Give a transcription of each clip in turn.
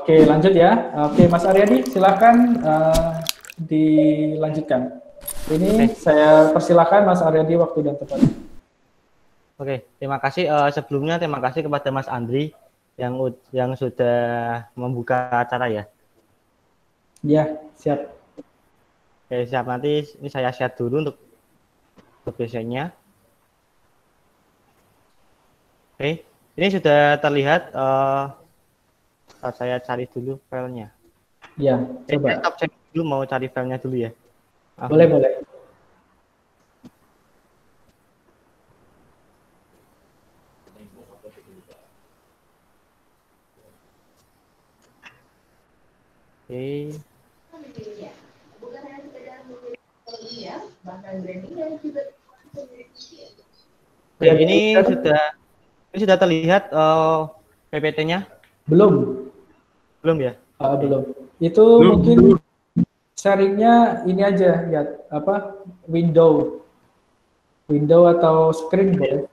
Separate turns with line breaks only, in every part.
Oke, lanjut ya. Oke, Mas Aryadi, silakan uh, dilanjutkan. Ini okay. saya persilahkan Mas Aryadi waktu dan tempat.
Oke, terima kasih. Uh, sebelumnya terima kasih kepada Mas Andri yang yang sudah membuka acara ya. Ya, siap. Oke, siap. Nanti ini saya siap dulu untuk untuk Oke, Oke, ini sudah terlihat. Uh, Eh, saya cari dulu filenya. Ya, eh, coba. Saya stop cek dulu mau cari filenya dulu ya. Ah. Boleh, boleh. Oke. Okay. Ya, ini sudah ini sudah terlihat uh, eh, PPT-nya? Belum. Belum ya? Uh, belum. Itu belum, mungkin sharingnya ini
aja ya apa window, window atau screen boleh.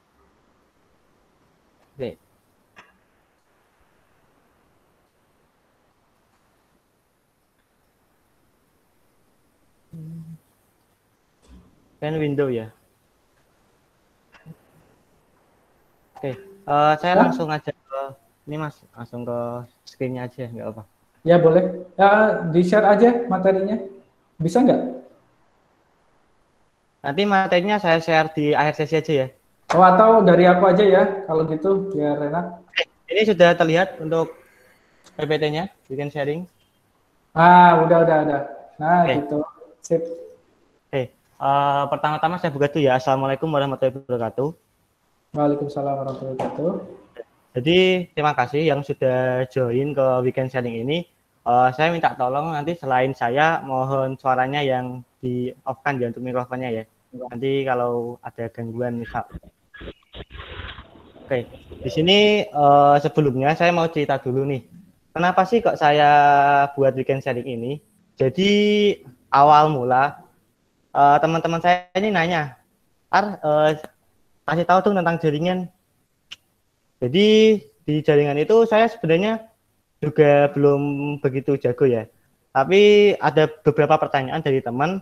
Kan window ya. Oke, okay. uh, eh, saya langsung aja ke ini mas langsung ke screennya aja nggak apa
ya boleh ya, di share aja materinya bisa nggak
nanti materinya saya share di akhir sesi aja ya oh atau dari aku aja ya kalau gitu biar enak ini sudah terlihat untuk PPT-nya bikin sharing ah udah udah udah nah okay. gitu sip Oke, uh, pertama-tama saya buka tuh ya. Assalamualaikum warahmatullahi wabarakatuh.
Waalaikumsalam warahmatullahi wabarakatuh.
Jadi terima kasih yang sudah join ke weekend sharing ini. Uh, saya minta tolong nanti selain saya mohon suaranya yang di off kan ya untuk mikrofonnya ya. Nanti kalau ada gangguan misal. Oke, di sini uh, sebelumnya saya mau cerita dulu nih. Kenapa sih kok saya buat weekend sharing ini? Jadi awal mula eh, teman-teman uh, saya ini nanya, Ar, uh, kasih tahu dong tentang jaringan jadi di jaringan itu saya sebenarnya juga belum begitu jago ya. Tapi ada beberapa pertanyaan dari teman.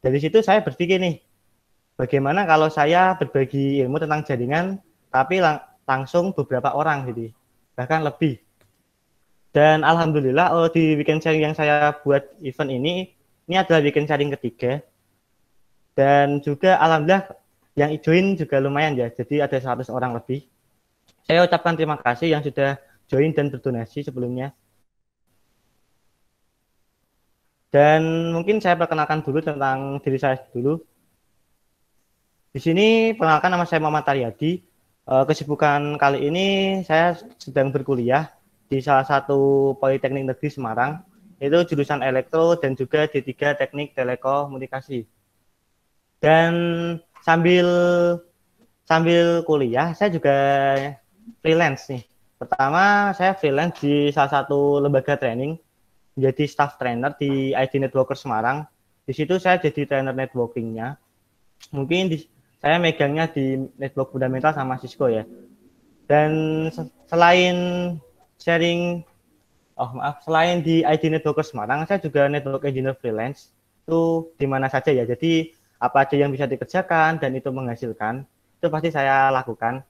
Dari situ saya berpikir nih, bagaimana kalau saya berbagi ilmu tentang jaringan tapi lang langsung beberapa orang jadi gitu. bahkan lebih. Dan alhamdulillah oh, di weekend sharing yang saya buat event ini, ini adalah weekend sharing ketiga. Dan juga alhamdulillah yang join juga lumayan ya, jadi ada 100 orang lebih. Saya ucapkan terima kasih yang sudah join dan berdonasi sebelumnya. Dan mungkin saya perkenalkan dulu tentang diri saya dulu. Di sini perkenalkan nama saya Muhammad Taryadi. Eh, kesibukan kali ini saya sedang berkuliah di salah satu Politeknik Negeri Semarang, itu jurusan elektro dan juga D3 Teknik Telekomunikasi. Dan sambil sambil kuliah saya juga freelance nih. Pertama, saya freelance di salah satu lembaga training, jadi staff trainer di ID Networker Semarang. Di situ saya jadi trainer networkingnya. Mungkin di, saya megangnya di network fundamental sama Cisco ya. Dan selain sharing, oh maaf, selain di ID Networker Semarang, saya juga network engineer freelance. Itu di mana saja ya. Jadi apa aja yang bisa dikerjakan dan itu menghasilkan, itu pasti saya lakukan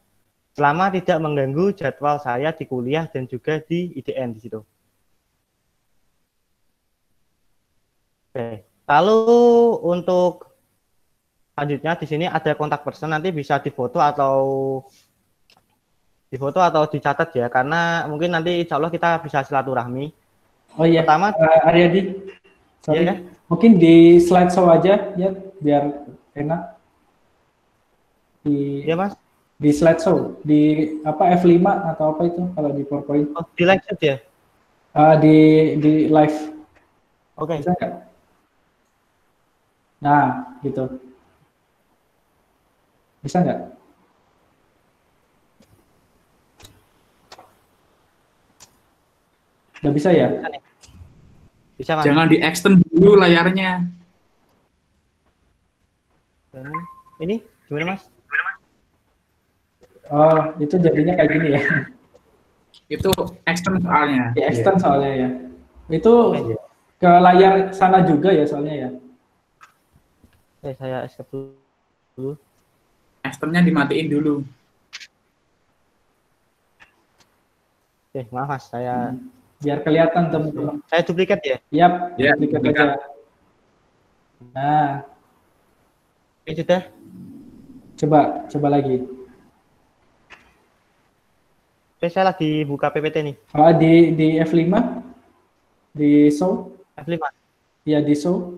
selama tidak mengganggu jadwal saya di kuliah dan juga di IDN di situ. Oke, lalu untuk selanjutnya di sini ada kontak person nanti bisa difoto atau difoto atau dicatat ya karena mungkin nanti insya Allah kita bisa silaturahmi. Oh iya. Pertama uh, Aryadi, sorry. Iya, iya.
Mungkin di slide show aja ya biar enak. Di... Iya mas di slide show di apa F5 atau apa itu kalau di PowerPoint oh, di live chat ya uh, di di live oke okay. bisa nah gitu bisa nggak
nggak bisa ya bisa kan? jangan di extend dulu layarnya ini gimana mas
Oh, itu jadinya kayak gini ya.
Itu extend soalnya. Ya, extend yeah. soalnya
ya. Itu iya. ke layar sana juga ya soalnya ya.
Eh, saya escape dulu. Extendnya dimatiin dulu. Eh, maaf saya hmm. biar kelihatan teman-teman. Saya duplikat ya? Yap, ya, duplikat, duplikat. Aja.
Nah. Oke, sudah. Coba, coba lagi.
Oke, saya lagi buka PPT nih. Oh,
di di F5? Di so? F5. Iya, di so.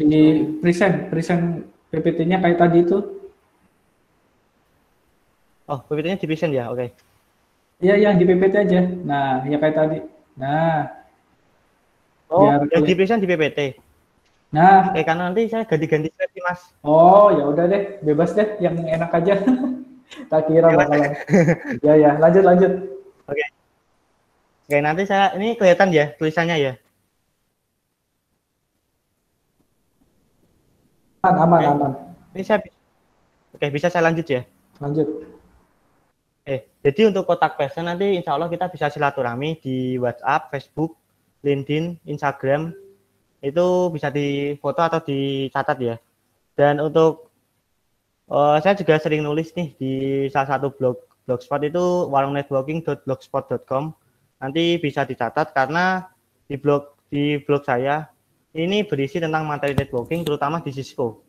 Di present, present PPT-nya kayak tadi itu.
Oh, PPT-nya di present ya, oke. Okay.
Iya, yang di PPT aja. Nah, ya kayak tadi. Nah. Oh, yang di present di PPT. Nah, eh karena nanti saya ganti-ganti sih mas. Oh ya udah deh, bebas deh, yang enak aja. tak kira ya, bakalan.
ya ya, lanjut lanjut. Oke. Oke nanti saya ini kelihatan ya tulisannya ya. Aman aman Oke. aman. Ini saya. Oke bisa saya lanjut ya. Lanjut. Eh, jadi untuk kotak pesan nanti insya Allah kita bisa silaturahmi di WhatsApp, Facebook, LinkedIn, Instagram, itu bisa difoto atau dicatat ya. Dan untuk uh, saya juga sering nulis nih di salah satu blog blogspot itu warungnetworking.blogspot.com. Nanti bisa dicatat karena di blog di blog saya ini berisi tentang materi networking terutama di Cisco.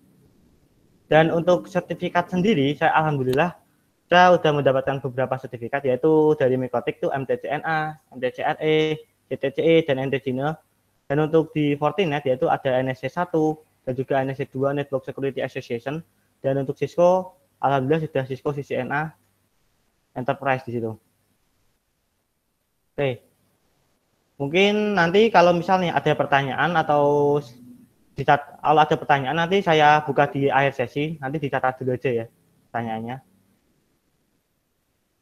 Dan untuk sertifikat sendiri saya alhamdulillah saya sudah mendapatkan beberapa sertifikat yaitu dari Mikotik itu MTCNA, MTCRE, CTCE dan NTCNA. E. Dan untuk di Fortinet yaitu ada NSC1 dan juga NSC2 Network Security Association. Dan untuk Cisco, alhamdulillah sudah Cisco CCNA Enterprise di situ. Oke. Mungkin nanti kalau misalnya ada pertanyaan atau dicat kalau ada pertanyaan nanti saya buka di akhir sesi, nanti dicatat dulu aja ya pertanyaannya.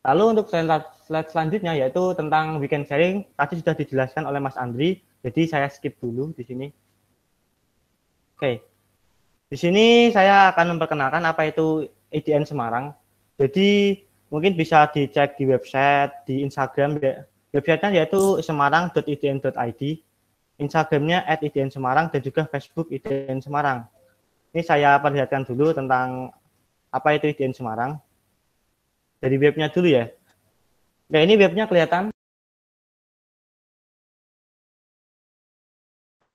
Lalu untuk slide selanjutnya yaitu tentang weekend sharing, tadi sudah dijelaskan oleh Mas Andri jadi saya skip dulu di sini. Oke. Di sini saya akan memperkenalkan apa itu IDN Semarang. Jadi mungkin bisa dicek di website, di Instagram. Ya. Websitenya yaitu semarang.idn.id. Instagramnya at IDN Semarang dan juga Facebook IDN Semarang. Ini saya perlihatkan dulu tentang apa itu IDN Semarang. Dari webnya dulu ya. Nah ini webnya kelihatan.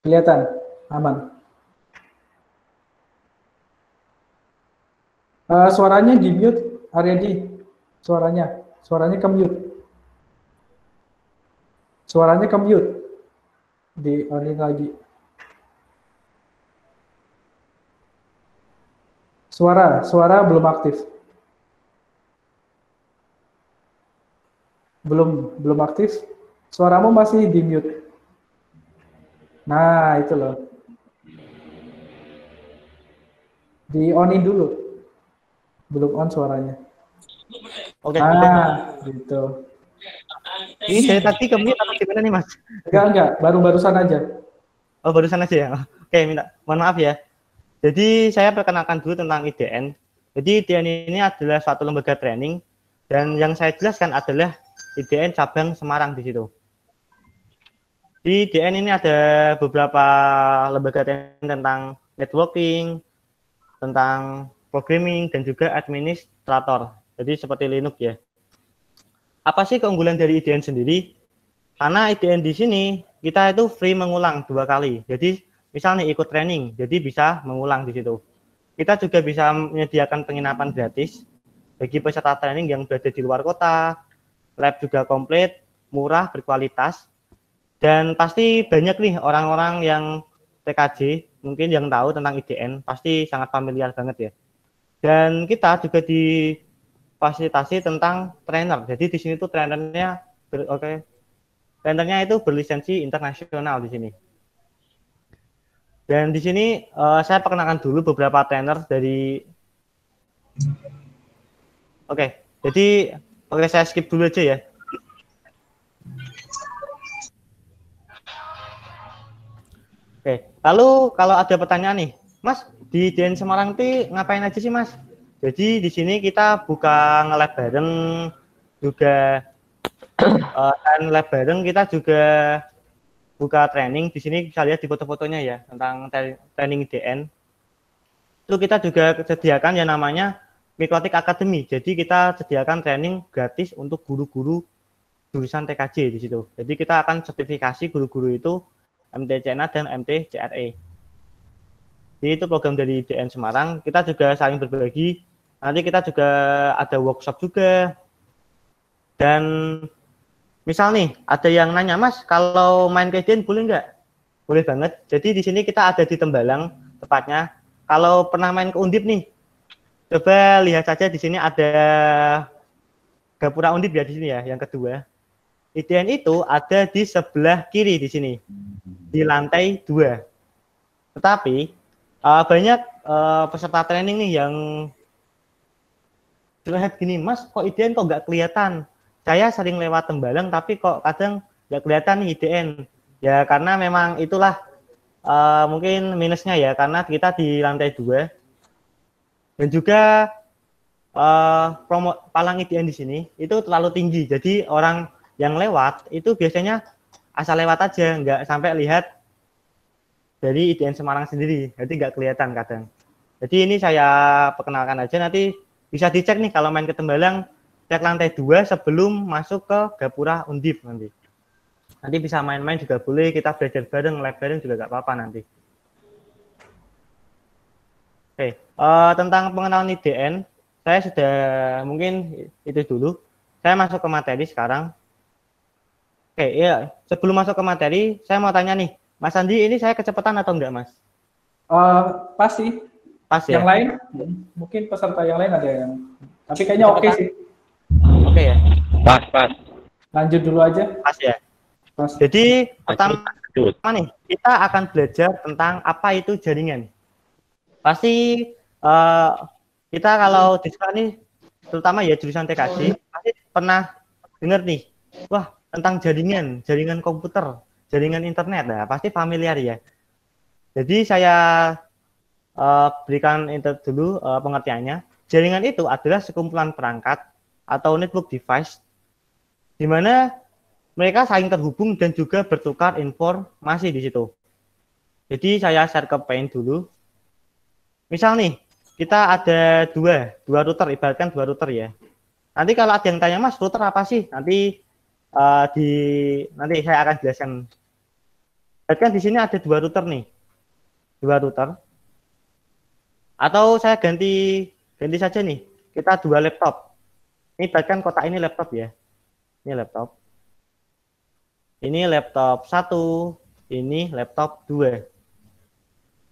Kelihatan? Aman. Uh, suaranya di mute, Aryadi. Suaranya, suaranya ke mute. Suaranya ke mute. Di area lagi. Suara, suara belum aktif. Belum, belum aktif. Suaramu masih di mute. Nah, itu loh. Di onin dulu. Belum on suaranya.
Oke. Okay, nah, gitu. Ini saya tadi kemudian mute atau gimana nih, Mas?
Enggak, enggak. Baru-barusan aja.
Oh, barusan aja ya. Oke, minta mohon maaf ya. Jadi, saya perkenalkan dulu tentang IDN. Jadi, IDN ini adalah suatu lembaga training dan yang saya jelaskan adalah IDN cabang Semarang di situ di DN ini ada beberapa lembaga tentang networking, tentang programming, dan juga administrator. Jadi seperti Linux ya. Apa sih keunggulan dari IDN sendiri? Karena IDN di sini, kita itu free mengulang dua kali. Jadi misalnya ikut training, jadi bisa mengulang di situ. Kita juga bisa menyediakan penginapan gratis bagi peserta training yang berada di luar kota, lab juga komplit, murah, berkualitas, dan pasti banyak nih orang-orang yang TKJ mungkin yang tahu tentang IDN pasti sangat familiar banget ya. Dan kita juga difasilitasi tentang trainer. Jadi di sini tuh trainernya oke okay, trainernya itu berlisensi internasional di sini. Dan di sini uh, saya perkenalkan dulu beberapa trainer dari Oke, okay, jadi oke okay, saya skip dulu aja ya. Lalu kalau ada pertanyaan nih, Mas, di DN Semarang itu ngapain aja sih, Mas? Jadi di sini kita buka nge-lab bareng juga uh, dan lab bareng kita juga buka training. Di sini bisa lihat di foto-fotonya ya tentang training DN. Itu kita juga sediakan yang namanya Mikrotik Academy. Jadi kita sediakan training gratis untuk guru-guru jurusan TKJ di situ. Jadi kita akan sertifikasi guru-guru itu MTCNA dan MTCRE. Jadi itu program dari DN Semarang. Kita juga saling berbagi. Nanti kita juga ada workshop juga. Dan misal nih, ada yang nanya, Mas, kalau main ke DN boleh nggak? Boleh banget. Jadi di sini kita ada di Tembalang, tepatnya. Kalau pernah main ke Undip nih, coba lihat saja di sini ada Gapura Undip ya di sini ya, yang kedua. IDN itu ada di sebelah kiri di sini, di lantai dua. Tetapi uh, banyak uh, peserta training nih yang terlihat gini, Mas, kok IDN kok nggak kelihatan? Saya sering lewat tembalang, tapi kok kadang nggak kelihatan IDN. Ya karena memang itulah uh, mungkin minusnya ya, karena kita di lantai dua. Dan juga uh, promo palang IDN di sini itu terlalu tinggi, jadi orang yang lewat itu biasanya asal lewat aja, nggak sampai lihat dari IDN Semarang sendiri. Jadi nggak kelihatan kadang. Jadi ini saya perkenalkan aja nanti bisa dicek nih kalau main ke Tembalang cek lantai dua sebelum masuk ke Gapura Undip nanti. Nanti bisa main-main juga boleh, kita belajar bareng, live bareng juga nggak apa-apa nanti. Oke, uh, tentang pengenalan IDN, saya sudah mungkin itu dulu. Saya masuk ke materi sekarang. Oke, ya sebelum masuk ke materi, saya mau tanya nih, Mas Andi ini saya kecepatan atau enggak, Mas? Uh, eh, pasti. Pas ya? yang ya. lain
mungkin peserta yang lain ada yang
tapi kayaknya oke okay sih. Oke okay, ya. Pas, pas. Lanjut dulu aja. Pas ya. Pas. Jadi Lanjut. pertama Lanjut. nih, kita akan belajar tentang apa itu jaringan. Pasti uh, kita kalau di sekolah nih terutama ya jurusan TKJ pasti pernah dengar nih. Wah, tentang jaringan, jaringan komputer, jaringan internet, ya pasti familiar ya. Jadi saya uh, berikan dulu uh, pengertiannya. Jaringan itu adalah sekumpulan perangkat atau network device di mana mereka saling terhubung dan juga bertukar informasi di situ. Jadi saya share ke pain dulu. Misal nih, kita ada dua, dua router, ibaratkan dua router ya. Nanti kalau ada yang tanya, Mas, router apa sih? Nanti uh, di nanti saya akan jelaskan. Lihat kan di sini ada dua router nih, dua router. Atau saya ganti ganti saja nih, kita dua laptop. Ini bahkan kotak ini laptop ya, ini laptop. Ini laptop satu, ini laptop dua.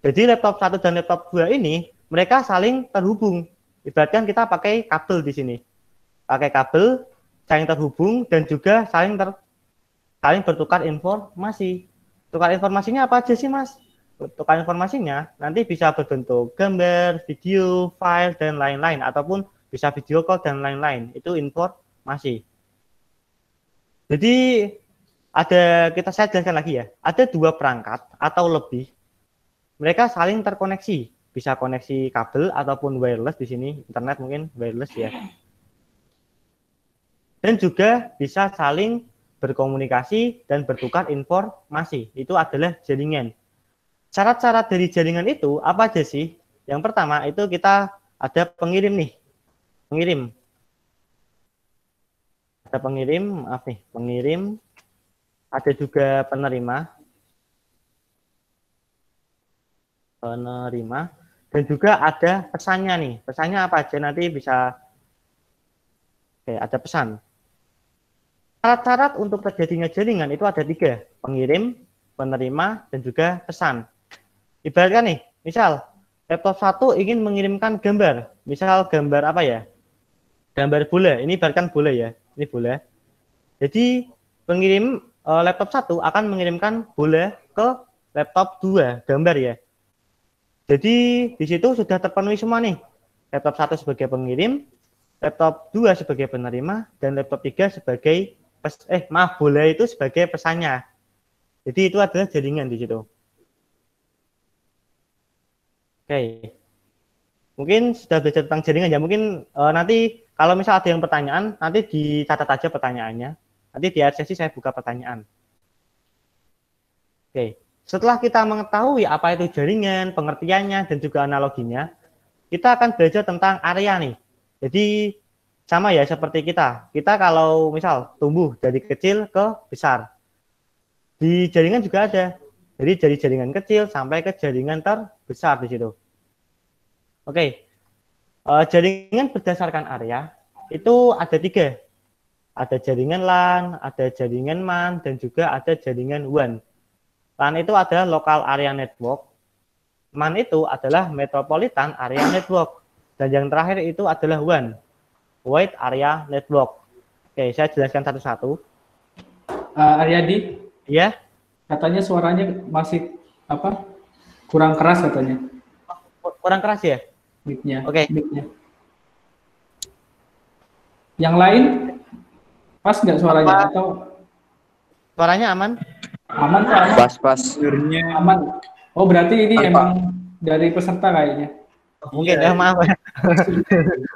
Jadi laptop satu dan laptop dua ini mereka saling terhubung. Ibaratkan kita pakai kabel di sini, pakai kabel saling terhubung dan juga saling ter saling bertukar informasi. Tukar informasinya apa aja sih, Mas? Tukar informasinya nanti bisa berbentuk gambar, video, file dan lain-lain ataupun bisa video call dan lain-lain. Itu informasi. Jadi ada kita saya jelaskan lagi ya. Ada dua perangkat atau lebih. Mereka saling terkoneksi, bisa koneksi kabel ataupun wireless di sini, internet mungkin wireless ya dan juga bisa saling berkomunikasi dan bertukar informasi. Itu adalah jaringan. Syarat-syarat dari jaringan itu apa aja sih? Yang pertama itu kita ada pengirim nih. Pengirim. Ada pengirim, maaf nih, pengirim. Ada juga penerima. Penerima dan juga ada pesannya nih. Pesannya apa aja nanti bisa Oke, ada pesan. Syarat-syarat untuk terjadinya jaringan itu ada tiga, pengirim, penerima, dan juga pesan. Ibaratkan nih, misal laptop satu ingin mengirimkan gambar, misal gambar apa ya? Gambar bola, ini ibaratkan bola ya, ini bola. Jadi pengirim e, laptop satu akan mengirimkan bola ke laptop dua gambar ya. Jadi di situ sudah terpenuhi semua nih. Laptop satu sebagai pengirim, laptop dua sebagai penerima, dan laptop tiga sebagai pes, eh maaf bola itu sebagai pesannya. Jadi itu adalah jaringan di situ. Oke. Mungkin sudah belajar tentang jaringan ya. Mungkin uh, nanti kalau misal ada yang pertanyaan, nanti dicatat aja pertanyaannya. Nanti di sesi saya buka pertanyaan. Oke. Setelah kita mengetahui apa itu jaringan, pengertiannya, dan juga analoginya, kita akan belajar tentang area nih. Jadi sama ya seperti kita. Kita kalau misal tumbuh dari kecil ke besar. Di jaringan juga ada. Jadi dari jaringan kecil sampai ke jaringan terbesar di situ. Oke. Eh, jaringan berdasarkan area itu ada tiga. Ada jaringan LAN, ada jaringan MAN, dan juga ada jaringan WAN. LAN itu adalah Local Area Network. MAN itu adalah Metropolitan Area Network. Dan yang terakhir itu adalah WAN, wide area network. Oke, saya jelaskan satu-satu. Uh, eh, Aryadi? Iya? Yeah? Katanya suaranya
masih apa? Kurang keras katanya. Kurang keras ya? mic Oke. Okay. Yang lain? Pas nggak suaranya? Apa? Atau? Suaranya aman? Aman kok. Pas Pas, pas. Aman. Oh, berarti ini apa? emang dari peserta kayaknya. Mungkin ya, ya maaf.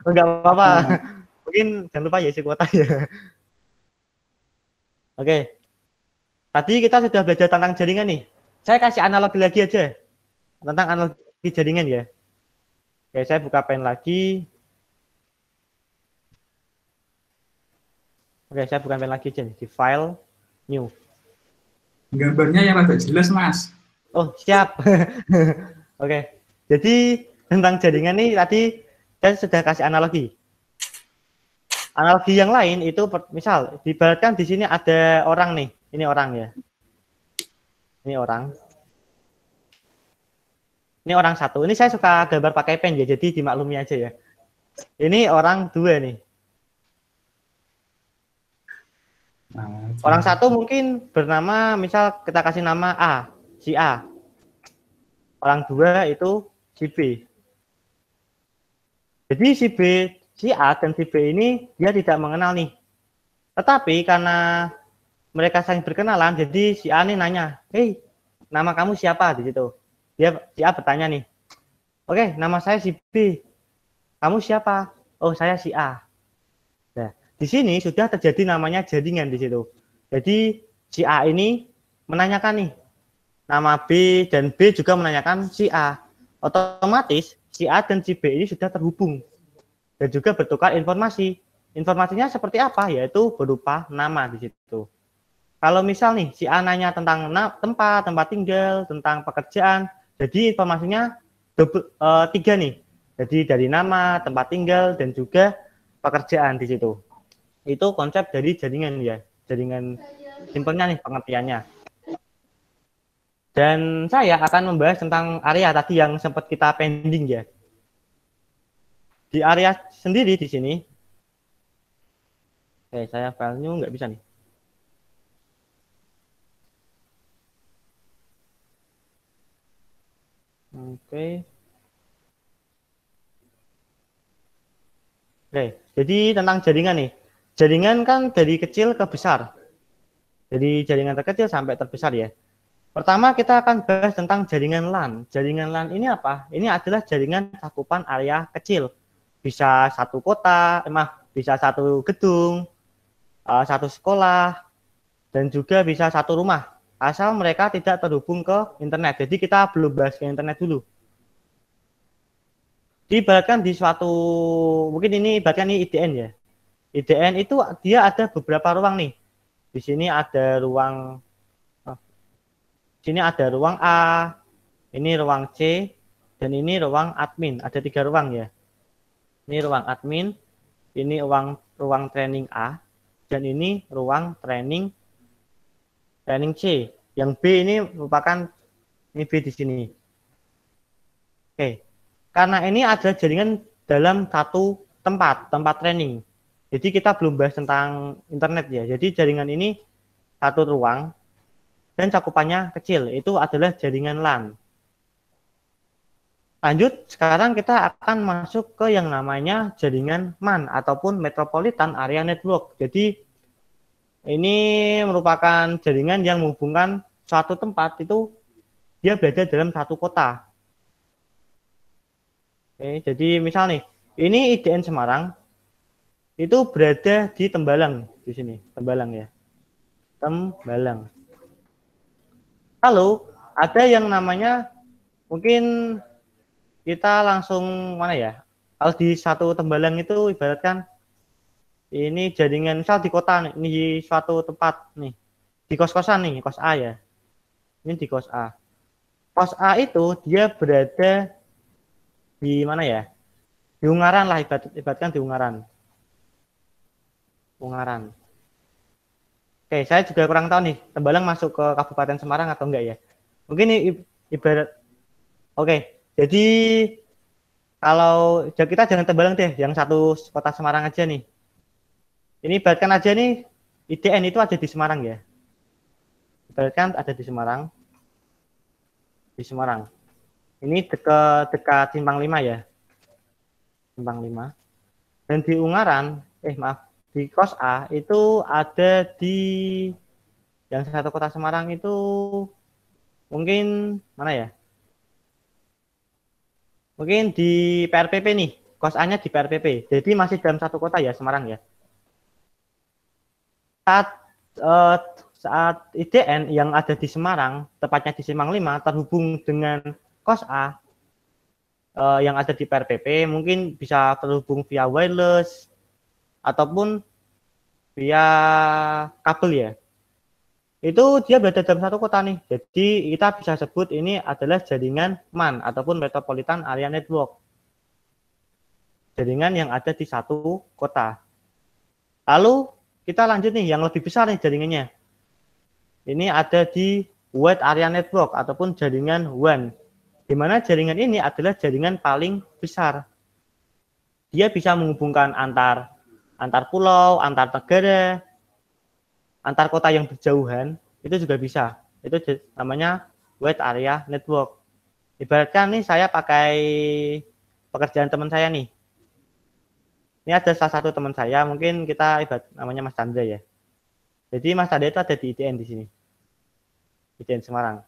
Enggak iya. apa-apa. Nah mungkin jangan lupa ya isi kuota ya oke tadi kita sudah belajar tentang jaringan nih saya kasih analogi lagi aja tentang analogi jaringan ya oke saya buka pen lagi oke saya buka pen lagi aja nih, di file new gambarnya yang agak jelas mas oh siap oke jadi tentang jaringan nih tadi saya sudah kasih analogi analogi yang lain itu misal diibaratkan di sini ada orang nih ini orang ya ini orang ini orang satu ini saya suka gambar pakai pen ya jadi dimaklumi aja ya ini orang dua nih nah, orang satu mungkin bernama misal kita kasih nama A si A orang dua itu si B jadi si B si A dan si B ini dia tidak mengenal nih. Tetapi karena mereka saling berkenalan, jadi si A ini nanya, "Hei, nama kamu siapa?" di situ. Dia si A bertanya nih, "Oke, nama saya si B. Kamu siapa?" "Oh, saya si A." Nah, di sini sudah terjadi namanya jaringan di situ. Jadi si A ini menanyakan nih, nama B dan B juga menanyakan si A. Otomatis si A dan si B ini sudah terhubung dan juga bertukar informasi. Informasinya seperti apa? Yaitu berupa nama di situ. Kalau misal nih si anaknya tentang tempat, tempat tinggal, tentang pekerjaan, jadi informasinya double, e, tiga nih. Jadi dari nama, tempat tinggal, dan juga pekerjaan di situ. Itu konsep dari jaringan ya, jaringan simpelnya nih pengertiannya. Dan saya akan membahas tentang area tadi yang sempat kita pending ya di area sendiri di sini. Oke, eh, saya filenya new nggak bisa nih. Oke. Oke, jadi tentang jaringan nih. Jaringan kan dari kecil ke besar. Jadi jaringan terkecil sampai terbesar ya. Pertama kita akan bahas tentang jaringan LAN. Jaringan LAN ini apa? Ini adalah jaringan cakupan area kecil bisa satu kota, emang eh, bisa satu gedung, uh, satu sekolah, dan juga bisa satu rumah asal mereka tidak terhubung ke internet. Jadi kita belum bahas ke internet dulu. Diibaratkan di suatu mungkin ini bahkan ini IDN ya. IDN itu dia ada beberapa ruang nih. Di sini ada ruang oh, sini ada ruang A, ini ruang C, dan ini ruang admin. Ada tiga ruang ya. Ini ruang admin, ini ruang ruang training A, dan ini ruang training training C. Yang B ini merupakan ini B di sini. Oke, karena ini ada jaringan dalam satu tempat, tempat training. Jadi kita belum bahas tentang internet ya. Jadi jaringan ini satu ruang dan cakupannya kecil. Itu adalah jaringan LAN. Lanjut, sekarang kita akan masuk ke yang namanya jaringan MAN ataupun Metropolitan Area Network. Jadi ini merupakan jaringan yang menghubungkan suatu tempat itu dia berada dalam satu kota. Oke, jadi misal nih, ini IDN Semarang itu berada di Tembalang di sini, Tembalang ya. Tembalang. Lalu ada yang namanya mungkin kita langsung mana ya? Kalau di satu tembalang itu ibaratkan ini jaringan misal di kota nih, ini di suatu tempat nih, di kos-kosan nih, kos A ya. Ini di kos A. Kos A itu dia berada di mana ya? Di Ungaran lah ibarat, ibaratkan di Ungaran. Ungaran. Oke, saya juga kurang tahu nih, Tembalang masuk ke Kabupaten Semarang atau enggak ya. Mungkin ibarat Oke, jadi kalau kita jangan Tembalang deh, yang satu kota Semarang aja nih. Ini ibaratkan aja nih ITN itu ada di Semarang ya. Ibaratkan ada di Semarang. Di Semarang. Ini dekat dekat Simpang 5 ya. Simpang 5. Dan di Ungaran, eh maaf, di Kos A itu ada di yang satu kota Semarang itu mungkin mana ya? Mungkin di PRPP nih, kosannya di PRPP. Jadi masih dalam satu kota ya, Semarang ya. Saat uh, saat IDN yang ada di Semarang, tepatnya di Simang 5, terhubung dengan kos A uh, yang ada di PRPP, mungkin bisa terhubung via wireless ataupun via kabel ya itu dia berada dalam satu kota nih. Jadi kita bisa sebut ini adalah jaringan MAN ataupun Metropolitan Area Network. Jaringan yang ada di satu kota. Lalu kita lanjut nih yang lebih besar nih jaringannya. Ini ada di Wide Area Network ataupun jaringan WAN. Di mana jaringan ini adalah jaringan paling besar. Dia bisa menghubungkan antar antar pulau, antar negara, antar kota yang berjauhan itu juga bisa. Itu namanya wide area network. Ibaratkan nih saya pakai pekerjaan teman saya nih. Ini ada salah satu teman saya, mungkin kita ibarat namanya Mas Chandra ya. Jadi Mas Chandra itu ada di ITN di sini. ITN Semarang.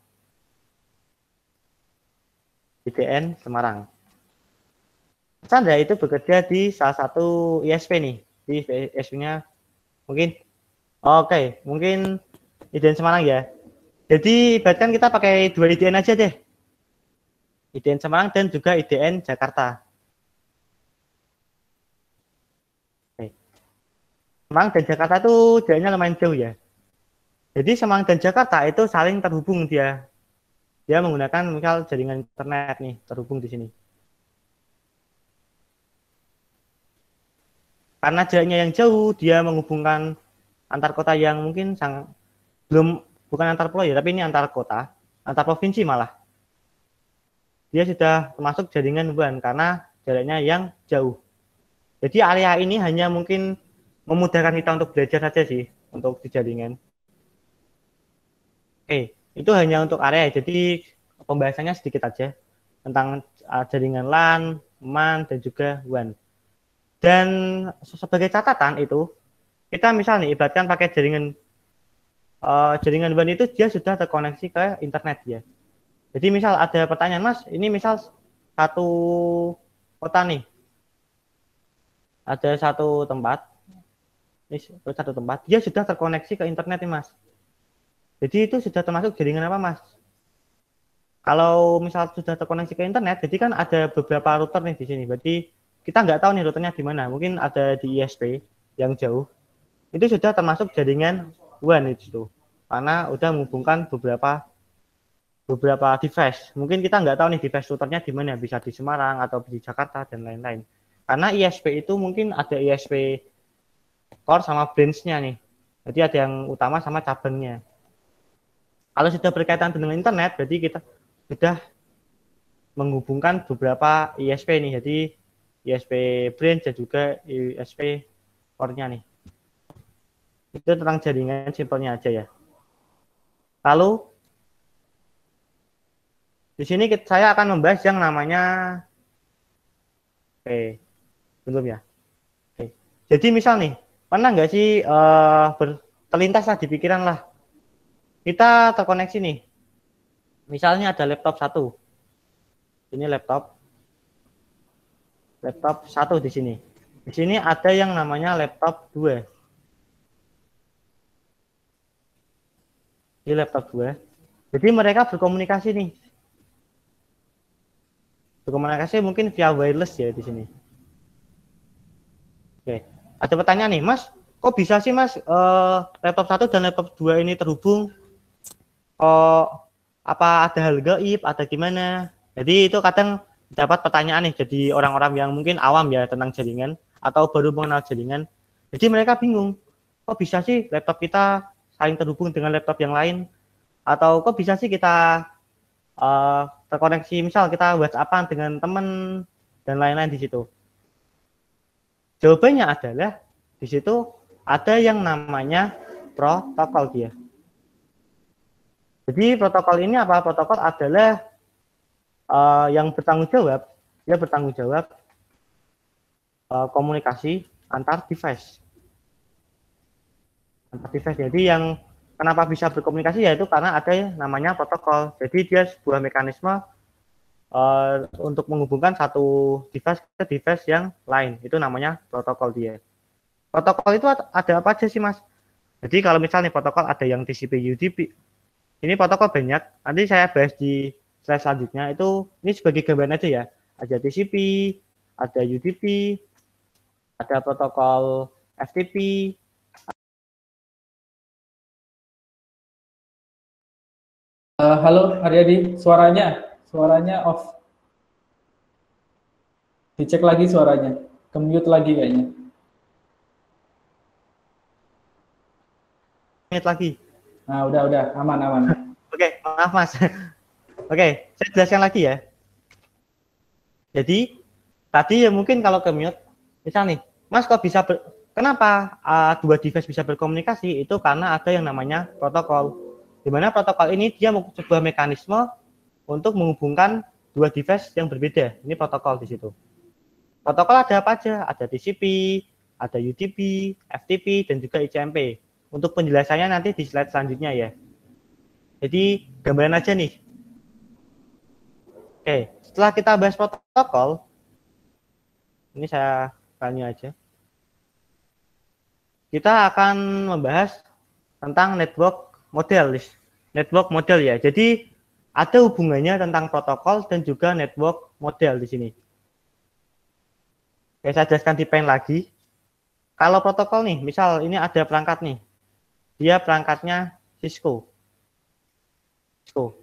ITN Semarang. Mas Chandra itu bekerja di salah satu ISP nih, di ISP-nya mungkin Oke, mungkin IDN Semarang ya. Jadi ibaratkan kita pakai dua IDN aja deh. IDN Semarang dan juga IDN Jakarta. Oke. Semarang dan Jakarta itu jaraknya lumayan jauh ya. Jadi Semarang dan Jakarta itu saling terhubung dia. Dia menggunakan misal jaringan internet nih, terhubung di sini. Karena jaraknya yang jauh, dia menghubungkan antar kota yang mungkin sang belum bukan antar pulau ya, tapi ini antar kota, antar provinsi malah. Dia sudah termasuk jaringan bukan karena jaraknya yang jauh. Jadi area ini hanya mungkin memudahkan kita untuk belajar saja sih untuk di jaringan. Oke, itu hanya untuk area. Jadi pembahasannya sedikit aja tentang eh, jaringan LAN, MAN, dan juga WAN. Dan sebagai catatan itu, kita misal nih ibaratkan pakai jaringan uh, jaringan WAN itu dia sudah terkoneksi ke internet ya. Jadi misal ada pertanyaan Mas, ini misal satu kota nih. Ada satu tempat. Ini satu tempat, dia sudah terkoneksi ke internet nih Mas. Jadi itu sudah termasuk jaringan apa Mas? Kalau misal sudah terkoneksi ke internet, jadi kan ada beberapa router nih di sini. Berarti kita nggak tahu nih routernya di mana. Mungkin ada di ISP yang jauh, itu sudah termasuk jaringan WAN itu karena udah menghubungkan beberapa beberapa device. Mungkin kita nggak tahu nih device routernya di mana, bisa di Semarang atau di Jakarta dan lain-lain. Karena ISP itu mungkin ada ISP core sama branch-nya nih. Jadi ada yang utama sama cabangnya. Kalau sudah berkaitan dengan internet, berarti kita sudah menghubungkan beberapa ISP nih. Jadi ISP branch dan juga ISP core-nya nih itu tentang jaringan simpelnya aja ya. Lalu di sini saya akan membahas yang namanya oke belum ya. Oke. Jadi misal nih pernah nggak sih uh, eh, ber, lah di pikiran lah kita terkoneksi nih. Misalnya ada laptop satu, ini laptop, laptop satu di sini. Di sini ada yang namanya laptop dua di laptop gue. Jadi mereka berkomunikasi nih. Berkomunikasi mungkin via wireless ya di sini. Oke, ada pertanyaan nih, Mas. Kok bisa sih, Mas, uh, laptop satu dan laptop dua ini terhubung? Oh, apa ada hal gaib atau gimana? Jadi itu kadang dapat pertanyaan nih jadi orang-orang yang mungkin awam ya tentang jaringan atau baru mengenal jaringan. Jadi mereka bingung, kok bisa sih laptop kita saling terhubung dengan laptop yang lain atau kok bisa sih kita uh, terkoneksi misal kita WhatsAppan dengan teman dan lain-lain di situ. Jawabannya adalah di situ ada yang namanya protokol dia. Jadi protokol ini apa? Protokol adalah uh, yang bertanggung jawab, dia bertanggung jawab uh, komunikasi antar device tanpa device. Jadi yang kenapa bisa berkomunikasi yaitu karena ada namanya protokol. Jadi dia sebuah mekanisme uh, untuk menghubungkan satu device ke device yang lain. Itu namanya protokol dia. Protokol itu ada apa aja sih, Mas? Jadi kalau misalnya protokol ada yang TCP UDP. Ini protokol banyak. Nanti saya bahas di slide selanjutnya. Itu ini sebagai gambaran aja ya. Ada TCP, ada UDP, ada protokol FTP,
Eh, halo Aryadi, suaranya, suaranya off. Dicek lagi suaranya, kemute lagi kayaknya.
Kemute lagi. Nah, udah, udah, aman, aman. Oke, okay, maaf Mas. Oke, okay, saya jelaskan lagi ya. Jadi, tadi ya mungkin kalau kemute, misal nih, Mas kok bisa, ber, kenapa uh, dua device bisa berkomunikasi? Itu karena ada yang namanya protokol di mana protokol ini dia sebuah mekanisme untuk menghubungkan dua device yang berbeda. Ini protokol di situ. Protokol ada apa aja? Ada TCP, ada UDP, FTP, dan juga ICMP. Untuk penjelasannya nanti di slide selanjutnya ya. Jadi gambaran aja nih. Oke, setelah kita bahas protokol, ini saya tanya aja. Kita akan membahas tentang network model network model ya. Jadi ada hubungannya tentang protokol dan juga network model di sini. Oke, saya jelaskan di pen lagi. Kalau protokol nih, misal ini ada perangkat nih. Dia perangkatnya Cisco. Cisco.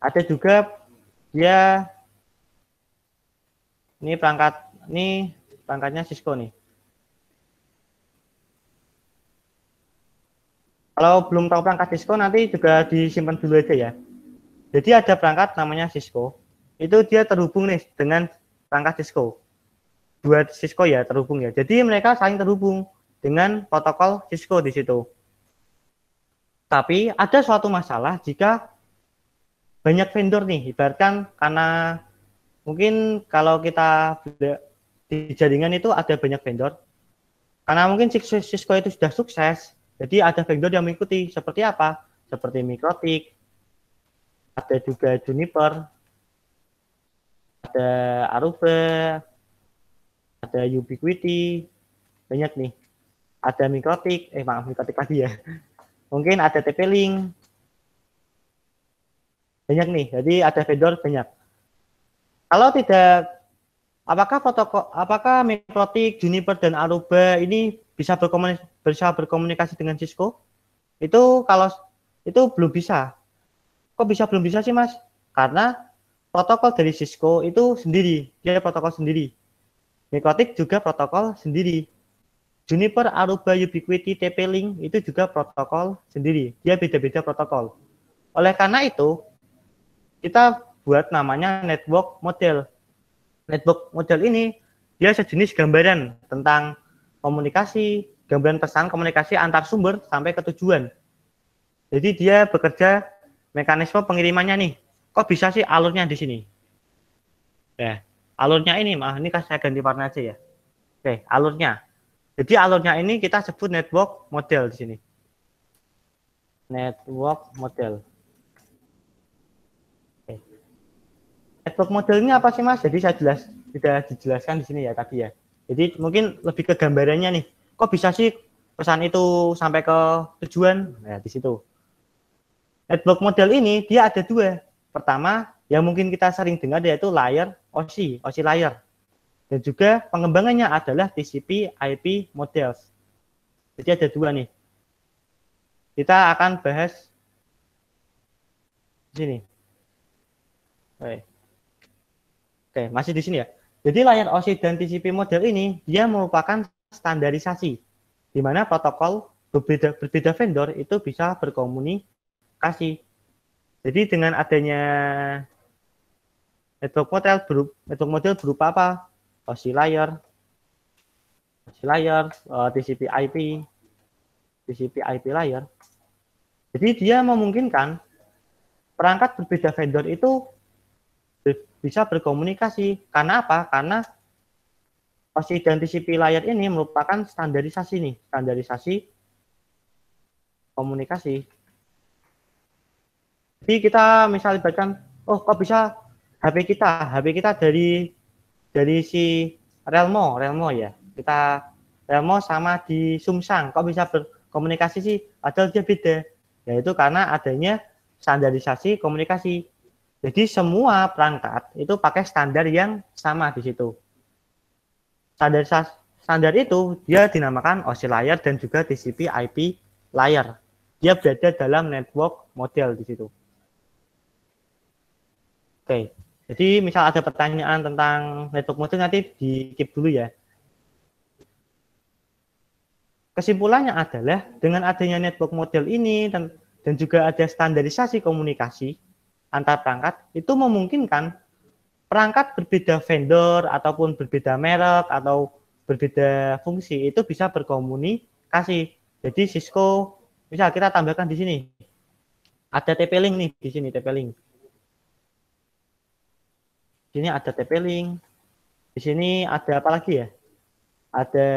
Ada juga dia ini perangkat ini perangkatnya Cisco nih. Kalau belum tahu perangkat Cisco nanti juga disimpan dulu aja ya. Jadi ada perangkat namanya Cisco. Itu dia terhubung nih dengan perangkat Cisco. buat Cisco ya terhubung ya. Jadi mereka saling terhubung dengan protokol Cisco di situ. Tapi ada suatu masalah jika banyak vendor nih, ibaratkan karena mungkin kalau kita di jaringan itu ada banyak vendor. Karena mungkin Cisco itu sudah sukses, jadi ada vendor yang mengikuti. Seperti apa? Seperti mikrotik, ada juga juniper, ada aruba, ada ubiquity, banyak nih. Ada mikrotik, eh maaf mikrotik lagi ya. Mungkin ada tp-link, banyak nih. Jadi ada vendor banyak. Kalau tidak, apakah protokol, apakah mikrotik, juniper dan aruba ini bisa berkomunikasi berusaha berkomunikasi dengan Cisco? Itu kalau itu belum bisa. Kok bisa belum bisa sih, Mas? Karena protokol dari Cisco itu sendiri, dia protokol sendiri. Mikotik juga protokol sendiri. Juniper, Aruba, Ubiquiti, TP-Link itu juga protokol sendiri. Dia beda-beda protokol. Oleh karena itu, kita buat namanya network model. Network model ini dia sejenis gambaran tentang komunikasi, gambaran pesan komunikasi antar sumber sampai ke tujuan. Jadi dia bekerja mekanisme pengirimannya nih. Kok bisa sih alurnya di sini? Ya, alurnya ini, mah ini kan saya ganti warna aja ya. Oke, alurnya. Jadi alurnya ini kita sebut network model di sini. Network model. Oke. Network model ini apa sih mas? Jadi saya jelas sudah dijelaskan di sini ya tadi ya. Jadi mungkin lebih ke gambarannya nih kok bisa sih pesan itu sampai ke tujuan? Nah, di situ. Network model ini dia ada dua. Pertama, yang mungkin kita sering dengar yaitu layer OC OC layer. Dan juga pengembangannya adalah TCP IP models. Jadi ada dua nih. Kita akan bahas di sini. Oke. Oke, masih di sini ya. Jadi layar OC dan TCP model ini dia merupakan standarisasi, di mana protokol berbeda, berbeda vendor itu bisa berkomunikasi. Jadi dengan adanya network model berupa, network model berupa apa? OSI layer, OSI layer, eh, TCP IP, TCP IP layer. Jadi dia memungkinkan perangkat berbeda vendor itu bisa berkomunikasi. Karena apa? Karena Posisi dan TCP layar ini merupakan standarisasi nih, standarisasi komunikasi. Jadi kita misalnya bahkan oh kok bisa HP kita, HP kita dari dari si Relmo, Relmo ya. Kita Relmo sama di Sumsang, kok bisa berkomunikasi sih? Padahal dia beda. Yaitu karena adanya standarisasi komunikasi. Jadi semua perangkat itu pakai standar yang sama di situ standar standar itu dia dinamakan osilayer layer dan juga TCP IP layer. Dia berada dalam network model di situ. Oke, jadi misal ada pertanyaan tentang network model nanti di keep dulu ya. Kesimpulannya adalah dengan adanya network model ini dan juga ada standarisasi komunikasi antar perangkat itu memungkinkan perangkat berbeda vendor ataupun berbeda merek atau berbeda fungsi itu bisa berkomunikasi. Jadi Cisco misal kita tambahkan di sini ada TP-Link nih di sini TP-Link. Di sini ada TP-Link. Di sini ada apa lagi ya? Ada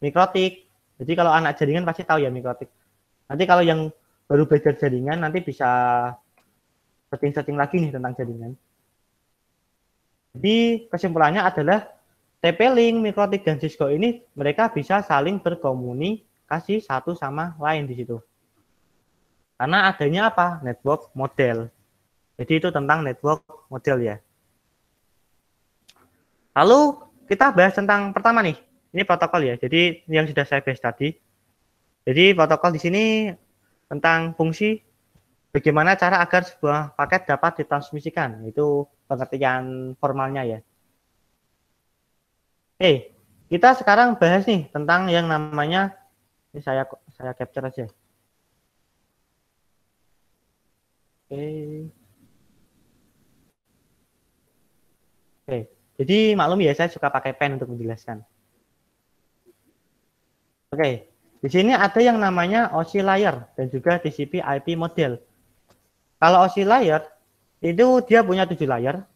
mikrotik. Jadi kalau anak jaringan pasti tahu ya mikrotik. Nanti kalau yang baru belajar jaringan nanti bisa setting-setting lagi nih tentang jaringan. Jadi kesimpulannya adalah TP-Link, Mikrotik, dan Cisco ini mereka bisa saling berkomunikasi satu sama lain di situ. Karena adanya apa? Network model. Jadi itu tentang network model ya. Lalu kita bahas tentang pertama nih, ini protokol ya. Jadi yang sudah saya bahas tadi. Jadi protokol di sini tentang fungsi bagaimana cara agar sebuah paket dapat ditransmisikan, Itu pengertian formalnya ya. Oke, hey, kita sekarang bahas nih tentang yang namanya ini saya saya capture aja. Oke. Oke, jadi maklum ya saya suka pakai pen untuk menjelaskan. Oke, di sini ada yang namanya OSI layer dan juga TCP IP model. Kalau OSI layer itu dia punya tujuh layar.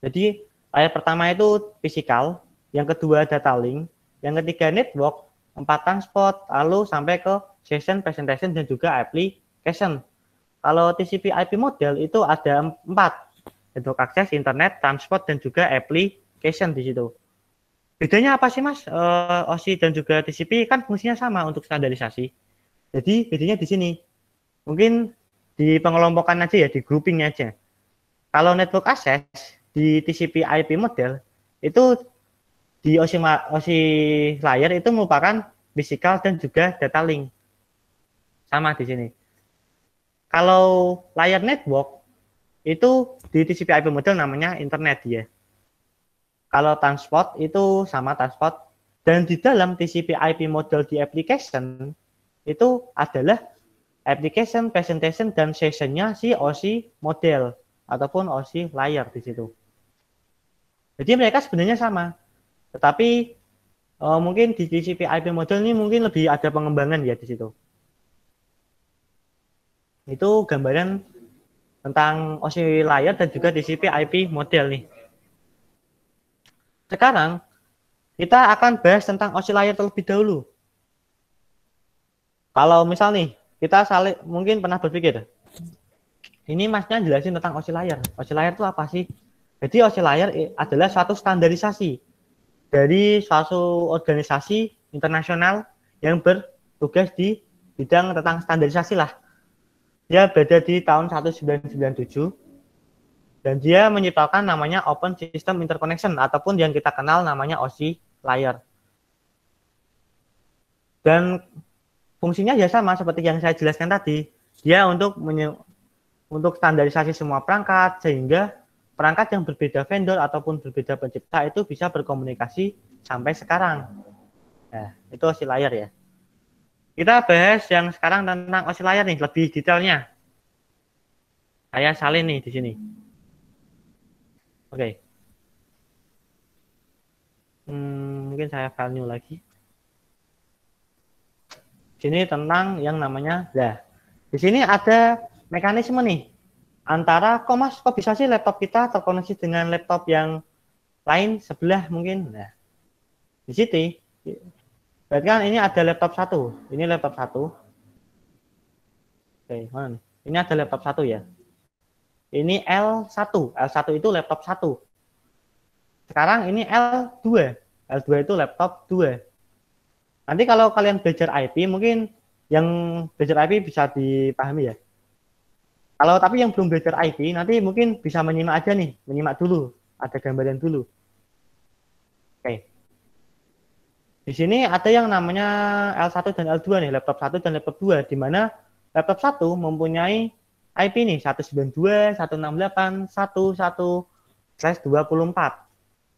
Jadi layar pertama itu physical, yang kedua data link, yang ketiga network, empat transport, lalu sampai ke session, presentation, dan juga application. Kalau TCP IP model itu ada empat, network akses, internet, transport, dan juga application di situ. Bedanya apa sih mas? Uh, eh, OSI dan juga TCP kan fungsinya sama untuk standarisasi. Jadi bedanya di sini. Mungkin di pengelompokan aja ya, di grouping aja. Kalau network access di TCP IP model itu di OSI, OSI layer itu merupakan physical dan juga data link. Sama di sini. Kalau layer network itu di TCP IP model namanya internet ya. Kalau transport itu sama transport dan di dalam TCP IP model di application itu adalah application, presentation, dan sessionnya si OC model ataupun OC layer di situ. Jadi mereka sebenarnya sama, tetapi uh, mungkin di TCP IP model ini mungkin lebih ada pengembangan ya di situ. Itu gambaran tentang OSI layer dan juga TCP IP model nih. Sekarang kita akan bahas tentang OC layer terlebih dahulu. Kalau misal nih kita saling mungkin pernah berpikir ini masnya jelasin tentang OC layer. OC layer itu apa sih? Jadi OC layer adalah suatu standarisasi dari suatu organisasi internasional yang bertugas di bidang tentang standarisasi lah. Dia berada di tahun 1997 dan dia menciptakan namanya Open System Interconnection ataupun yang kita kenal namanya OSI Layer. Dan fungsinya ya sama seperti yang saya jelaskan tadi. Dia untuk untuk standarisasi semua perangkat sehingga perangkat yang berbeda vendor ataupun berbeda pencipta itu bisa berkomunikasi sampai sekarang. Nah, itu layar ya. Kita bahas yang sekarang tentang layar nih lebih detailnya. Saya salin nih di sini. Oke. Okay. Hmm, mungkin saya file lagi sini tentang yang namanya lah. Di sini ada mekanisme nih antara kok mas kok bisa sih laptop kita terkoneksi dengan laptop yang lain sebelah mungkin nah di sini. berarti kan ini ada laptop satu ini laptop satu oke mana nih? ini ada laptop satu ya ini L1 L1 itu laptop satu sekarang ini L2 L2 itu laptop 2 Nanti kalau kalian belajar IP mungkin yang belajar IP bisa dipahami ya. Kalau tapi yang belum belajar IP nanti mungkin bisa menyimak aja nih, menyimak dulu, ada gambaran dulu. Oke. Okay. Di sini ada yang namanya L1 dan L2 nih, laptop 1 dan laptop 2 di mana laptop 1 mempunyai IP nih 192, 168, 11 24.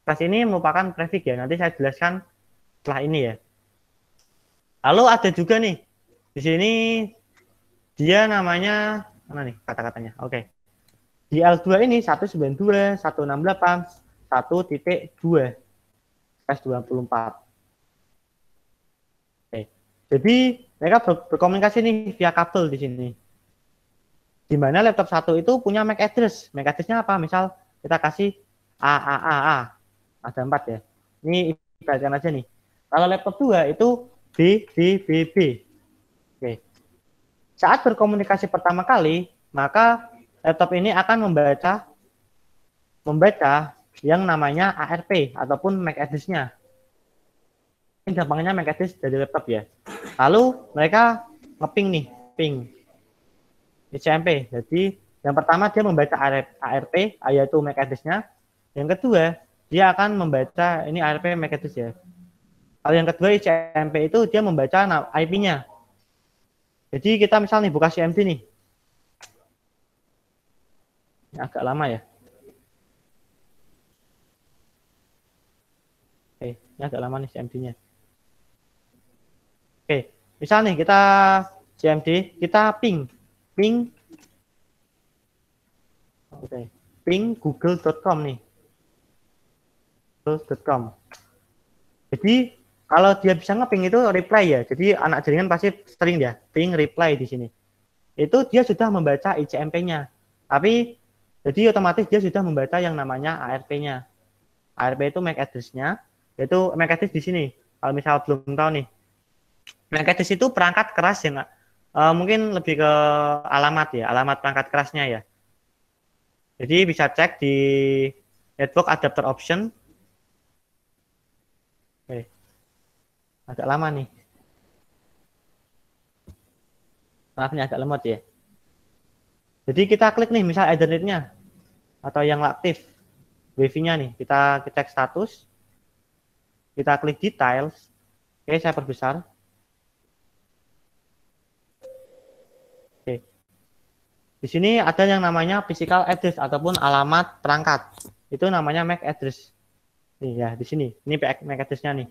Kelas ini merupakan prefix ya, nanti saya jelaskan setelah ini ya. Lalu ada juga nih di sini dia namanya mana nih kata-katanya? Oke. Di L2 ini 192, 168, 1.2 s 24. Oke. Jadi mereka ber berkomunikasi nih via kabel di sini. Di mana laptop satu itu punya MAC address. MAC addressnya apa? Misal kita kasih AAAA. Ada empat ya. Ini ibaratkan aja nih. Kalau laptop dua itu B, B, B, B. Oke. Saat berkomunikasi pertama kali, maka laptop ini akan membaca membaca yang namanya ARP ataupun MAC address-nya. Ini gampangnya MAC address dari laptop ya. Lalu mereka ngeping nih, ping. ICMP. Jadi yang pertama dia membaca ARP, yaitu MAC address-nya. Yang kedua, dia akan membaca ini ARP MAC address ya. Kalau yang kedua ICMP itu dia membaca IP-nya. Jadi kita misalnya nih buka CMP nih. Ini agak lama ya. Oke, ini agak lama nih cmp nya Oke, misalnya nih kita CMD, kita ping, ping, oke, ping google.com nih, google.com. Jadi kalau dia bisa ngeping itu reply ya. Jadi anak jaringan pasti sering ya, ping reply di sini. Itu dia sudah membaca ICMP-nya. Tapi jadi otomatis dia sudah membaca yang namanya ARP-nya. ARP itu MAC address-nya, yaitu MAC address di sini. Kalau misal belum tahu nih. MAC address itu perangkat keras ya, nak? E, mungkin lebih ke alamat ya, alamat perangkat kerasnya ya. Jadi bisa cek di network adapter option Agak lama nih. Maaf agak lemot ya. Jadi kita klik nih misal Ethernet-nya atau yang aktif Wifi-nya nih. Kita, cek status. Kita klik details. Oke, saya perbesar. Oke. Di sini ada yang namanya physical address ataupun alamat perangkat. Itu namanya MAC address. Nih ya di sini. Ini MAC address-nya nih.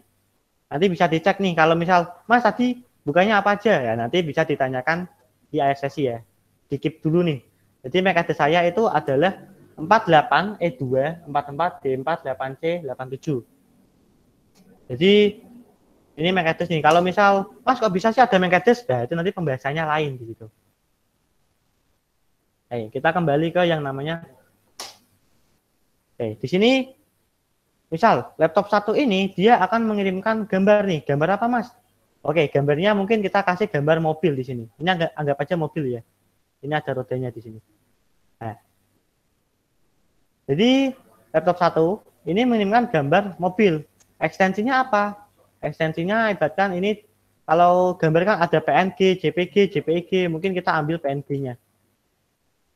Nanti bisa dicek nih kalau misal Mas tadi bukanya apa aja ya nanti bisa ditanyakan di ASSI ya. Dikip dulu nih. Jadi metode saya itu adalah 48 E2, 44 d 48 c 87. Jadi ini mekades nih. Kalau misal, Mas kok bisa sih ada mekades Nah, itu nanti pembahasannya lain gitu. situ. Oke, kita kembali ke yang namanya Oke, di sini Misal laptop satu ini dia akan mengirimkan gambar nih, gambar apa mas? Oke, gambarnya mungkin kita kasih gambar mobil di sini. Ini anggap, anggap aja mobil ya. Ini ada rodanya di sini. Nah. Jadi laptop satu ini mengirimkan gambar mobil. Ekstensinya apa? Ekstensinya ibaratkan ini kalau gambar kan ada PNG, JPG, JPEG, mungkin kita ambil PNG-nya.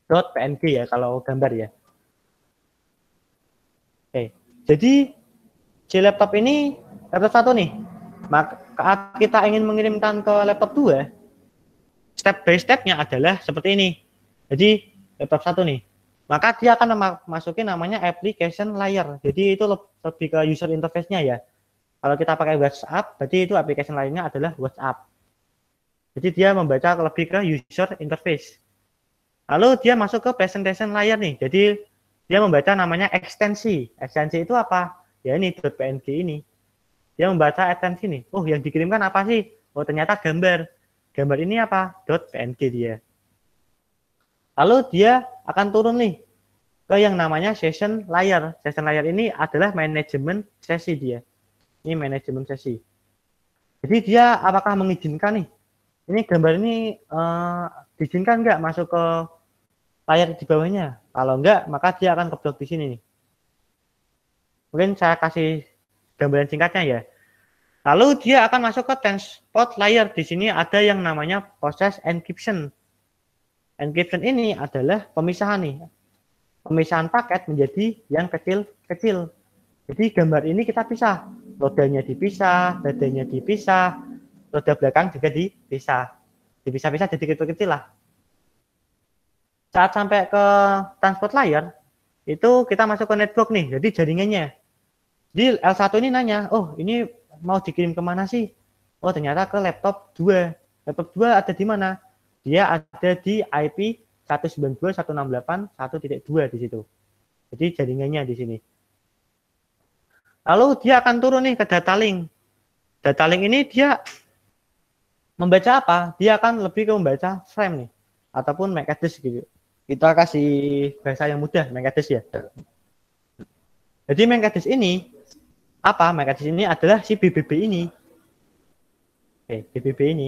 .png ya kalau gambar ya. Jadi C laptop ini laptop satu nih. Maka kita ingin mengirimkan ke laptop dua. step by stepnya adalah seperti ini. Jadi laptop satu nih. Maka dia akan masukin namanya application layer. Jadi itu lebih ke user interface-nya ya. Kalau kita pakai WhatsApp, berarti itu application lainnya adalah WhatsApp. Jadi dia membaca lebih ke user interface. Lalu dia masuk ke presentation layer nih. Jadi dia membaca namanya ekstensi. Ekstensi itu apa? Ya ini .png ini. Dia membaca ekstensi ini. Oh, yang dikirimkan apa sih? Oh, ternyata gambar. Gambar ini apa? .png dia. Lalu dia akan turun nih ke yang namanya session layer. Session layer ini adalah manajemen sesi dia. Ini manajemen sesi. Jadi dia apakah mengizinkan nih? Ini gambar ini eh, diizinkan nggak masuk ke layar di bawahnya. Kalau enggak, maka dia akan keblok di sini. Nih. Mungkin saya kasih gambaran singkatnya ya. Lalu dia akan masuk ke transport layer. Di sini ada yang namanya proses encryption. Encryption ini adalah pemisahan nih. Pemisahan paket menjadi yang kecil-kecil. Jadi gambar ini kita pisah. Rodanya dipisah, dadanya dipisah, roda belakang juga dipisah. Dipisah-pisah jadi kecil-kecil lah saat sampai ke transport layar itu kita masuk ke network nih jadi jaringannya Di L1 ini nanya oh ini mau dikirim kemana sih oh ternyata ke laptop 2 laptop 2 ada di mana dia ada di IP 192.168.1.2 di situ jadi jaringannya di sini lalu dia akan turun nih ke data link data link ini dia membaca apa dia akan lebih ke membaca frame nih ataupun MAC address gitu kita kasih bahasa yang mudah Mengkades ya. Jadi Mengkades ini apa? Mengkades ini adalah si BBB ini. Oke, BBB ini.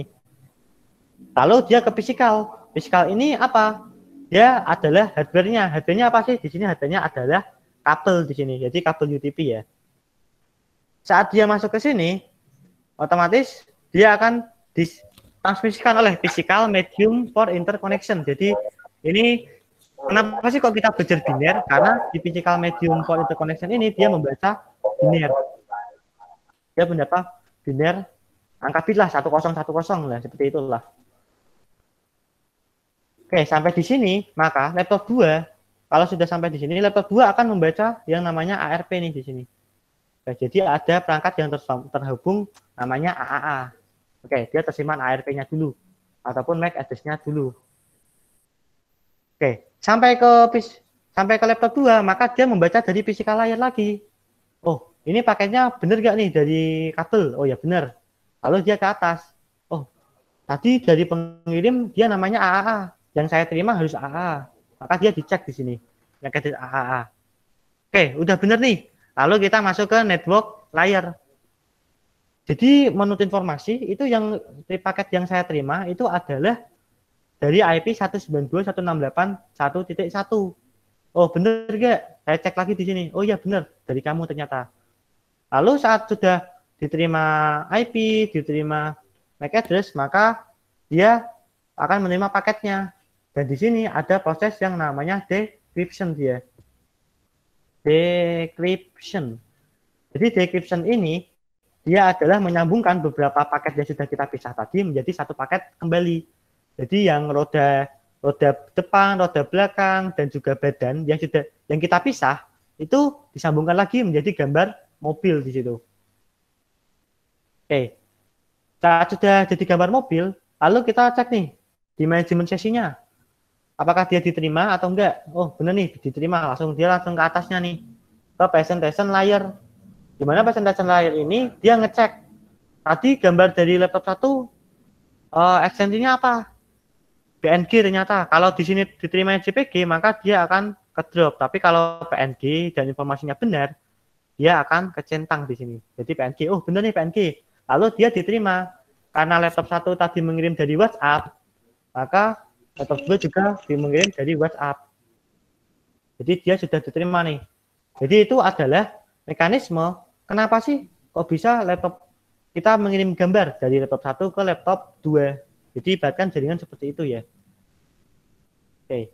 Lalu dia ke fisikal. Fisikal ini apa? Dia adalah hardware-nya. nya apa sih? Di sini hardware-nya adalah kabel di sini. Jadi kabel UTP ya. Saat dia masuk ke sini, otomatis dia akan ditransmisikan oleh physical medium for interconnection. Jadi ini kenapa sih kalau kita belajar biner? Karena di physical medium for interconnection ini dia membaca biner. Dia mendapat biner angka bit lah 1010 lah seperti itulah. Oke, sampai di sini maka laptop 2 kalau sudah sampai di sini laptop 2 akan membaca yang namanya ARP nih di sini. Oke, nah, jadi ada perangkat yang terhubung namanya AAA. Oke, dia tersimpan ARP-nya dulu ataupun MAC address-nya dulu. Oke, sampai ke sampai ke laptop 2, maka dia membaca dari physical layer lagi. Oh, ini paketnya benar gak nih dari kabel? Oh ya benar. Lalu dia ke atas. Oh, tadi dari pengirim dia namanya AAA. Yang saya terima harus AA. Maka dia dicek di sini. Yang kredit AAA. Oke, udah benar nih. Lalu kita masuk ke network layer. Jadi menurut informasi itu yang paket yang saya terima itu adalah dari IP 192.168.1.1. Oh, benar gak? Saya cek lagi di sini. Oh iya benar, dari kamu ternyata. Lalu saat sudah diterima IP, diterima MAC address, maka dia akan menerima paketnya. Dan di sini ada proses yang namanya decryption dia. Decryption. Jadi decryption ini dia adalah menyambungkan beberapa paket yang sudah kita pisah tadi menjadi satu paket kembali. Jadi yang roda roda depan, roda belakang dan juga badan yang sudah yang kita pisah itu disambungkan lagi menjadi gambar mobil di situ. Oke. Saat sudah jadi gambar mobil, lalu kita cek nih di manajemen sesinya. Apakah dia diterima atau enggak? Oh, benar nih, diterima. Langsung dia langsung ke atasnya nih. Ke presentation layer. Di mana presentation layer ini dia ngecek tadi gambar dari laptop satu uh, eh, ekstensinya apa? PNG ternyata kalau di sini diterima JPG maka dia akan ke drop. Tapi kalau PNG dan informasinya benar, dia akan kecentang di sini. Jadi PNG, oh benar nih PNG. Lalu dia diterima. Karena laptop satu tadi mengirim dari WhatsApp, maka laptop dua juga mengirim dari WhatsApp. Jadi dia sudah diterima nih. Jadi itu adalah mekanisme kenapa sih kok bisa laptop kita mengirim gambar dari laptop satu ke laptop dua jadi bahkan jaringan seperti itu ya. Oke. Okay.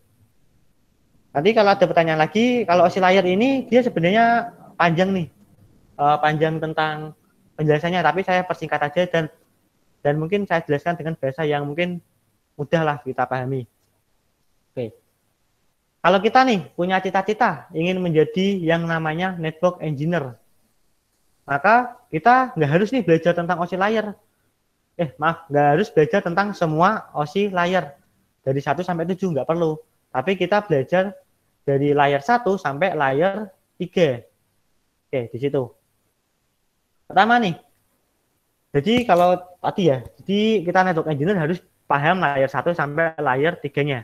Nanti kalau ada pertanyaan lagi, kalau si layar ini dia sebenarnya panjang nih, uh, panjang tentang penjelasannya. Tapi saya persingkat aja dan dan mungkin saya jelaskan dengan bahasa yang mungkin mudah lah kita pahami. Oke. Kalau kita nih punya cita-cita ingin menjadi yang namanya network engineer, maka kita nggak harus nih belajar tentang osilayer eh maaf nggak harus belajar tentang semua OSI layer dari 1 sampai 7 nggak perlu tapi kita belajar dari layer 1 sampai layer 3 oke di situ pertama nih jadi kalau tadi ya jadi kita network engineer harus paham layer 1 sampai layer 3 nya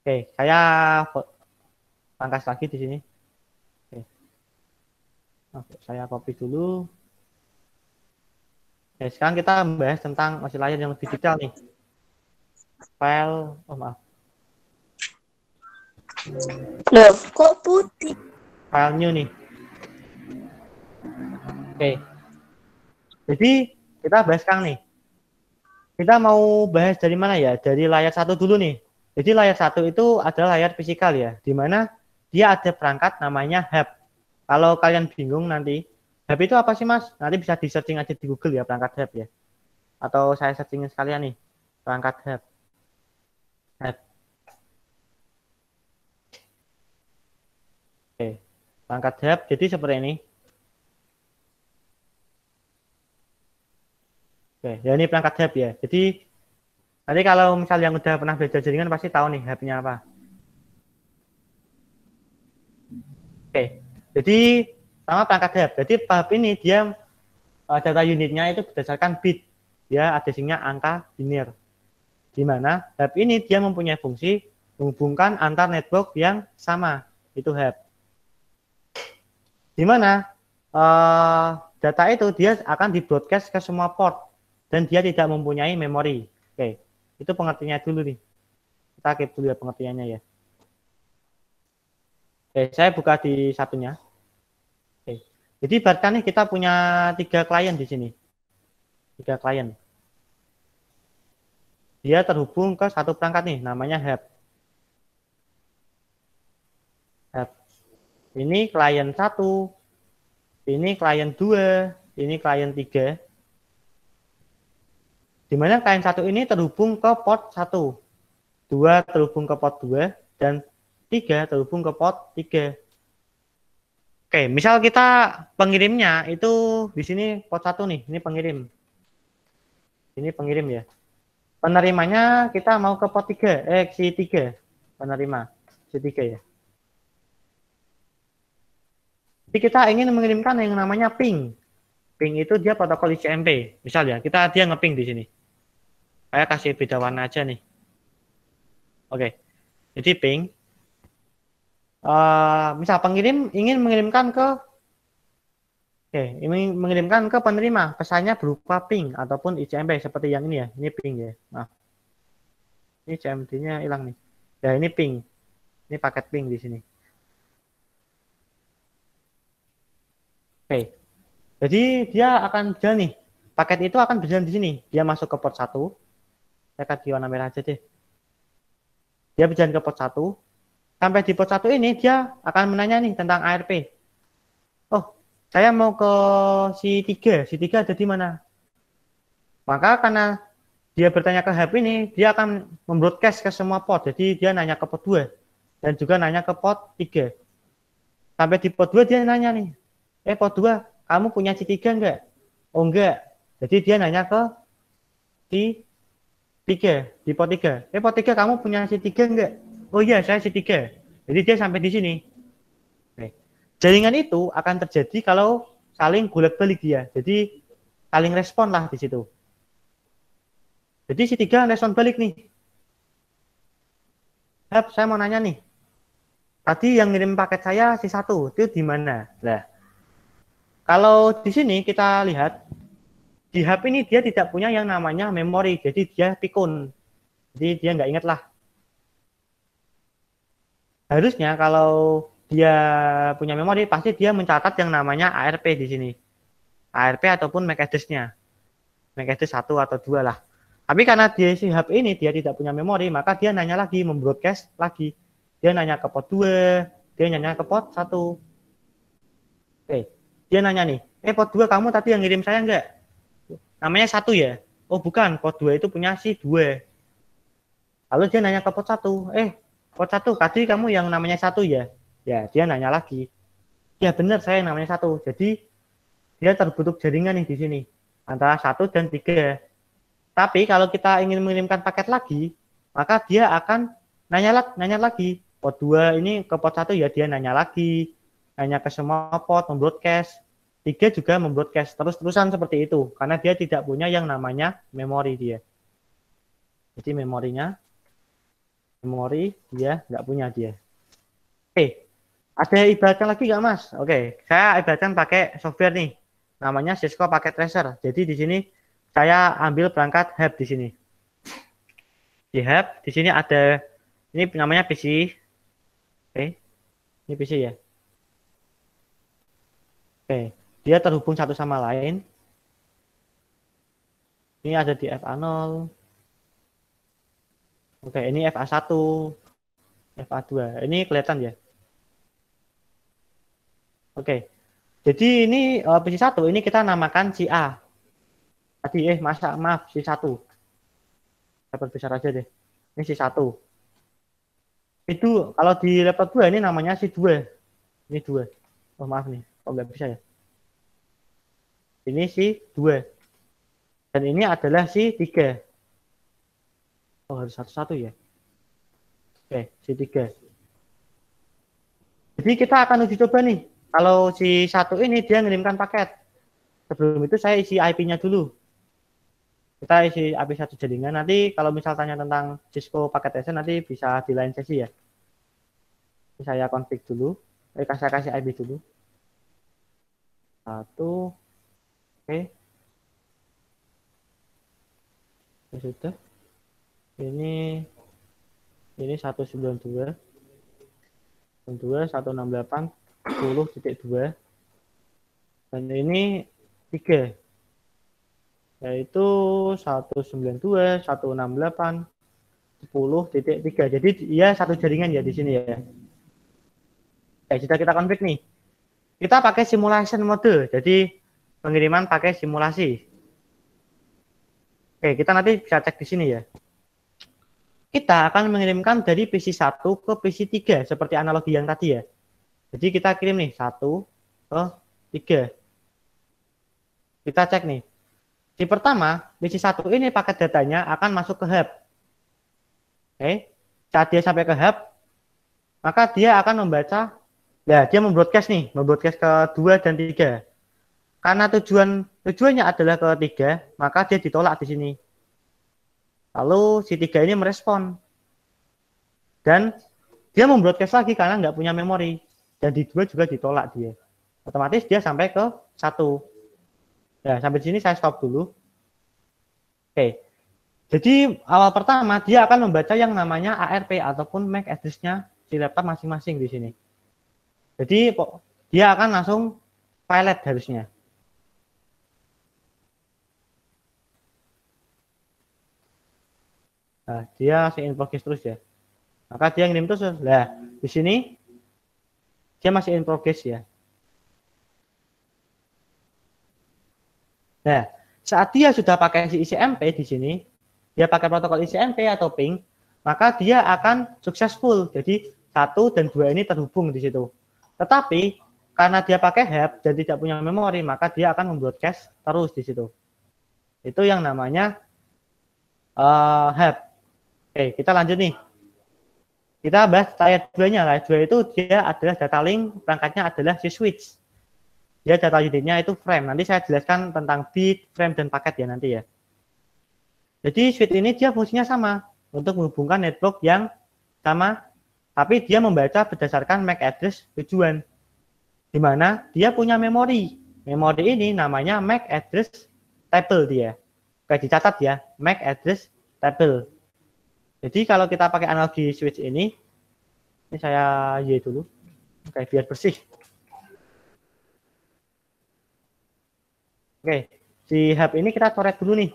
oke saya pangkas lagi di sini oke, saya copy dulu Ya, sekarang kita membahas tentang masih layar yang lebih digital nih. File, oh maaf. Loh, kok putih? File new nih. Oke. Jadi, kita bahas sekarang nih. Kita mau bahas dari mana ya? Dari layar satu dulu nih. Jadi layar satu itu adalah layar fisikal ya, di mana dia ada perangkat namanya hub. Kalau kalian bingung nanti, Hub itu apa sih mas? Nanti bisa di searching aja di Google ya perangkat hub ya. Atau saya searching sekalian nih perangkat hub. Hub. Oke, perangkat hub. Jadi seperti ini. Oke, ya ini perangkat hub ya. Jadi nanti kalau misal yang udah pernah belajar jaringan pasti tahu nih nya apa. Oke, jadi sama perangkat hub. Jadi pub ini dia uh, data unitnya itu berdasarkan bit, ya addressingnya angka biner. Di mana hub ini dia mempunyai fungsi menghubungkan antar network yang sama, itu hub. Di mana uh, data itu dia akan di broadcast ke semua port dan dia tidak mempunyai memori. Oke, itu pengertiannya dulu nih. Kita keep dulu ya pengertiannya ya. Oke, saya buka di satunya. Jadi ibaratkan nih kita punya tiga klien di sini. Tiga klien. Dia terhubung ke satu perangkat nih, namanya HEP. HEP. Ini klien satu, ini klien dua, ini klien tiga. Di mana klien satu ini terhubung ke port satu, dua terhubung ke port dua, dan tiga terhubung ke port tiga. Oke, misal kita pengirimnya itu di sini pot satu nih, ini pengirim. Ini pengirim ya. Penerimanya kita mau ke pot 3, eh si 3 penerima, si 3 ya. Jadi kita ingin mengirimkan yang namanya ping. Ping itu dia protokol ICMP. Misal ya, kita dia ngeping di sini. Saya kasih beda warna aja nih. Oke. Jadi ping uh, misal pengirim ingin mengirimkan ke oke okay, ini mengirimkan ke penerima pesannya berupa ping ataupun ICMP seperti yang ini ya ini ping ya nah ini CMD-nya hilang nih ya ini ping ini paket ping di sini oke okay. jadi dia akan jalan nih paket itu akan berjalan di sini dia masuk ke port 1 saya kasih warna merah aja deh dia berjalan ke port 1 sampai di pos 1 ini dia akan menanya nih tentang ARP. Oh, saya mau ke si 3, si 3 ada di mana? Maka karena dia bertanya ke HP ini, dia akan membroadcast ke semua pot. Jadi dia nanya ke pot 2 dan juga nanya ke pot 3. Sampai di pot 2 dia nanya nih, eh pot 2, kamu punya c 3 enggak? Oh enggak. Jadi dia nanya ke di 3, di pot 3. Eh pot 3 kamu punya c 3 enggak? oh iya saya C3 jadi dia sampai di sini Nih. jaringan itu akan terjadi kalau saling gulag balik dia jadi saling respon lah di situ jadi si tiga respon balik nih Hap, saya mau nanya nih tadi yang ngirim paket saya C1, itu di mana lah kalau di sini kita lihat di HP ini dia tidak punya yang namanya memori jadi dia pikun jadi dia nggak ingat lah harusnya kalau dia punya memori pasti dia mencatat yang namanya ARP di sini. ARP ataupun MAC address-nya. MAC address satu atau dua lah. Tapi karena dia si hub ini dia tidak punya memori, maka dia nanya lagi, membroadcast lagi. Dia nanya ke port 2, dia nanya ke port 1. Oke, eh, dia nanya nih, eh port 2 kamu tadi yang ngirim saya enggak? Namanya satu ya? Oh bukan, port 2 itu punya si 2. Lalu dia nanya ke port 1, eh oh satu tadi kamu yang namanya satu ya ya dia nanya lagi ya benar saya yang namanya satu jadi dia terbentuk jaringan nih di sini antara satu dan tiga tapi kalau kita ingin mengirimkan paket lagi maka dia akan nanya nanya lagi pot dua ini ke pot satu ya dia nanya lagi nanya ke semua pot membroadcast tiga juga membroadcast terus-terusan seperti itu karena dia tidak punya yang namanya memori dia jadi memorinya memori ya, nggak punya dia oke ada ibaratkan lagi nggak mas oke saya ibaratkan pakai software nih namanya Cisco pakai tracer jadi di sini saya ambil perangkat hub di sini di hub di sini ada ini namanya PC oke ini PC ya oke dia terhubung satu sama lain ini ada di f 0 Oke, ini FA1, FA2. Ini kelihatan ya? Oke. Jadi ini uh, eh, 1 ini kita namakan si A. Tadi eh masa maaf si 1. Saya perbesar aja deh. Ini si 1. Itu kalau di level 2 ini namanya si 2. Ini 2. Oh maaf nih, kok oh, nggak bisa ya. Ini si 2. Dan ini adalah si 3 Oh, harus satu-satu ya? Oke, si tiga Jadi kita akan uji coba nih. Kalau si satu ini dia ngirimkan paket. Sebelum itu saya isi IP-nya dulu. Kita isi IP satu jaringan. Nanti kalau misal tanya tentang Cisco paket SN nanti bisa di lain sesi ya. Saya konfig dulu. Eh, saya kasih IP dulu. Satu. Oke. Okay. Ya sudah ini ini delapan sepuluh titik dua, dan ini tiga, yaitu satu satu sembilan dua enam delapan sepuluh titik tiga. jadi ya satu jaringan ya di sini ya ya kita kita konflik nih kita pakai simulation mode jadi pengiriman pakai simulasi oke kita nanti bisa cek di sini ya kita akan mengirimkan dari PC1 ke PC3 seperti analogi yang tadi ya. Jadi kita kirim nih 1 ke 3. Kita cek nih. Di pertama, PC1 ini paket datanya akan masuk ke hub. Oke. Saat dia sampai ke hub, maka dia akan membaca ya dia membroadcast nih, membroadcast ke 2 dan 3. Karena tujuan tujuannya adalah ke 3, maka dia ditolak di sini. Lalu si tiga ini merespon. Dan dia membroadcast lagi karena nggak punya memori. Dan di dua juga ditolak dia. Otomatis dia sampai ke satu. Ya, sampai sini saya stop dulu. Oke. Jadi awal pertama dia akan membaca yang namanya ARP ataupun MAC address-nya di laptop masing-masing di sini. Jadi dia akan langsung pilot harusnya. Nah, dia ngasih in progress terus ya. Maka dia ngirim terus. Lah, di sini dia masih in progress ya. Nah, saat dia sudah pakai si ICMP di sini, dia pakai protokol ICMP atau ping, maka dia akan successful. Jadi satu dan dua ini terhubung di situ. Tetapi karena dia pakai HAP e dan tidak punya memori, maka dia akan membroadcast terus di situ. Itu yang namanya uh, eh, HAP. E Oke, kita lanjut nih. Kita bahas layer 2-nya. Layer 2 itu dia adalah data link, perangkatnya adalah si switch. Dia data unitnya itu frame. Nanti saya jelaskan tentang bit, frame, dan paket ya nanti ya. Jadi switch ini dia fungsinya sama untuk menghubungkan network yang sama, tapi dia membaca berdasarkan MAC address tujuan. Di mana dia punya memori. Memori ini namanya MAC address table dia. Kayak dicatat ya, MAC address table. Jadi kalau kita pakai analogi switch ini, ini saya Y dulu, oke biar bersih. Oke, si hub ini kita coret dulu nih.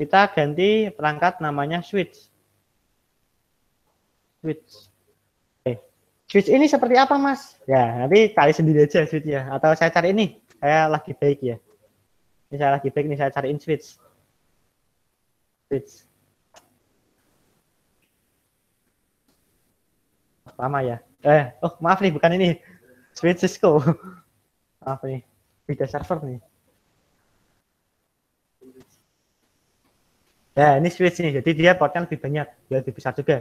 Kita ganti perangkat namanya switch. Switch. Oke. Switch ini seperti apa, Mas? Ya, nanti kali sendiri aja switch ya. Atau saya cari ini. Saya lagi baik ya. Ini saya lagi baik ini saya cariin switch. Switch. Lama ya. Eh, oh maaf nih bukan ini. Sweet Cisco. maaf nih. Beda server nih. Ya, ini switch nih. Jadi dia portnya lebih banyak. Dia lebih besar juga.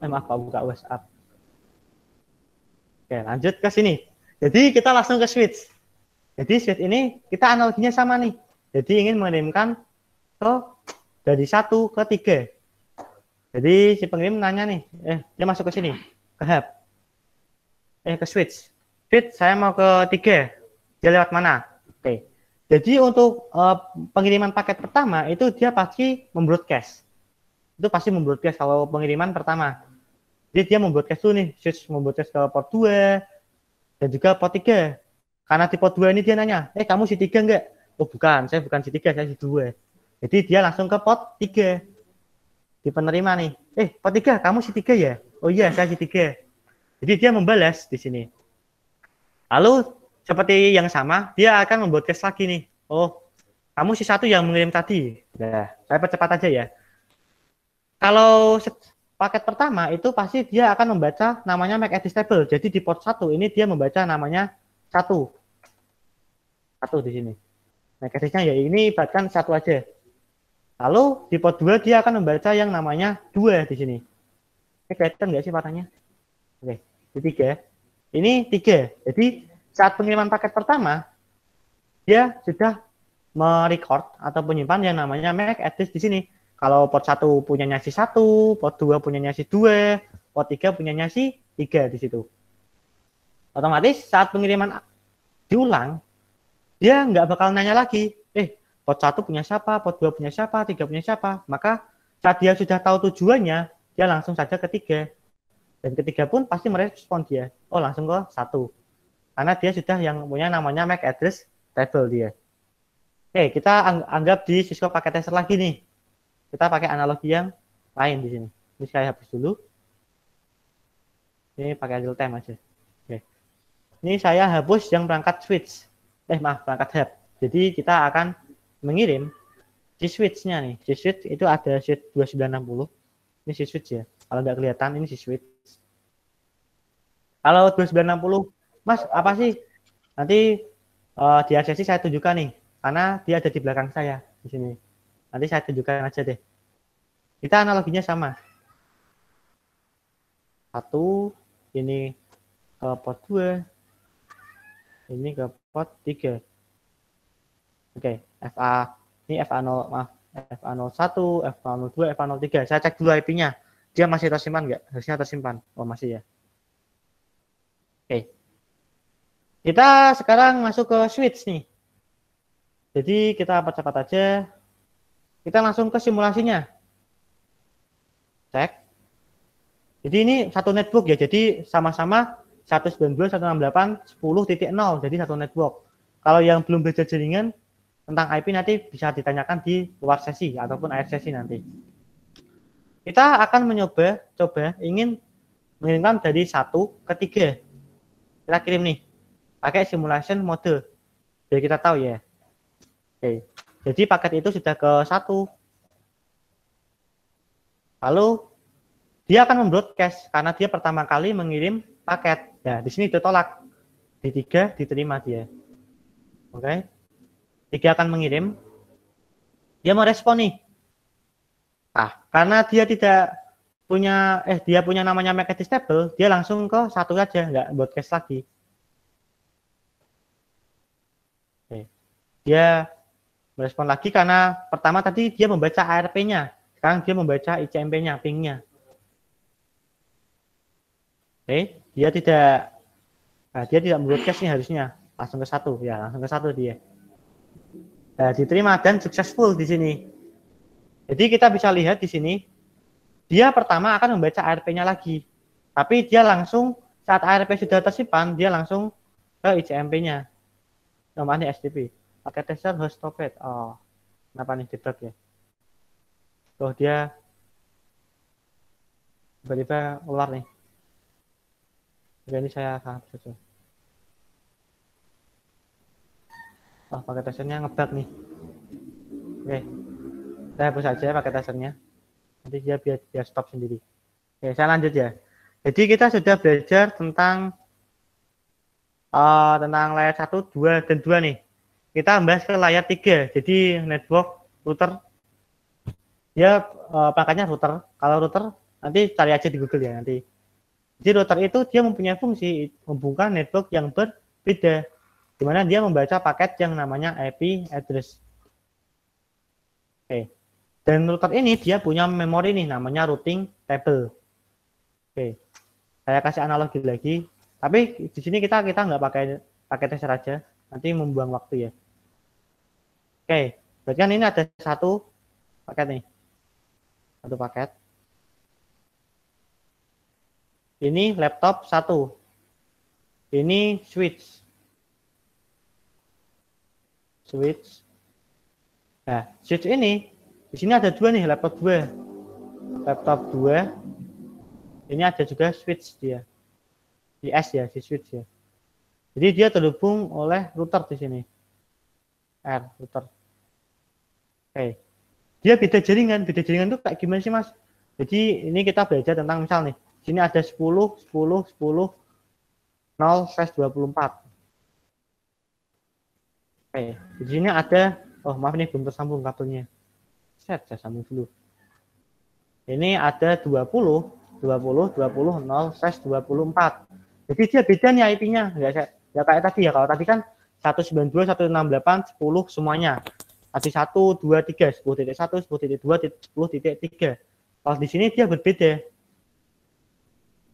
Eh, maaf, Pak, buka WhatsApp. Oke, lanjut ke sini. Jadi kita langsung ke switch. Jadi switch ini kita analoginya sama nih. Jadi ingin mengirimkan ke dari satu ke tiga. Jadi si pengirim nanya nih, eh dia masuk ke sini, ke hub. Eh ke switch. Switch saya mau ke tiga. Dia lewat mana? Oke. Okay. Jadi untuk uh, pengiriman paket pertama itu dia pasti membroadcast. Itu pasti membroadcast kalau pengiriman pertama. Jadi dia membroadcast dulu nih, switch membroadcast ke port 2 dan juga port 3. Karena di port 2 ini dia nanya, "Eh, kamu si tiga enggak?" "Oh, bukan, saya bukan si tiga, saya si dua. Jadi dia langsung ke port 3 di penerima nih, eh Pak Tiga, kamu si Tiga ya? Oh iya, saya si Tiga. Jadi dia membalas di sini. Lalu seperti yang sama, dia akan membuat case lagi nih. Oh, kamu si satu yang mengirim tadi. Nah, saya percepat aja ya. Kalau paket pertama itu pasti dia akan membaca namanya Mac Address table. Jadi di port satu ini dia membaca namanya satu. Satu di sini. address-nya ya ini bahkan satu aja. Lalu di pot 2 dia akan membaca yang namanya 2 di sini. Ini kelihatan nggak sih warnanya? Oke, di 3. Ini 3. Jadi saat pengiriman paket pertama, dia sudah merecord atau menyimpan yang namanya MAC address di sini. Kalau port 1 punyanya si 1, port 2 punyanya si 2, port 3 punyanya si 3 di situ. Otomatis saat pengiriman diulang, dia nggak bakal nanya lagi, pot satu punya siapa, pot dua punya siapa, tiga punya siapa. Maka saat dia sudah tahu tujuannya, dia langsung saja ke tiga. Dan ketiga pun pasti merespon dia. Oh langsung ke satu. Karena dia sudah yang punya namanya MAC address table dia. Oke, kita anggap di Cisco pakai tester lagi nih. Kita pakai analogi yang lain di sini. Ini saya hapus dulu. Ini pakai real time aja. Oke. Ini saya hapus yang perangkat switch. Eh maaf, perangkat hub. Jadi kita akan mengirim si switch nih. Si switch itu ada switch 2960. Ini si switch ya. Kalau nggak kelihatan ini si switch. Kalau 2960, Mas, apa sih? Nanti uh, eh, di aksesi saya tunjukkan nih, karena dia ada di belakang saya di sini. Nanti saya tunjukkan aja deh. Kita analoginya sama. Satu, ini ke port 2, ini ke port 3. Oke, okay. FA ini FA0 maaf FA01, FA02, FA03. Saya cek dulu IP-nya. Dia masih tersimpan nggak? Harusnya tersimpan. Oh, masih ya. Oke. Okay. Kita sekarang masuk ke switch nih. Jadi kita cepat-cepat aja. Kita langsung ke simulasinya. Cek. Jadi ini satu netbook ya. Jadi sama-sama 192.168.10.0. 168, 10.0. Jadi satu netbook. Kalau yang belum belajar jaringan, tentang IP nanti bisa ditanyakan di luar sesi ataupun air sesi nanti. Kita akan mencoba coba ingin mengirimkan dari satu ke tiga. Kita kirim nih pakai simulation mode biar kita tahu ya. Oke. Jadi paket itu sudah ke satu. Lalu dia akan membroadcast karena dia pertama kali mengirim paket. Ya, di sini ditolak. Di tiga diterima dia. Oke. Okay dia akan mengirim. Dia merespon nih. Ah, karena dia tidak punya eh dia punya namanya magnetic stable, dia langsung ke satu aja, nggak buat broadcast lagi. Oke. Dia merespon lagi karena pertama tadi dia membaca ARP-nya, sekarang dia membaca ICMP-nya, ping-nya. Oke, dia tidak nah, dia tidak broadcast nih harusnya, langsung ke satu ya, langsung ke satu dia. Nah, diterima dan successful di sini. Jadi kita bisa lihat di sini, dia pertama akan membaca ARP-nya lagi. Tapi dia langsung saat ARP sudah tersimpan, dia langsung ke ICMP-nya. Namanya STP. Pakai tester host topet. Oh, kenapa nih debug ya? Tuh dia tiba-tiba keluar nih. Jadi saya sangat sesuai. Wah, pakai tesennya ngebug nih. Oke. Saya hapus aja pakai tesennya. Nanti dia biar, biar stop sendiri. Oke, saya lanjut ya. Jadi kita sudah belajar tentang uh, tentang layar 1, 2, dan 2 nih. Kita bahas ke layar 3. Jadi network, router, Ya, uh, pakainya router. Kalau router, nanti cari aja di Google ya nanti. Jadi router itu dia mempunyai fungsi membuka network yang berbeda di mana dia membaca paket yang namanya IP address. Oke. Dan router ini dia punya memori nih namanya routing table. Oke. Saya kasih analogi lagi, tapi di sini kita kita nggak pakai pakai tester aja, nanti membuang waktu ya. Oke, berarti kan ini ada satu paket nih. Satu paket. Ini laptop satu. Ini switch switch. Nah, switch ini di sini ada dua nih laptop dua, laptop dua. Ini ada juga switch dia, di S ya, di switch ya. Jadi dia terhubung oleh router di sini, R router. Oke, okay. dia beda jaringan, beda jaringan tuh kayak gimana sih mas? Jadi ini kita belajar tentang misal nih, sini ada 10, 10, 10, 0, slash 24. Oke, eh, di sini ada, oh maaf nih belum tersambung kabelnya. Set, saya sambung dulu. Ini ada 20, 20, 20, 0, size 24. Jadi dia beda nih IP-nya, enggak set. Ya kayak tadi ya, kalau tadi kan 192, 168, 10 semuanya. Tadi 1, 2, 3, 10.1, 10.2, 10.3. Kalau di sini dia berbeda.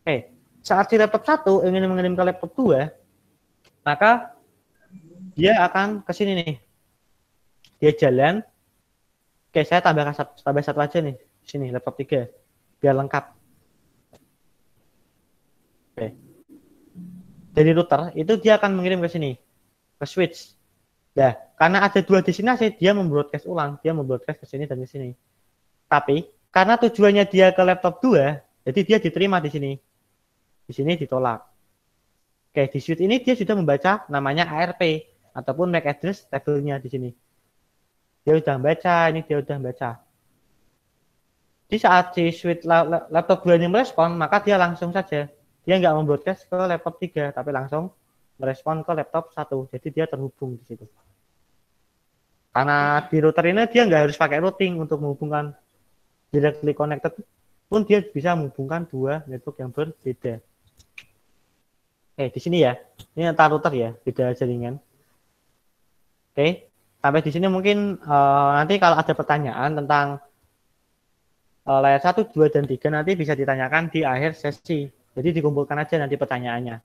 Oke, eh, saat si laptop 1 ingin mengirim ke laptop 2, maka dia akan ke sini nih. Dia jalan. Oke, saya tambah tambah satu aja nih. Sini laptop tiga. biar lengkap. Oke. Jadi router itu dia akan mengirim ke sini ke switch. Ya, karena ada dua di sini, dia membroadcast ulang, dia membroadcast ke sini dan ke sini. Tapi karena tujuannya dia ke laptop dua, jadi dia diterima di sini. Di sini ditolak. Oke, di switch ini dia sudah membaca namanya ARP ataupun MAC address tabelnya di sini. Dia udah baca, ini dia udah baca. Di saat si switch laptop 2 ini merespon, maka dia langsung saja. Dia nggak membroadcast ke laptop 3, tapi langsung merespon ke laptop 1. Jadi dia terhubung di situ. Karena di router ini dia nggak harus pakai routing untuk menghubungkan directly connected pun dia bisa menghubungkan dua network yang berbeda. Eh, di sini ya. Ini antar router ya, beda jaringan. Oke, sampai di sini mungkin uh, nanti kalau ada pertanyaan tentang uh, layar 1, 2, dan 3 nanti bisa ditanyakan di akhir sesi. Jadi dikumpulkan aja nanti pertanyaannya.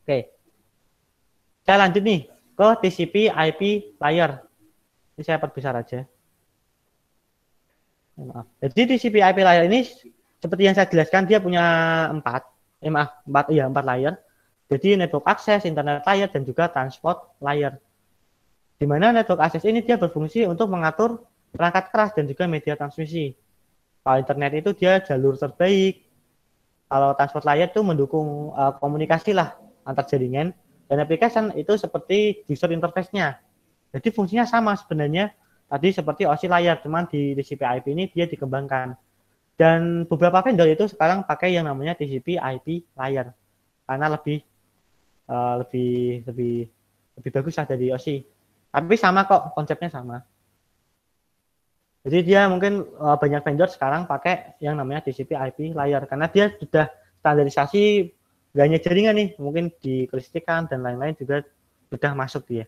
Oke, saya lanjut nih ke TCP IP layer. Ini saya perbesar aja. Eh, maaf. Jadi TCP IP layer ini seperti yang saya jelaskan dia punya empat, eh maaf empat iya empat layer. Jadi network access, internet layer, dan juga transport layer. Di mana network access ini dia berfungsi untuk mengatur perangkat keras dan juga media transmisi. Kalau internet itu dia jalur terbaik. Kalau transport layar itu mendukung uh, komunikasi lah antar jaringan dan application itu seperti user interface-nya. Jadi fungsinya sama sebenarnya tadi seperti OSI layar, cuman di TCP IP ini dia dikembangkan. Dan beberapa vendor itu sekarang pakai yang namanya TCP IP layar karena lebih uh, lebih lebih lebih bagus lah dari OSI. Tapi sama kok, konsepnya sama. Jadi dia mungkin eh, banyak vendor sekarang pakai yang namanya TCP IP layer karena dia sudah standarisasi gak hanya jaringan nih, mungkin di dan lain-lain juga sudah masuk dia.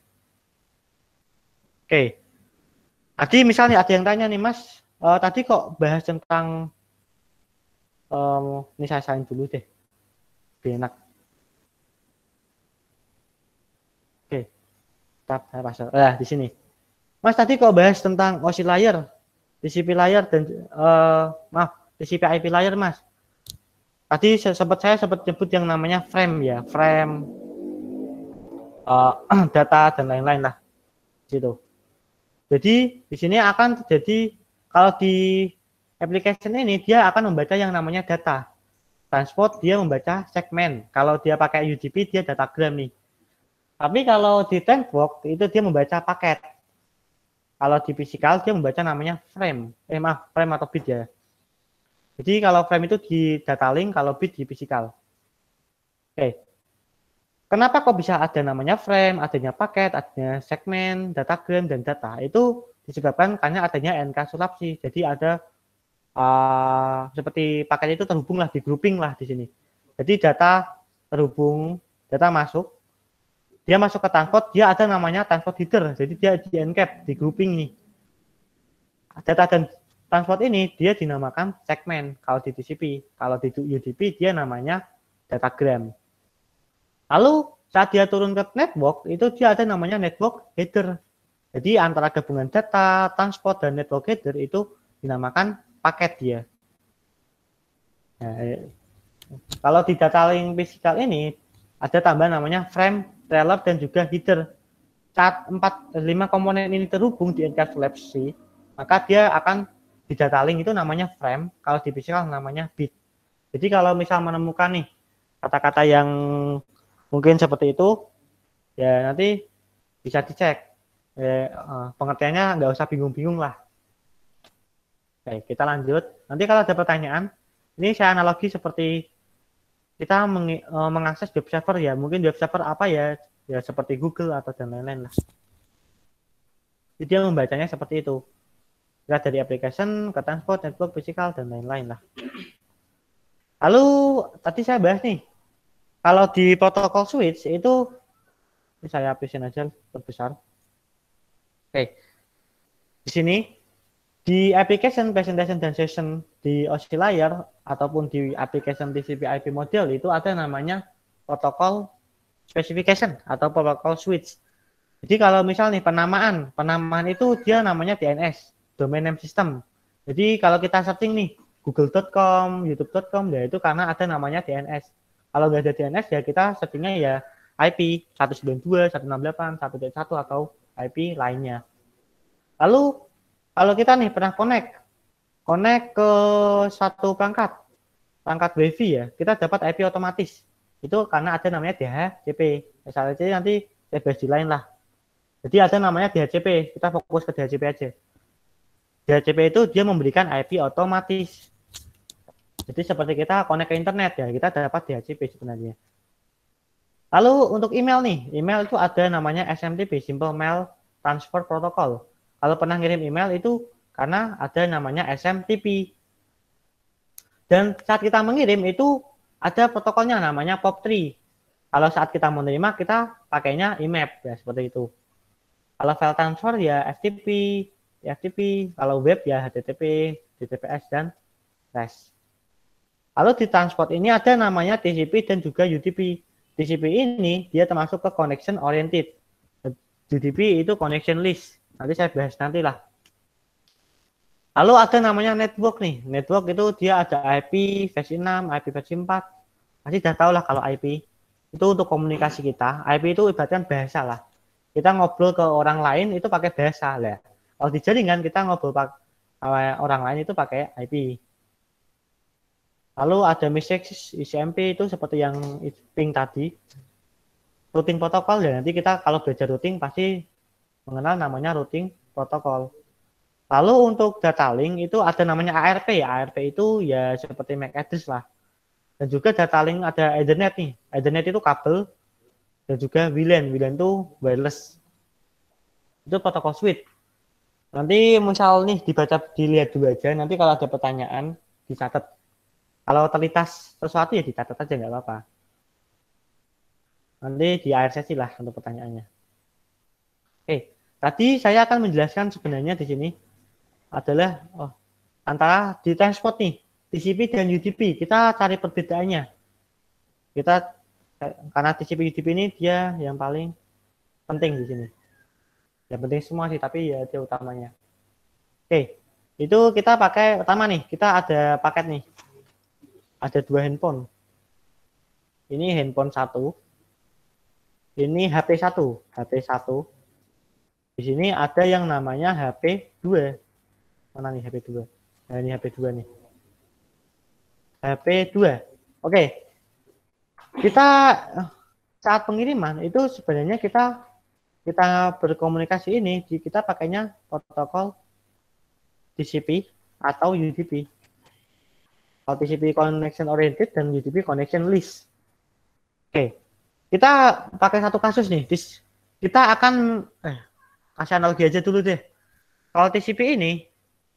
Oke. Okay. Tadi misalnya ada yang tanya nih Mas, uh, tadi kok bahas tentang um, ini saya sain dulu deh. lebih enak. tab eh, pasang. Nah, eh, di sini. Mas tadi kok bahas tentang OSI layer, TCP layer dan uh, maaf, TCP IP layer, Mas. Tadi sempat saya sempat nyebut yang namanya frame ya, frame uh, data dan lain-lain lah. gitu. Jadi di sini akan terjadi kalau di application ini dia akan membaca yang namanya data transport dia membaca segmen. Kalau dia pakai UDP dia datagram nih. Tapi kalau di Tankbox itu dia membaca paket. Kalau di physical dia membaca namanya frame. Eh maaf, frame atau bit ya. Jadi kalau frame itu di data link, kalau bit di physical. Oke. Kenapa kok bisa ada namanya frame, adanya paket, adanya segmen, data gram, dan data? Itu disebabkan karena adanya NK sulapsi. Jadi ada uh, seperti paket itu terhubung lah, di grouping lah di sini. Jadi data terhubung, data masuk, dia masuk ke tangkot, dia ada namanya tangkot header. Jadi dia di encap, di grouping nih. Data dan transport ini dia dinamakan segmen kalau di TCP. Kalau di UDP dia namanya datagram. Lalu saat dia turun ke network, itu dia ada namanya network header. Jadi antara gabungan data, transport, dan network header itu dinamakan paket dia. Nah, eh, kalau di data link physical ini, ada tambahan namanya frame trailer dan juga header. Saat empat lima komponen ini terhubung di encapsulasi, maka dia akan di data link itu namanya frame, kalau di physical namanya bit. Jadi kalau misal menemukan nih kata-kata yang mungkin seperti itu, ya nanti bisa dicek. Ya, eh, pengertiannya nggak usah bingung-bingung lah. Oke, kita lanjut. Nanti kalau ada pertanyaan, ini saya analogi seperti kita meng, e, mengakses web server ya mungkin web server apa ya ya seperti Google atau dan lain-lain lah jadi dia membacanya seperti itu ya dari application ke transport network physical dan lain-lain lah lalu tadi saya bahas nih kalau di protokol switch itu saya hapusin aja terbesar oke di sini di application presentation dan session di OC Layer ataupun di application TCP/IP model itu ada namanya protokol specification atau protokol switch. Jadi kalau misal nih penamaan, penamaan itu dia namanya DNS, domain name system. Jadi kalau kita setting nih google.com, youtube.com, ya itu karena ada namanya DNS. Kalau nggak ada DNS ya kita settingnya ya IP 192, 168, 1.1 atau IP lainnya. Lalu kalau kita nih pernah connect connect ke satu perangkat perangkat wifi ya kita dapat IP otomatis itu karena ada namanya DHCP SLC nanti saya bahas di lain lah jadi ada namanya DHCP kita fokus ke DHCP aja DHCP itu dia memberikan IP otomatis jadi seperti kita connect ke internet ya kita dapat DHCP sebenarnya lalu untuk email nih email itu ada namanya SMTP Simple Mail Transfer Protocol kalau pernah ngirim email itu karena ada namanya SMTP. Dan saat kita mengirim itu ada protokolnya namanya POP3. Kalau saat kita menerima kita pakainya IMAP ya seperti itu. Kalau file transfer ya FTP, FTP, ya kalau web ya HTTP, HTTPS dan REST. Kalau di transport ini ada namanya TCP dan juga UDP. TCP ini dia termasuk ke connection oriented. UDP itu connection list nanti saya bahas nanti lah lalu ada namanya network nih network itu dia ada IP versi 6 IP versi 4 pasti sudah tahu lah kalau IP itu untuk komunikasi kita IP itu ibaratkan bahasa lah kita ngobrol ke orang lain itu pakai bahasa lah kalau di jaringan kita ngobrol pakai orang lain itu pakai IP lalu ada message ICMP itu seperti yang ping tadi routing protokol ya nanti kita kalau belajar routing pasti mengenal namanya routing protokol. Lalu untuk data link itu ada namanya ARP ya. ARP itu ya seperti MAC address lah. Dan juga data link ada Ethernet nih. Ethernet itu kabel dan juga WLAN. WLAN itu wireless. Itu protokol switch. Nanti misal nih dibaca dilihat dulu aja. Nanti kalau ada pertanyaan dicatat. Kalau terlintas sesuatu ya dicatat aja nggak apa-apa. Nanti di air sesi lah untuk pertanyaannya. Oke. Tadi saya akan menjelaskan sebenarnya di sini adalah oh, antara di transport nih, TCP dan UDP. Kita cari perbedaannya. Kita eh, karena TCP UDP ini dia yang paling penting di sini. Yang penting semua sih, tapi ya dia utamanya. Oke, itu kita pakai utama nih. Kita ada paket nih. Ada dua handphone. Ini handphone satu. Ini HP satu, HP satu di sini ada yang namanya HP2. Mana nih HP2? Nah, ini HP2 nih. HP2. Oke. Kita saat pengiriman itu sebenarnya kita kita berkomunikasi ini kita pakainya protokol TCP atau UDP. Kalau TCP connection oriented dan UDP connection list. Oke. Kita pakai satu kasus nih. Kita akan eh, kasih analogi aja dulu deh. Kalau TCP ini,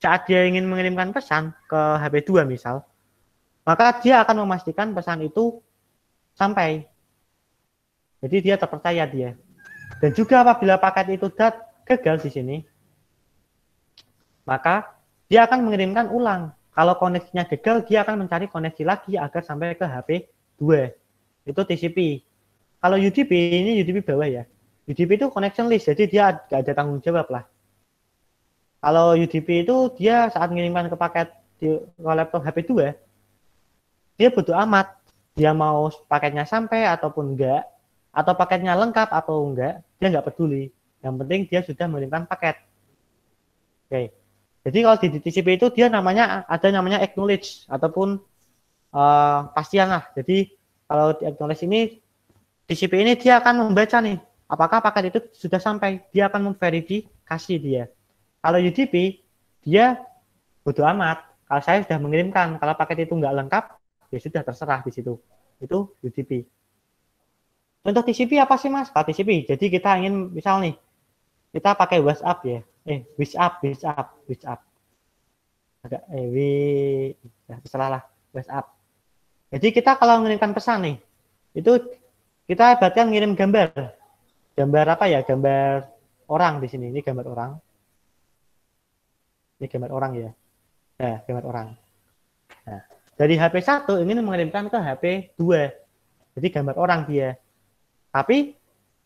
saat dia ingin mengirimkan pesan ke HP2 misal, maka dia akan memastikan pesan itu sampai. Jadi dia terpercaya dia. Dan juga apabila paket itu dat gagal di sini, maka dia akan mengirimkan ulang. Kalau koneksinya gagal, dia akan mencari koneksi lagi agar sampai ke HP 2. Itu TCP. Kalau UDP, ini UDP bawah ya. UDP itu connection list, jadi dia gak ada tanggung jawab lah. Kalau UDP itu dia saat mengirimkan ke paket di ke laptop HP 2, dia butuh amat. Dia mau paketnya sampai ataupun enggak, atau paketnya lengkap atau enggak, dia nggak peduli. Yang penting dia sudah mengirimkan paket. Oke. Jadi kalau di TCP itu dia namanya ada namanya acknowledge ataupun uh, pastian lah. Jadi kalau di acknowledge ini TCP ini dia akan membaca nih apakah paket itu sudah sampai. Dia akan memverifikasi dia. Kalau UDP, dia butuh amat. Kalau saya sudah mengirimkan, kalau paket itu nggak lengkap, dia ya sudah terserah di situ. Itu UDP. Untuk TCP apa sih mas? Kalau TCP, jadi kita ingin misal nih, kita pakai WhatsApp ya. Eh, WhatsApp, WhatsApp, WhatsApp. Agak, eh, we, ya, salah lah, WhatsApp. Jadi kita kalau mengirimkan pesan nih, itu kita berarti kan ngirim gambar gambar apa ya gambar orang di sini ini gambar orang ini gambar orang ya nah gambar orang nah dari HP 1 ingin mengirimkan ke HP 2 jadi gambar orang dia tapi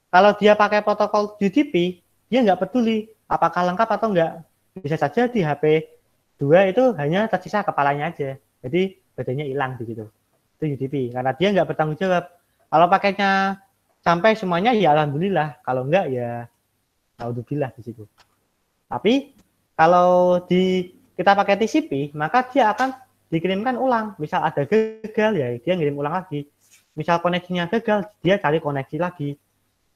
kalau dia pakai protokol UDP dia nggak peduli apakah lengkap atau enggak bisa saja di HP 2 itu hanya tersisa kepalanya aja jadi badannya hilang begitu itu UDP karena dia nggak bertanggung jawab kalau pakainya sampai semuanya ya alhamdulillah kalau enggak ya alhamdulillah di situ tapi kalau di kita pakai TCP maka dia akan dikirimkan ulang misal ada gagal ya dia ngirim ulang lagi misal koneksinya gagal dia cari koneksi lagi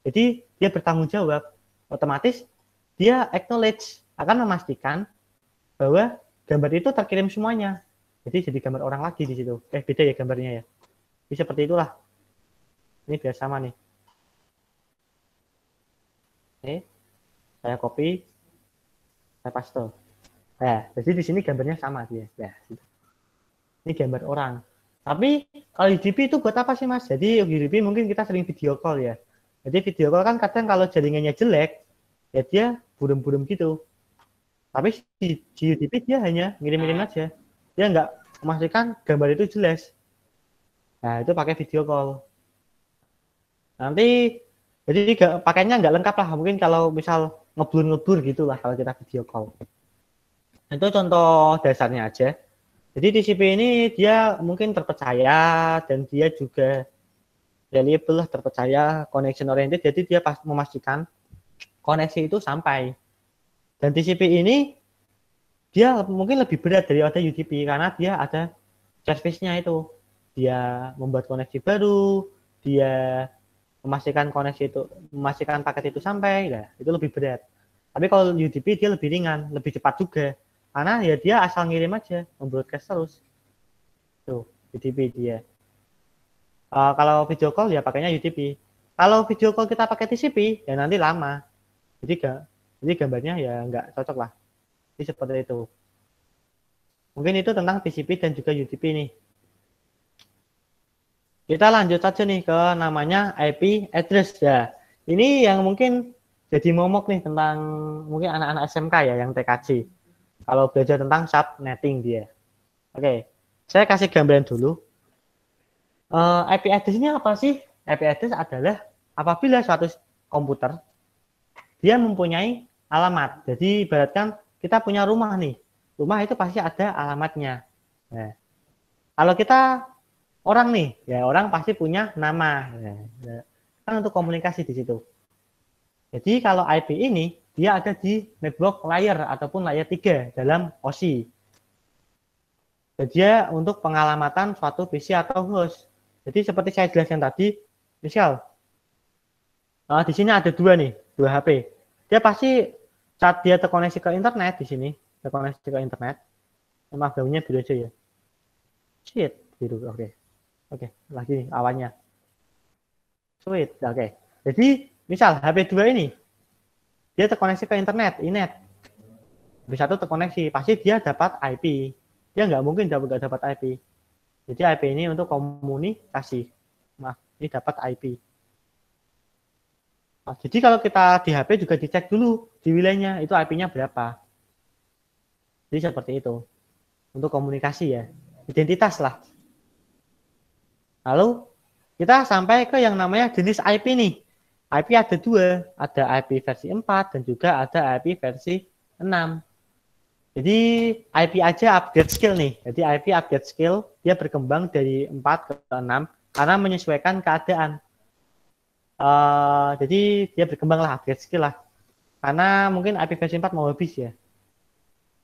jadi dia bertanggung jawab otomatis dia acknowledge akan memastikan bahwa gambar itu terkirim semuanya jadi jadi gambar orang lagi di situ eh beda ya gambarnya ya jadi seperti itulah ini biasa sama nih saya copy saya paste nah jadi di sini gambarnya sama dia ya gitu. ini gambar orang tapi kalau UDP itu buat apa sih mas jadi UDP mungkin kita sering video call ya jadi video call kan kadang kalau jaringannya jelek ya dia burem-burem gitu tapi si UDP dia hanya ngirim-ngirim aja dia nggak memastikan gambar itu jelas nah itu pakai video call nanti jadi gak, pakainya nggak lengkap lah. Mungkin kalau misal ngeblur-ngeblur gitu lah kalau kita video call. Itu contoh dasarnya aja. Jadi TCP ini dia mungkin terpercaya dan dia juga reliable lah terpercaya, connection oriented. Jadi dia pas memastikan koneksi itu sampai. Dan TCP ini dia mungkin lebih berat dari ada UDP karena dia ada service-nya itu. Dia membuat koneksi baru, dia memastikan koneksi itu memastikan paket itu sampai ya itu lebih berat tapi kalau UDP dia lebih ringan lebih cepat juga karena ya dia asal ngirim aja membroadcast terus tuh UDP dia uh, kalau video call ya pakainya UDP kalau video call kita pakai TCP ya nanti lama jadi gak, jadi gambarnya ya nggak cocok lah jadi seperti itu mungkin itu tentang TCP dan juga UDP nih kita lanjut aja nih ke namanya IP address ya. Ini yang mungkin jadi momok nih tentang mungkin anak-anak SMK ya yang TKJ. Kalau belajar tentang subnetting dia. Oke, saya kasih gambaran dulu. Uh, eh, IP address ini apa sih? IP address adalah apabila suatu komputer dia mempunyai alamat. Jadi ibaratkan kita punya rumah nih. Rumah itu pasti ada alamatnya. Nah, kalau kita orang nih, ya orang pasti punya nama. Ya. Kan untuk komunikasi di situ. Jadi kalau IP ini dia ada di network layer ataupun layer 3 dalam OSI. Jadi ya, untuk pengalamatan suatu PC atau host. Jadi seperti saya jelaskan tadi, misal nah, di sini ada dua nih, dua HP. Dia pasti saat dia terkoneksi ke internet di sini, terkoneksi ke internet. Maaf, gaunya biru aja ya. Shit, biru, gitu, oke. Okay. Oke, lagi nih awannya. Sweet, oke. Okay. Jadi, misal HP2 ini, dia terkoneksi ke internet, inet. HP1 terkoneksi, pasti dia dapat IP. Dia nggak mungkin dapat nggak dapat IP. Jadi IP ini untuk komunikasi. Nah, ini dapat IP. Nah, jadi kalau kita di HP juga dicek dulu di wilayahnya, itu IP-nya berapa. Jadi seperti itu. Untuk komunikasi ya. Identitas lah. Lalu kita sampai ke yang namanya jenis IP nih. IP ada dua, ada IP versi 4 dan juga ada IP versi 6. Jadi IP aja update skill nih. Jadi IP update skill dia berkembang dari 4 ke 6 karena menyesuaikan keadaan. Uh, jadi dia berkembang lah update skill lah. Karena mungkin IP versi 4 mau habis ya.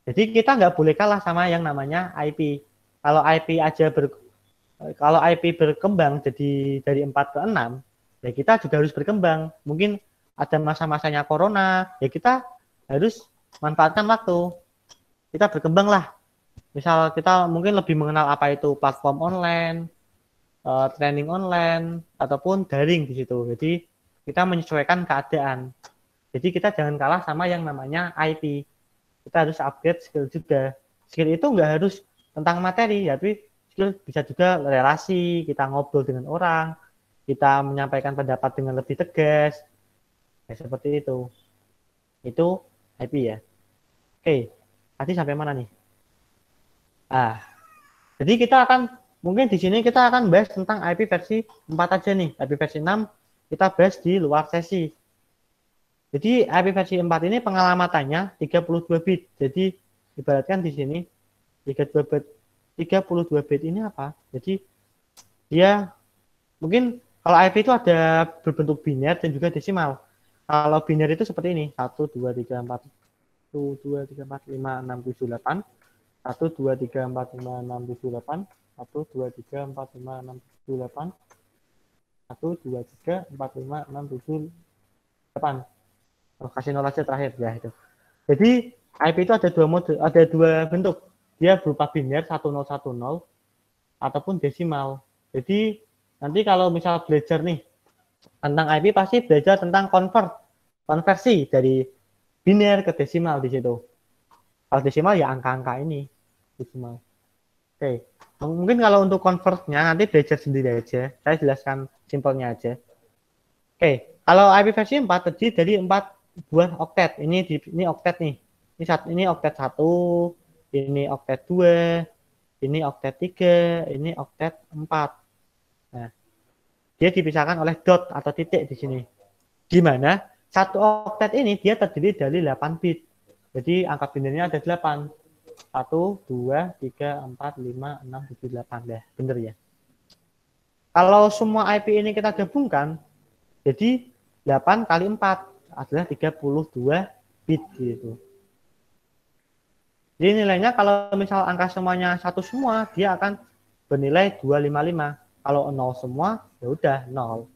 Jadi kita nggak boleh kalah sama yang namanya IP. Kalau IP aja ber, kalau IP berkembang jadi dari 4 ke 6, ya kita juga harus berkembang. Mungkin ada masa-masanya corona, ya kita harus manfaatkan waktu. Kita berkembang lah. Misal kita mungkin lebih mengenal apa itu platform online, uh, training online, ataupun daring di situ. Jadi kita menyesuaikan keadaan. Jadi kita jangan kalah sama yang namanya IP. Kita harus upgrade skill juga. Skill itu nggak harus tentang materi, ya tapi skill bisa juga relasi, kita ngobrol dengan orang, kita menyampaikan pendapat dengan lebih tegas. Ya, seperti itu. Itu IP ya. Oke, tadi sampai mana nih? Ah. Jadi kita akan mungkin di sini kita akan bahas tentang IP versi 4 aja nih. IP versi 6 kita bahas di luar sesi. Jadi IP versi 4 ini pengalamatannya 32 bit. Jadi ibaratkan di sini 32 bit 32 bit ini apa? Jadi dia ya, mungkin kalau IP itu ada berbentuk biner dan juga desimal. Kalau biner itu seperti ini, 1 2 3 4 1 2 3 4 5 6 7 8 1 2 3 4 5 6 7 8 1 2 3 4 5 6 7 8 1 2 3 4 5 6 7 8. Oh, kasih nol aja terakhir ya itu. Jadi IP itu ada dua mode, ada dua bentuk dia berupa biner 1010 ataupun desimal. Jadi nanti kalau misal belajar nih tentang IP pasti belajar tentang convert, konversi dari biner ke desimal di situ. Kalau desimal ya angka-angka ini desimal. Oke, mungkin kalau untuk convertnya nanti belajar sendiri aja. Saya jelaskan simpelnya aja. Oke, kalau IP versi 4 terdiri dari 4 buah oktet. Ini di, ini oktet nih. Ini satu ini oktet 1, ini oktet 2, ini oktet 3, ini oktet 4. Nah, dia dipisahkan oleh dot atau titik di sini. Gimana? Satu oktet ini dia terdiri dari 8 bit. Jadi angka binernya ada 8. 1, 2, 3, 4, 5, 6, 7, 8. Ya, bener ya. Kalau semua IP ini kita gabungkan, jadi 8 kali 4 adalah 32 bit gitu. Jadi nilainya kalau misal angka semuanya satu semua, dia akan bernilai 255. Kalau nol semua, ya udah nol.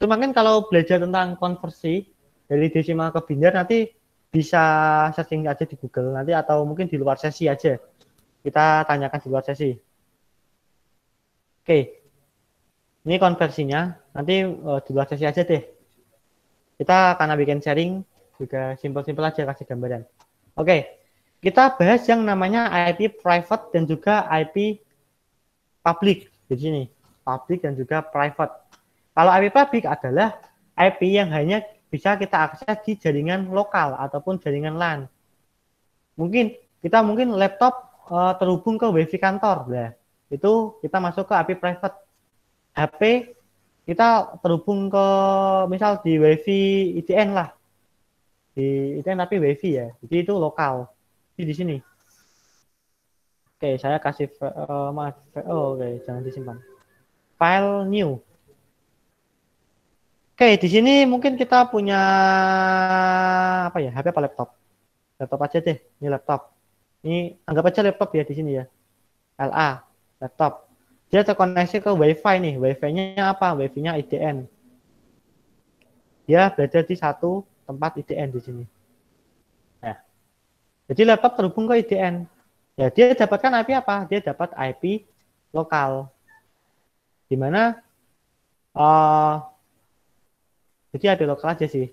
Itu mungkin kalau belajar tentang konversi dari desimal ke biner nanti bisa searching aja di Google nanti atau mungkin di luar sesi aja. Kita tanyakan di luar sesi. Oke. Ini konversinya. Nanti uh, di luar sesi aja deh. Kita karena bikin sharing juga simpel-simpel aja kasih gambaran. Oke. Kita bahas yang namanya IP private dan juga IP public. Di sini, public dan juga private. Kalau IP public adalah IP yang hanya bisa kita akses di jaringan lokal ataupun jaringan LAN. Mungkin kita mungkin laptop uh, terhubung ke wifi kantor, ya. Itu kita masuk ke IP private. HP kita terhubung ke misal di wifi ITN lah di ITN tapi wifi ya jadi itu lokal di sini. Oke, saya kasih uh, maaf. Oh, oke, jangan disimpan. File new. Oke, di sini mungkin kita punya apa ya? HP apa laptop? Laptop aja deh. Ini laptop. Ini anggap aja laptop ya di sini ya. LA, laptop. Dia terkoneksi ke WiFi nih. WiFi-nya apa? WiFi-nya IDN. Dia berada di satu tempat IDN di sini. Jadi laptop terhubung ke IDN. Ya, dia dapatkan IP apa? Dia dapat IP lokal. Di mana uh, jadi IP lokal aja sih.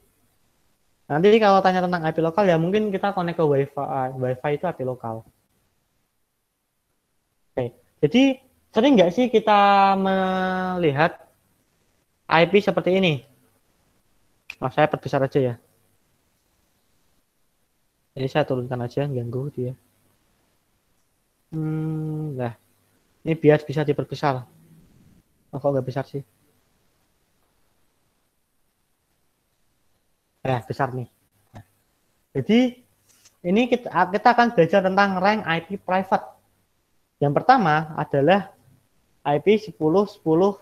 Nanti kalau tanya tentang IP lokal ya mungkin kita connect ke WiFi. WiFi itu IP lokal. Oke. Jadi sering nggak sih kita melihat IP seperti ini? Nah, saya perbesar aja ya. Jadi saya turunkan aja, ganggu dia. Gitu ya. Hmm, nah, ini biar bisa diperbesar. Oh, kok nggak besar sih? Eh, besar nih. jadi ini kita, kita akan belajar tentang rank IP private. Yang pertama adalah IP 10 10.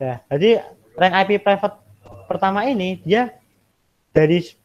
Ya, jadi rank IP private pertama ini dia dari 10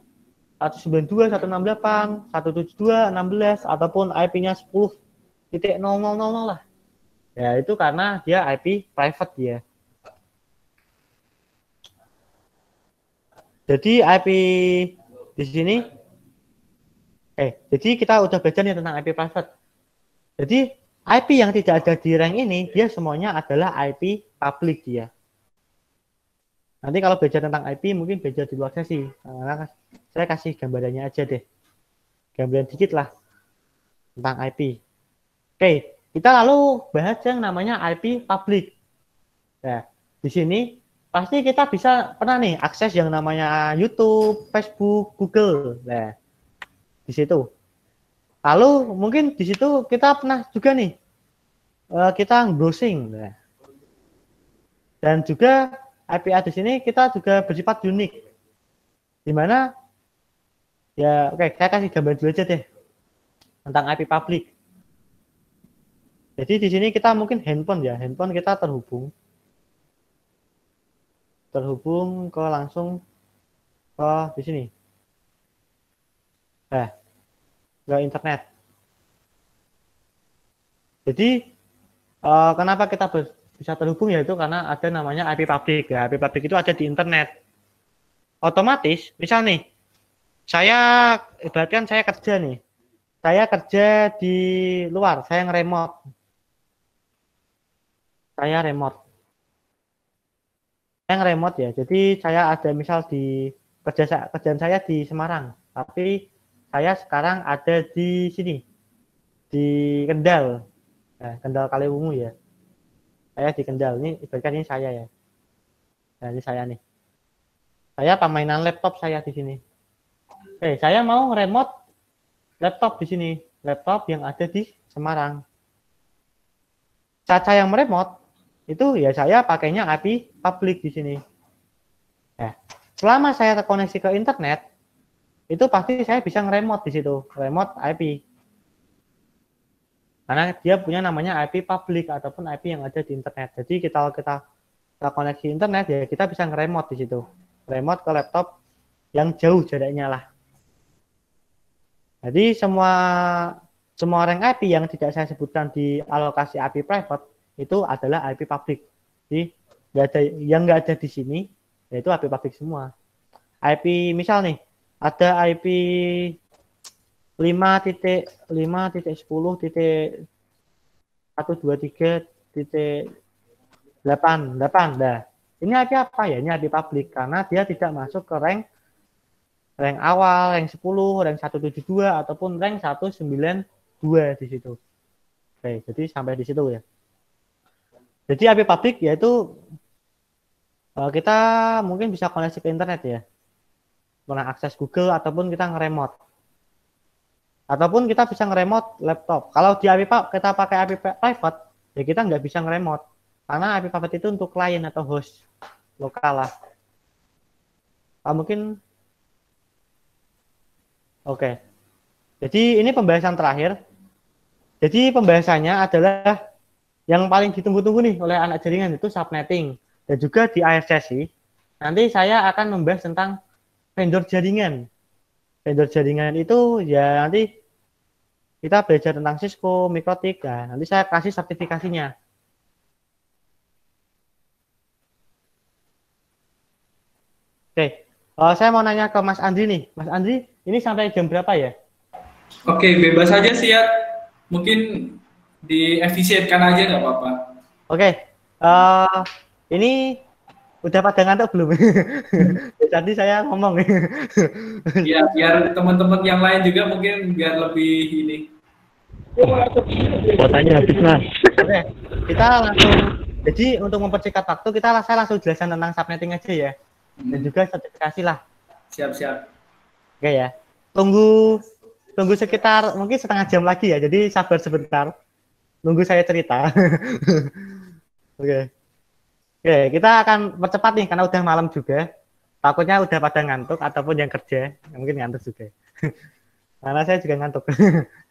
192, 168, 172, 16 ataupun IP-nya titik 10.000 lah. Ya, itu karena dia IP private ya Jadi IP di sini eh jadi kita udah belajar nih tentang IP private. Jadi IP yang tidak ada di rank ini dia semuanya adalah IP public ya Nanti kalau belajar tentang IP mungkin belajar di luar sesi. Nah, saya kasih gambarannya aja deh. Gambaran dikit lah tentang IP. Oke, kita lalu bahas yang namanya IP public. Nah, di sini pasti kita bisa pernah nih akses yang namanya YouTube, Facebook, Google. Nah, di situ. Lalu mungkin di situ kita pernah juga nih eh, kita browsing. Nah. Dan juga IP address ini kita juga bersifat unik. Di mana ya oke okay, saya kasih gambar dulu aja deh tentang IP public. Jadi di sini kita mungkin handphone ya, handphone kita terhubung terhubung ke langsung ke di sini. Eh, ke internet. Jadi eh, kenapa kita bisa terhubung yaitu karena ada namanya IP public. Ya, IP public itu ada di internet. Otomatis, misal nih, saya ibaratkan saya kerja nih. Saya kerja di luar, saya yang remote Saya remote. Saya yang remote ya. Jadi saya ada misal di kerja kerjaan saya di Semarang, tapi saya sekarang ada di sini di Kendal. Nah, Kendal Kaliwungu ya saya eh, di Kendal ini ibaratkan ini saya ya nah, ini saya nih saya pemainan laptop saya di sini oke saya mau remote laptop di sini laptop yang ada di Semarang saat saya meremote itu ya saya pakainya API public di sini nah, selama saya terkoneksi ke internet itu pasti saya bisa ngeremot di situ remote IP karena dia punya namanya IP public ataupun IP yang ada di internet. Jadi kita kita kita koneksi internet ya kita bisa ngeremot di situ, remote ke laptop yang jauh jaraknya lah. Jadi semua semua orang IP yang tidak saya sebutkan di alokasi IP private itu adalah IP public. Jadi nggak ada yang nggak ada di sini yaitu IP public semua. IP misal nih ada IP lima titik lima titik sepuluh titik satu dua tiga titik delapan delapan dah. Ini IP apa ya? Ini IP publik karena dia tidak masuk ke rank rank awal, rank sepuluh rank dua ataupun rank satu sembilan dua di situ. Oke, jadi sampai di situ ya. Jadi api publik yaitu eh, kita mungkin bisa koneksi ke internet ya. Pernah akses Google ataupun kita ngeremot ataupun kita bisa ngeremot laptop. Kalau di API pak kita pakai API private, ya kita nggak bisa ngeremot karena API private itu untuk klien atau host lokal lah. Ah, mungkin oke. Okay. Jadi ini pembahasan terakhir. Jadi pembahasannya adalah yang paling ditunggu-tunggu nih oleh anak jaringan itu subnetting dan juga di sesi Nanti saya akan membahas tentang vendor jaringan vendor jaringan itu ya nanti kita belajar tentang Cisco, Mikrotik, ya. nanti saya kasih sertifikasinya. Oke, uh, saya mau nanya ke Mas Andri nih. Mas Andri, ini sampai jam berapa ya? Oke, bebas saja sih ya.
Mungkin diefisienkan aja nggak apa-apa.
Oke, uh, ini udah pada ngantuk belum? Hmm. Ya, tadi saya ngomong.
ya biar teman-teman yang lain juga mungkin biar lebih ini.
Kotanya habis mas. Oke, kita langsung. Jadi untuk mempercepat waktu kita saya langsung jelasan tentang subnetting aja ya. Dan hmm. juga sertifikasi lah. Siap siap. Oke ya. Tunggu tunggu sekitar mungkin setengah jam lagi ya. Jadi sabar sebentar. tunggu saya cerita. Oke. Okay. Oke, kita akan percepat nih karena udah malam juga. Takutnya udah pada ngantuk ataupun yang kerja, ya mungkin ngantuk juga. karena saya juga ngantuk.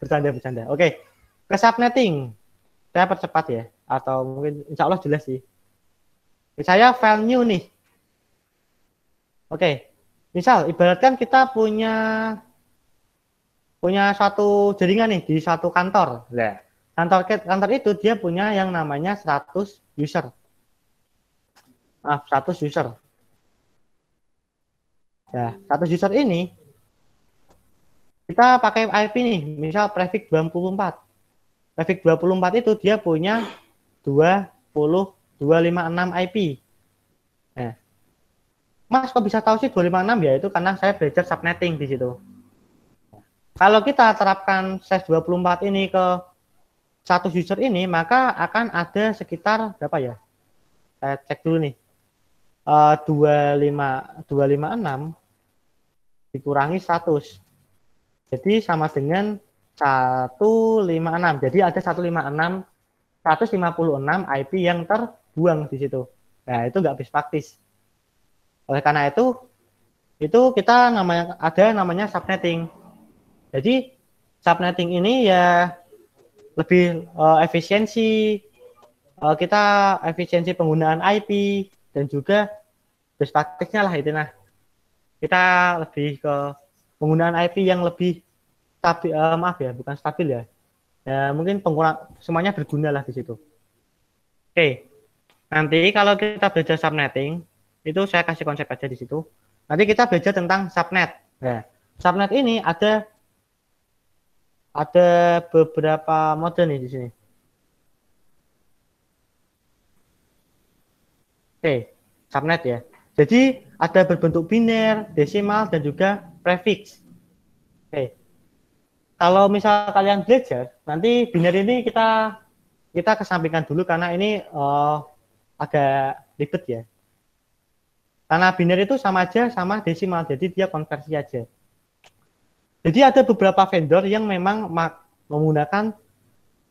Bercanda-bercanda. Oke, ke subnetting. Saya percepat ya, atau mungkin insya Allah jelas sih. Saya file new nih. Oke, misal ibaratkan kita punya punya satu jaringan nih di satu kantor. Nah, kantor kantor itu dia punya yang namanya 100 user maaf ah, 100 user. Ya, 100 user ini kita pakai IP nih, misal prefix 24. Prefix 24 itu dia punya 20256 IP. Nah, Mas kok bisa tahu sih 256 ya itu karena saya belajar subnetting di situ. Kalau kita terapkan size 24 ini ke satu user ini maka akan ada sekitar berapa ya? Saya cek dulu nih. 25 eh, 256 dikurangi 100. Jadi sama dengan 156. Jadi ada 156 156 IP yang terbuang di situ. Nah, itu nggak bisa praktis. Oleh karena itu itu kita namanya ada namanya subnetting. Jadi subnetting ini ya lebih uh, efisiensi uh, kita efisiensi penggunaan IP dan juga best practice-nya lah itu nah kita lebih ke penggunaan IP yang lebih stabil uh, maaf ya bukan stabil ya ya mungkin pengguna semuanya berguna lah di situ oke nanti kalau kita belajar subnetting itu saya kasih konsep aja di situ nanti kita belajar tentang subnet nah subnet ini ada ada beberapa mode nih di sini Oke, eh, subnet ya. Jadi ada berbentuk biner, desimal dan juga prefix. Oke. Kalau misal kalian belajar, nanti biner ini kita kita kesampingkan dulu karena ini uh, agak ribet ya. Karena biner itu sama aja sama desimal, jadi dia konversi aja. Jadi ada beberapa vendor yang memang menggunakan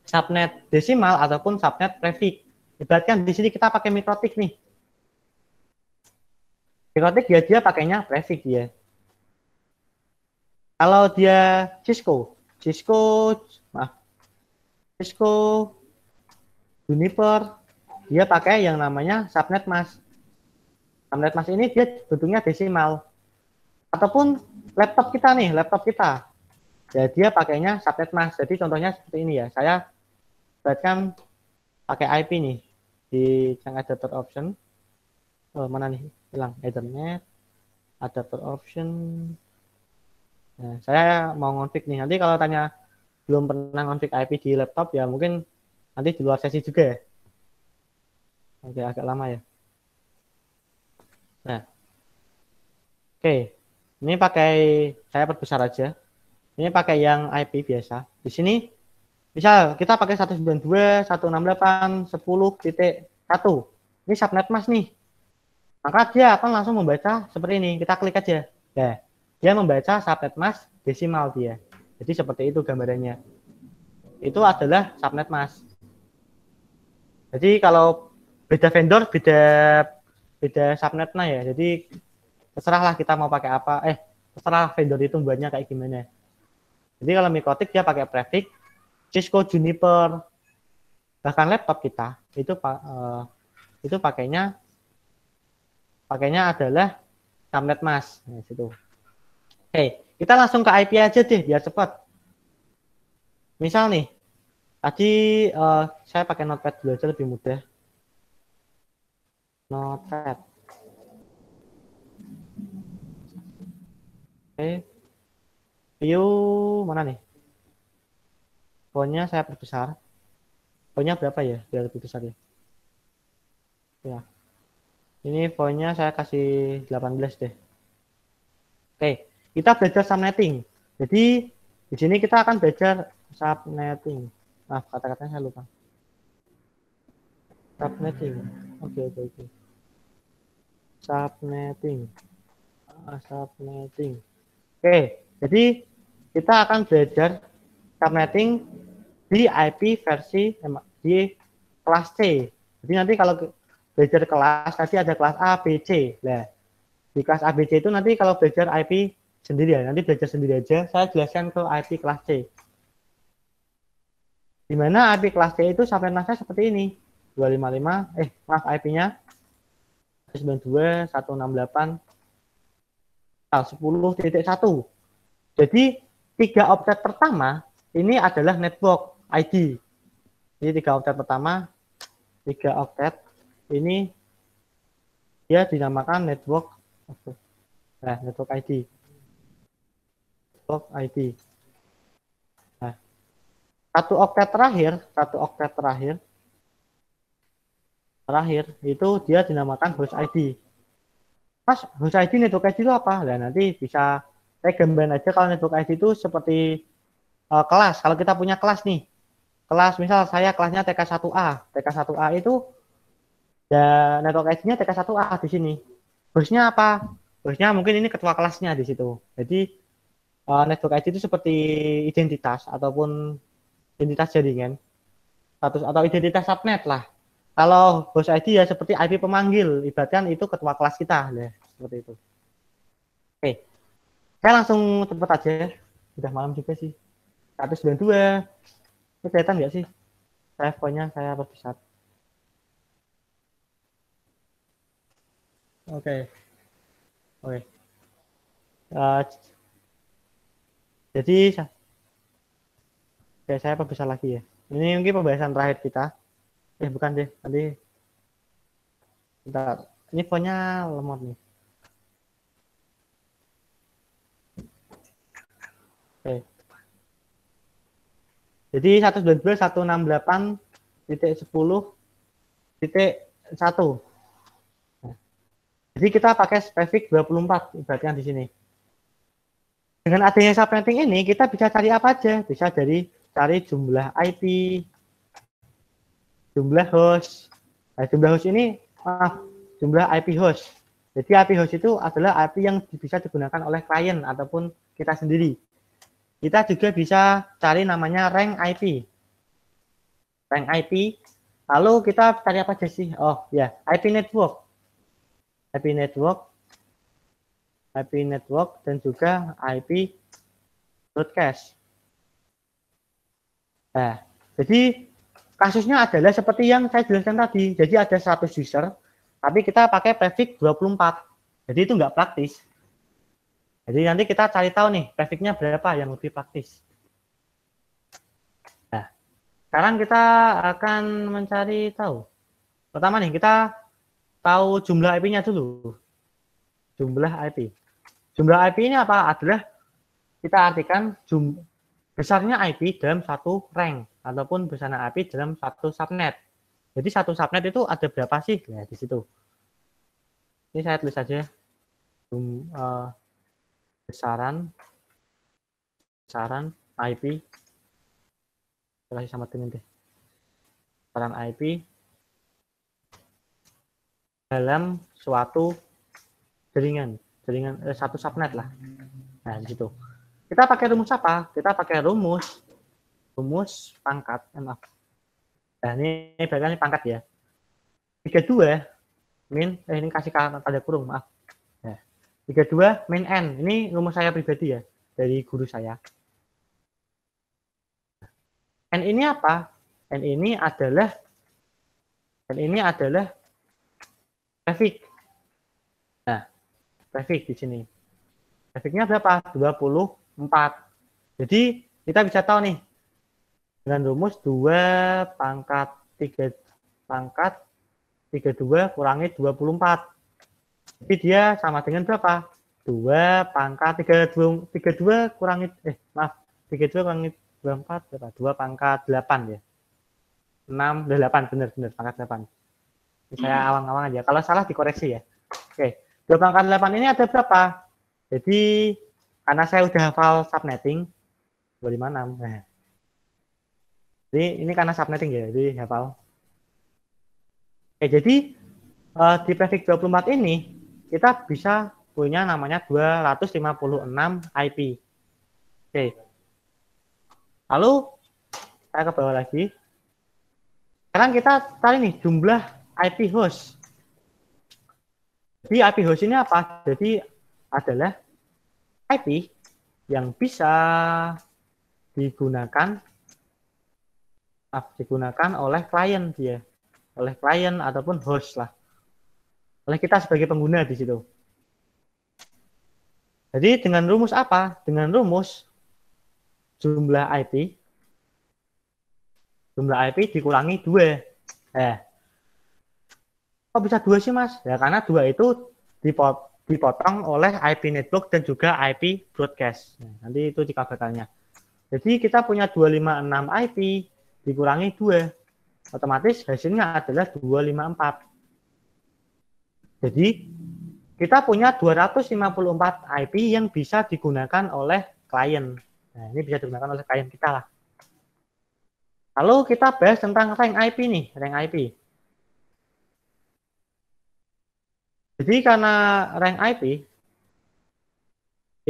subnet desimal ataupun subnet prefix. Ibaratkan di sini kita pakai mikrotik nih Pikotic ya dia pakainya prefix dia. Kalau dia Cisco, Cisco, maaf, Cisco, Juniper, dia pakai yang namanya subnet mas. Subnet mas ini dia bentuknya desimal. Ataupun laptop kita nih, laptop kita. Ya dia pakainya subnet mas. Jadi contohnya seperti ini ya. Saya buatkan pakai IP nih di chunk adapter option. Oh, mana nih? hilang Ethernet adapter option nah, saya mau konfig nih nanti kalau tanya belum pernah konfig IP di laptop ya mungkin nanti di luar sesi juga ya oke agak lama ya nah oke ini pakai saya perbesar aja ini pakai yang IP biasa di sini misal kita pakai 192.168.10.1. 168 ini subnet mas nih maka dia akan langsung membaca seperti ini. Kita klik aja. ya dia membaca subnet mas desimal dia. Jadi seperti itu gambarannya. Itu adalah subnet mas. Jadi kalau beda vendor, beda beda subnetnya ya. Jadi terserahlah kita mau pakai apa. Eh, terserah vendor itu buatnya kayak gimana. Jadi kalau Mikotik dia pakai prefix Cisco Juniper. Bahkan laptop kita itu uh, itu pakainya pakainya adalah Camlet Mas di situ. Oke, kita langsung ke IP aja deh biar cepat. Misal nih, tadi uh, saya pakai Notepad dulu aja lebih mudah. Notepad. Oke. View mana nih? Pokoknya saya perbesar. Pokoknya berapa ya? Biar lebih besar ya. Ya. Ini poinnya saya kasih 18 deh. Oke, kita belajar subnetting. Jadi di sini kita akan belajar subnetting. Maaf, kata-katanya saya lupa. Subnetting. Oke, oke, oke. Subnetting. Ah, subnetting. Oke, jadi kita akan belajar subnetting di IP versi di kelas C. Jadi nanti kalau belajar kelas nanti ada kelas A, B, C. Nah, di kelas A, B, C itu nanti kalau belajar IP sendiri ya, nanti belajar sendiri aja. Saya jelaskan ke IP kelas C. Di mana IP kelas C itu sampai nasa seperti ini. 255, eh maaf IP-nya 192, 168, 10.1. Jadi tiga objek pertama ini adalah network ID. Jadi tiga octet pertama, tiga octet ini dia dinamakan network nah network ID network ID nah satu oktet terakhir satu oktet terakhir terakhir itu dia dinamakan host ID mas host ID network ID itu apa nah nanti bisa saya gambarin aja kalau network ID itu seperti uh, kelas kalau kita punya kelas nih kelas misal saya kelasnya TK1A TK1A itu dan ya, network ID-nya TK1A di sini. Bosnya apa? Bosnya mungkin ini ketua kelasnya di situ. Jadi uh, network ID itu seperti identitas ataupun identitas jaringan. Status atau identitas subnet lah. Kalau bos ID ya seperti IP pemanggil, ibaratkan itu ketua kelas kita ya, seperti itu. Oke. Saya langsung cepat aja. Sudah malam juga sih. 192. Ini kelihatan nggak sih? Saya pokoknya saya satu. Oke. Oke. Ah, jadi Oke, saya bisa lagi ya. Ini mungkin pembahasan terakhir kita. Eh, bukan deh. tadi. bentar. Ini fontnya lemot nih. Oke. Jadi enam delapan titik sepuluh titik satu. Jadi kita pakai spesifik 24, yang di sini. Dengan adanya subnetting ini, kita bisa cari apa aja. Bisa dari cari jumlah IP, jumlah host. Nah, jumlah host ini, maaf, ah, jumlah IP host. Jadi IP host itu adalah IP yang bisa digunakan oleh klien ataupun kita sendiri. Kita juga bisa cari namanya rank IP. Rank IP. Lalu kita cari apa aja sih? Oh ya, IP network. IP network, IP network dan juga IP broadcast. Nah, jadi kasusnya adalah seperti yang saya jelaskan tadi. Jadi ada 100 user, tapi kita pakai prefix 24. Jadi itu enggak praktis. Jadi nanti kita cari tahu nih prefixnya berapa yang lebih praktis. Nah, sekarang kita akan mencari tahu. Pertama nih kita tahu jumlah IP-nya dulu. Jumlah IP. Jumlah IP ini apa? Adalah kita artikan jum, besarnya IP dalam satu rank ataupun besarnya IP dalam satu subnet. Jadi satu subnet itu ada berapa sih? Nah, di situ. Ini saya tulis saja. Jum, uh, besaran besaran IP. Terima kasih sama tim deh. Besaran IP dalam suatu jaringan, jaringan eh, satu subnet lah. Nah, di Kita pakai rumus apa? Kita pakai rumus rumus pangkat, eh, maaf. Nah, ini, ini ini pangkat ya. 32 min eh, ini kasih tanda kurung, maaf. Ya. Nah, 32 min n. Ini rumus saya pribadi ya dari guru saya. N ini apa? N ini adalah N ini adalah traffic. Nah, traffic di sini. Trafficnya berapa? 24. Jadi kita bisa tahu nih, dengan rumus 2 pangkat 3 pangkat 32 kurangi 24. Tapi dia sama dengan berapa? 2 pangkat 32, 32 kurangi, eh maaf, 32 kurangi 24 berapa? 2 pangkat 8 ya. 6, 8, benar-benar pangkat 8. Saya hmm. awang-awang aja. Kalau salah dikoreksi ya. Oke. dua pangkat delapan ini ada berapa? Jadi karena saya udah hafal subnetting 256. Nah. Jadi ini karena subnetting ya, jadi hafal. Oke, jadi uh, di prefix 24 ini kita bisa punya namanya dua ratus lima puluh enam IP. Oke. Lalu saya ke bawah lagi. Sekarang kita cari nih jumlah IP host. Jadi IP host ini apa? Jadi adalah IP yang bisa digunakan digunakan oleh klien dia, oleh klien ataupun host lah. Oleh kita sebagai pengguna di situ. Jadi dengan rumus apa? Dengan rumus jumlah IP jumlah IP dikurangi dua. Eh, kok bisa dua sih mas? Ya karena dua itu dipot dipotong oleh IP network dan juga IP broadcast. Nah, nanti itu di dikabarkannya. Jadi kita punya 256 IP dikurangi dua Otomatis hasilnya adalah 254. Jadi kita punya 254 IP yang bisa digunakan oleh klien. Nah, ini bisa digunakan oleh klien kita lah. Lalu kita bahas tentang rank IP nih, rank IP. Jadi karena rank IP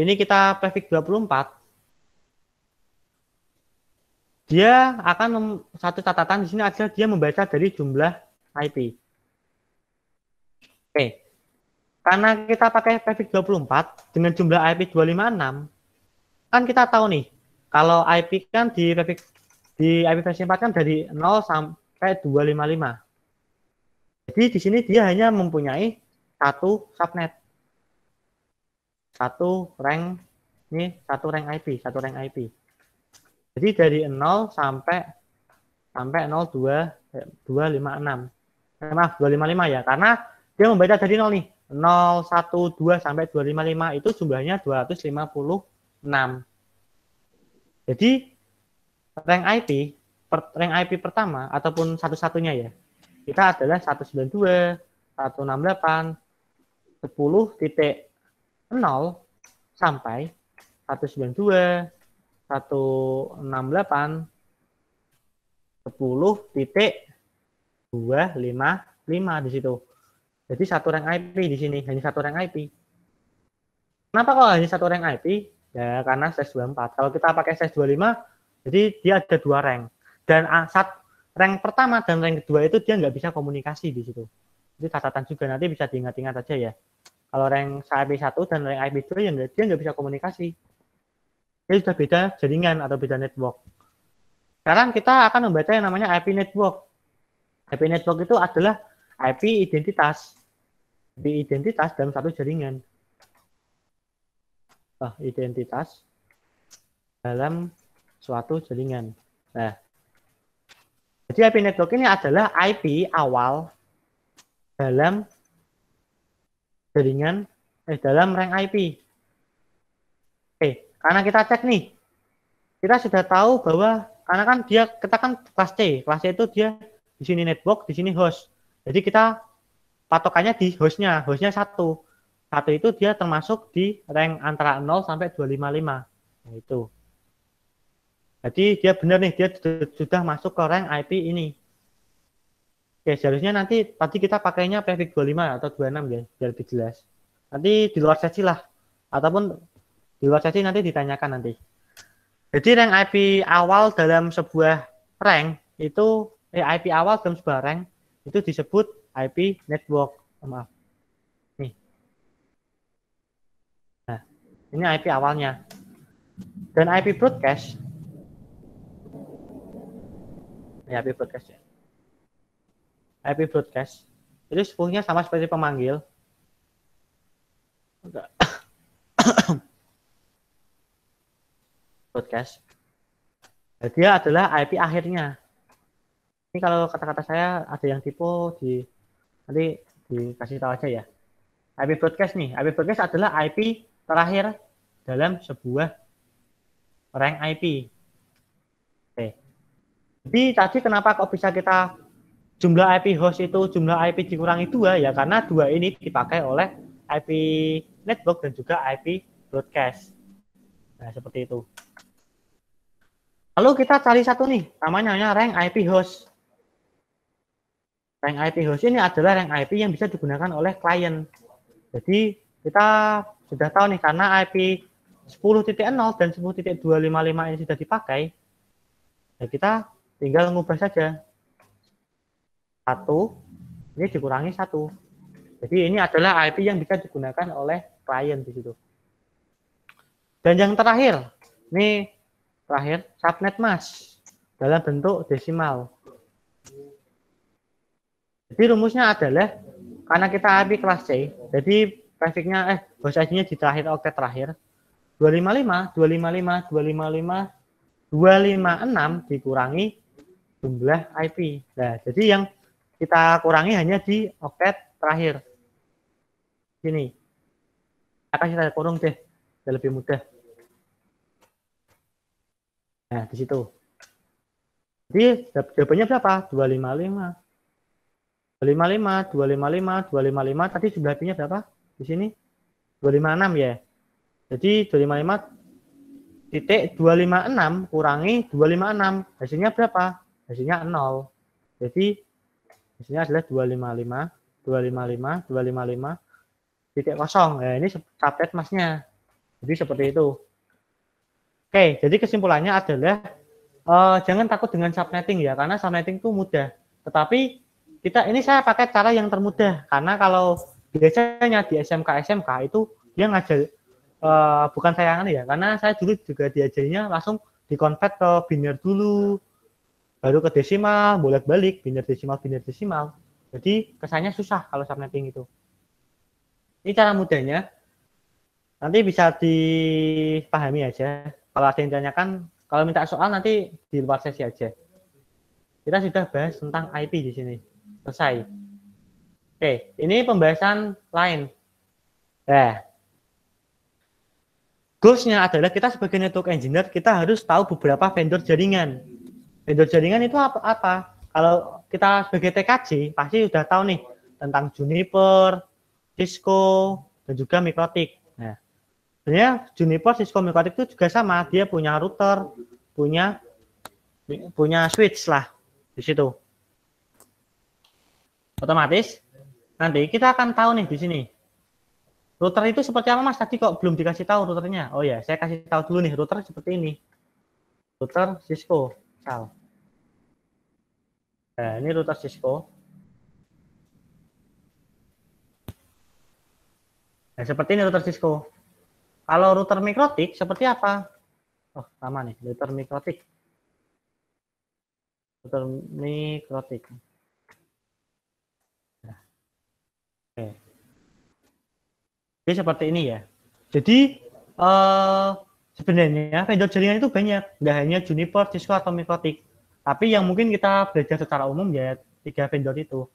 ini kita prefix 24 dia akan satu catatan di sini adalah dia membaca dari jumlah IP. Oke. Karena kita pakai prefix 24 dengan jumlah IP 256 kan kita tahu nih kalau IP kan di prefix di IP versi 4 kan dari 0 sampai 255. Jadi di sini dia hanya mempunyai satu subnet satu rank ini satu rank IP satu rank IP jadi dari 0 sampai sampai 6 256 eh, maaf 255 ya karena dia membaca dari 0 nih 2 sampai 255 itu jumlahnya 256 jadi rank IP per, rank IP pertama ataupun satu-satunya ya kita adalah 192 168 10.0 sampai 192, 168, lima di situ. Jadi satu rank IP di sini, hanya satu rank IP. Kenapa kalau hanya satu rank IP? Ya karena SES 24. Kalau kita pakai SES 25, jadi dia ada dua rank. Dan saat rank pertama dan rank kedua itu dia nggak bisa komunikasi di situ. Jadi catatan juga nanti bisa diingat-ingat aja ya. Kalau rank IP1 dan rank IP2 yang ya dia nggak bisa komunikasi. Dia sudah beda jaringan atau beda network. Sekarang kita akan membaca yang namanya IP network. IP network itu adalah IP identitas. IP identitas dalam satu jaringan. Oh, identitas dalam suatu jaringan. Nah, jadi IP network ini adalah IP awal dalam jaringan eh dalam rank IP. Oke, eh, karena kita cek nih. Kita sudah tahu bahwa karena kan dia kita kan kelas C. Kelas C itu dia di sini network, di sini host. Jadi kita patokannya di hostnya, hostnya satu. Satu itu dia termasuk di rank antara 0 sampai 255. Nah, itu. Jadi dia benar nih, dia sudah masuk ke rank IP ini. Oke, seharusnya nanti tadi kita pakainya prefix 25 atau 26 ya, biar lebih jelas. Nanti di luar sesi lah, ataupun di luar sesi nanti ditanyakan nanti. Jadi rank IP awal dalam sebuah rank itu eh, IP awal dalam sebuah rank itu disebut IP network. Oh, maaf. Nih. Nah, ini IP awalnya. Dan IP broadcast. Ini IP broadcast ya. IP broadcast. Jadi sepuluhnya sama seperti pemanggil. broadcast. Dia adalah IP akhirnya. Ini kalau kata-kata saya ada yang tipu di nanti dikasih tahu aja ya. IP broadcast nih, IP broadcast adalah IP terakhir dalam sebuah rank IP. Oke. Jadi tadi kenapa kok bisa kita jumlah IP host itu jumlah IP dikurangi dua ya karena dua ini dipakai oleh IP network dan juga IP broadcast. Nah, seperti itu. Lalu kita cari satu nih, namanya rank IP host. Rank IP host ini adalah rank IP yang bisa digunakan oleh klien. Jadi kita sudah tahu nih karena IP 10.0 dan 10.255 ini sudah dipakai, ya kita tinggal ngubah saja satu ini dikurangi satu jadi ini adalah IP yang bisa digunakan oleh klien di situ dan yang terakhir ini terakhir subnet mas dalam bentuk desimal jadi rumusnya adalah karena kita IP kelas C jadi prefixnya eh host di terakhir oktet terakhir 255 255 255 256 dikurangi jumlah IP. Nah, jadi yang kita kurangi hanya di oket terakhir. Sini. Akan kita kurung deh, biar lebih mudah. Nah, di situ. Jadi jawabannya berapa? 255. 255, 255, 255. Tadi sebelah pinya berapa? Di sini 256 ya. Jadi 255 titik 256 kurangi 256 hasilnya berapa? Hasilnya 0. Jadi di adalah 255 255 255 titik kosong nah ini subnet masnya jadi seperti itu oke jadi kesimpulannya adalah uh, jangan takut dengan subnetting ya karena subnetting itu mudah tetapi kita ini saya pakai cara yang termudah karena kalau biasanya di SMK SMK itu dia ngajar uh, eh, bukan saya ya karena saya dulu juga diajarnya langsung di ke biner dulu baru ke desimal, bolak-balik, pindah desimal, pindah desimal. Jadi kesannya susah kalau subnetting itu. Ini cara mudahnya. Nanti bisa dipahami aja. Kalau ada yang ditanyakan, kalau minta soal nanti di luar sesi aja. Kita sudah bahas tentang IP di sini. Selesai. Oke, ini pembahasan lain. Nah, goalsnya adalah kita sebagai network engineer, kita harus tahu beberapa vendor jaringan vendor jaringan itu apa? apa? Kalau kita sebagai TKJ pasti sudah tahu nih tentang Juniper, Cisco, dan juga Mikrotik. Nah, sebenarnya Juniper, Cisco, Mikrotik itu juga sama. Dia punya router, punya punya switch lah di situ. Otomatis nanti kita akan tahu nih di sini router itu seperti apa mas tadi kok belum dikasih tahu routernya oh ya saya kasih tahu dulu nih router seperti ini router Cisco Sal. Nah, ini router Cisco. Nah, seperti ini router Cisco. Kalau router Mikrotik seperti apa? Oh, sama nih, router Mikrotik. Router Mikrotik. Nah. Oke. Jadi seperti ini ya. Jadi eh sebenarnya vendor jaringan itu banyak, nggak hanya Juniper, Cisco, atau Mikrotik. Tapi yang mungkin kita belajar secara umum ya tiga vendor itu.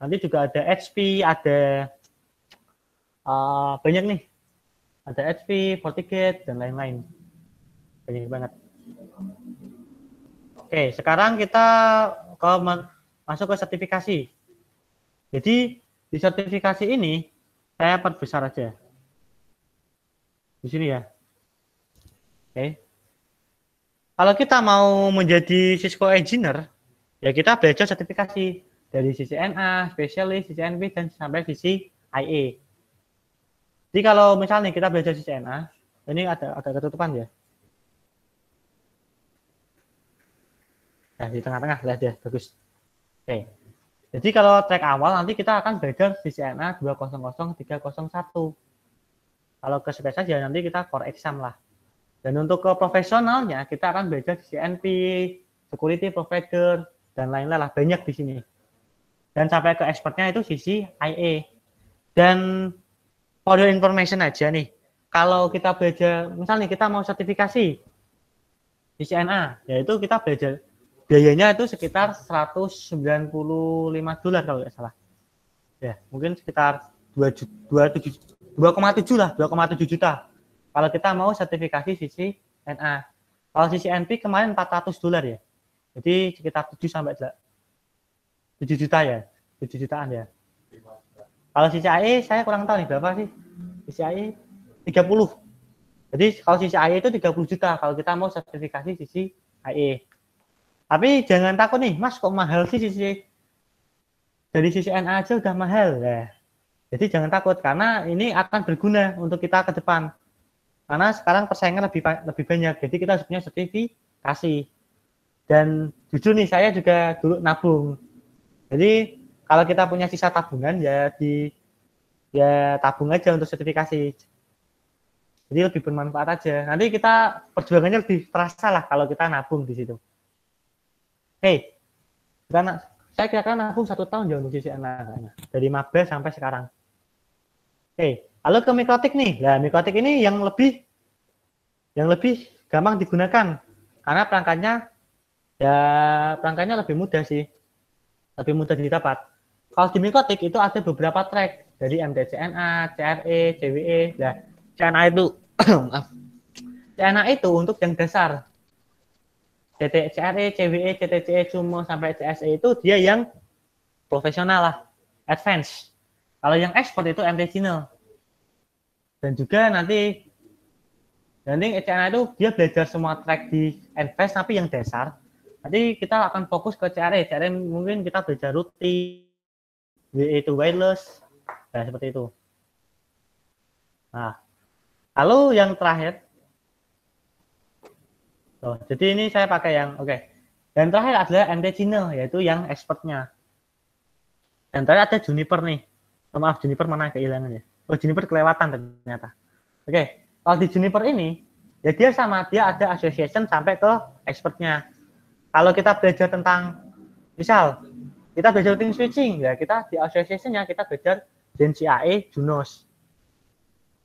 Nanti juga ada HP, ada uh, banyak nih. Ada HP, FortiGate, dan lain-lain. Banyak banget. Oke, sekarang kita ke masuk ke sertifikasi. Jadi di sertifikasi ini saya perbesar aja. Di sini ya, Okay. Kalau kita mau menjadi Cisco Engineer, ya kita belajar sertifikasi dari CCNA, spesialis, CCNB, dan sampai visi IA. Jadi kalau misalnya kita belajar CCNA, ini ada agak ketutupan ya. Nah, di tengah-tengah, lihat ya, bagus. Oke. Okay. Jadi kalau track awal nanti kita akan belajar CCNA 200301. Kalau ke spesial ya nanti kita core exam lah. Dan untuk ke profesionalnya, kita akan belajar di CNP, security provider, dan lain-lain lah. Banyak di sini. Dan sampai ke expertnya itu sisi IA. Dan for information aja nih, kalau kita belajar, misalnya kita mau sertifikasi di CNA, yaitu kita belajar biayanya itu sekitar 195 dolar kalau nggak salah. Ya, mungkin sekitar 2,7 lah, 2,7 juta kalau kita mau sertifikasi sisi NA. Kalau sisi NP kemarin 400 dolar ya. Jadi sekitar 7 sampai 7 juta ya. 7 jutaan ya. Kalau sisi AE saya kurang tahu nih berapa sih. Sisi AE 30. Jadi kalau sisi AE itu 30 juta kalau kita mau sertifikasi sisi AE. Tapi jangan takut nih, Mas kok mahal sih sisi dari sisi NA aja udah mahal ya. Jadi jangan takut karena ini akan berguna untuk kita ke depan karena sekarang persaingan lebih lebih banyak jadi kita sebenarnya sertifikasi dan jujur nih saya juga dulu nabung jadi kalau kita punya sisa tabungan ya di ya tabung aja untuk sertifikasi jadi lebih bermanfaat aja nanti kita perjuangannya lebih terasa lah kalau kita nabung di situ hei, hey, karena saya kira kan nabung satu tahun jauh ya untuk sisi anak-anak dari mabes sampai sekarang hei hey, Lalu ke mikrotik nih. Nah, mikrotik ini yang lebih yang lebih gampang digunakan karena perangkatnya ya perangkatnya lebih mudah sih. Lebih mudah didapat. Kalau di mikrotik itu ada beberapa track dari MTCNA, CRE, CWE. Nah, CNA itu CNA itu untuk yang dasar. CT, CRE, CWE, CTCE, cuma sampai CSE itu dia yang profesional lah, advance. Kalau yang ekspor itu MT Channel dan juga nanti nanti ECN itu dia belajar semua track di Enves tapi yang dasar nanti kita akan fokus ke CRE CRE mungkin kita belajar rutin routing e itu wireless nah seperti itu nah lalu yang terakhir jadi ini saya pakai yang oke. Okay. Dan terakhir adalah MT Channel, yaitu yang expertnya. Dan terakhir ada Juniper nih. Oh, maaf, Juniper mana kehilangan ya? oh Juniper kelewatan ternyata oke okay. kalau di Juniper ini ya dia sama dia ada association sampai ke expertnya kalau kita belajar tentang misal kita belajar routing switching ya kita di associationnya kita belajar JNCIA e Junos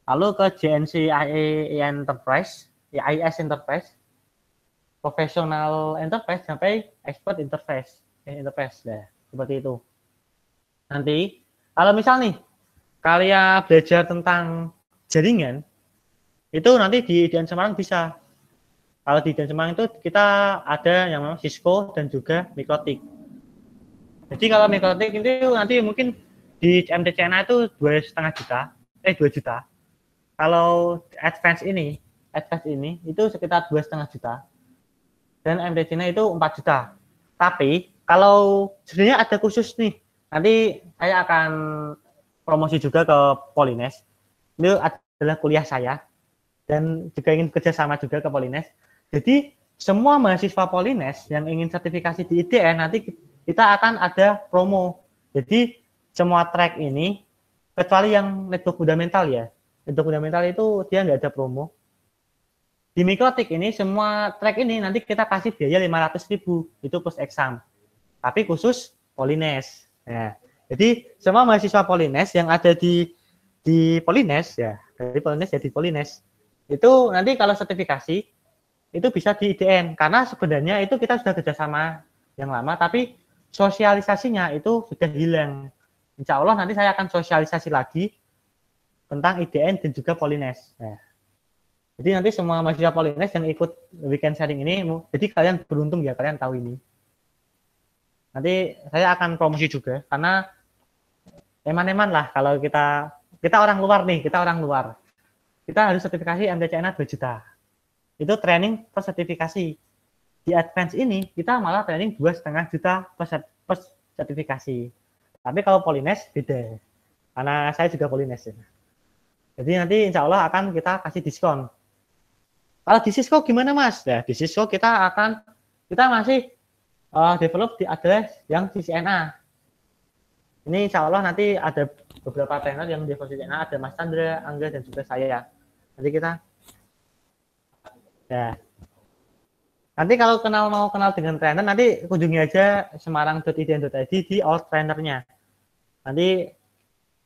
lalu ke JNCIA e Enterprise IIS Enterprise Professional Enterprise sampai Expert Interface eh, Enterprise ya seperti itu nanti kalau misal nih karya belajar tentang jaringan itu nanti di IDN Semarang bisa kalau di IDN Semarang itu kita ada yang namanya Cisco dan juga Mikrotik jadi kalau Mikrotik itu nanti mungkin di MTCNA itu dua setengah juta eh dua juta kalau advance ini advance ini itu sekitar dua setengah juta dan MTCNA itu empat juta tapi kalau sebenarnya ada khusus nih nanti saya akan promosi juga ke Polines. Itu adalah kuliah saya dan juga ingin sama juga ke Polines. Jadi semua mahasiswa Polines yang ingin sertifikasi di ITN nanti kita akan ada promo. Jadi semua track ini kecuali yang network fundamental ya. Network fundamental itu dia nggak ada promo. Di mikrotik ini semua track ini nanti kita kasih biaya 500.000 itu plus exam. Tapi khusus Polines. Ya. Jadi semua mahasiswa Polines yang ada di di Polines ya, dari Polines jadi ya Polines. Itu nanti kalau sertifikasi itu bisa di IDN karena sebenarnya itu kita sudah kerjasama yang lama tapi sosialisasinya itu sudah hilang. Insya Allah nanti saya akan sosialisasi lagi tentang IDN dan juga Polines. Ya. jadi nanti semua mahasiswa Polines yang ikut weekend sharing ini, jadi kalian beruntung ya kalian tahu ini nanti saya akan promosi juga karena eman-eman lah kalau kita kita orang luar nih kita orang luar kita harus sertifikasi MTCNA 2 juta itu training per sertifikasi di advance ini kita malah training dua setengah juta per, sertifikasi tapi kalau Polines beda karena saya juga Polines ya. jadi nanti insya Allah akan kita kasih diskon kalau di Cisco gimana mas? Ya, di Cisco kita akan kita masih uh, develop di address yang CCNA. Ini insya Allah nanti ada beberapa trainer yang develop CCNA, ada Mas Chandra, Angga, dan juga saya. Nanti kita, ya. Nanti kalau kenal mau kenal dengan trainer, nanti kunjungi aja semarang.idn.id di all trainernya. Nanti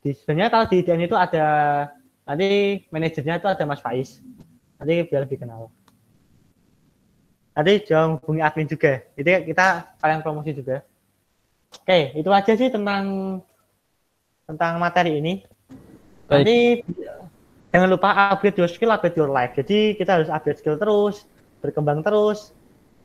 di sebenarnya kalau di IDN itu ada nanti manajernya itu ada Mas Faiz. Nanti biar lebih kenal nanti jangan hubungi admin juga jadi kita kalian promosi juga oke itu aja sih tentang tentang materi ini Baik. nanti jangan lupa upgrade your skill upgrade your life jadi kita harus upgrade skill terus berkembang terus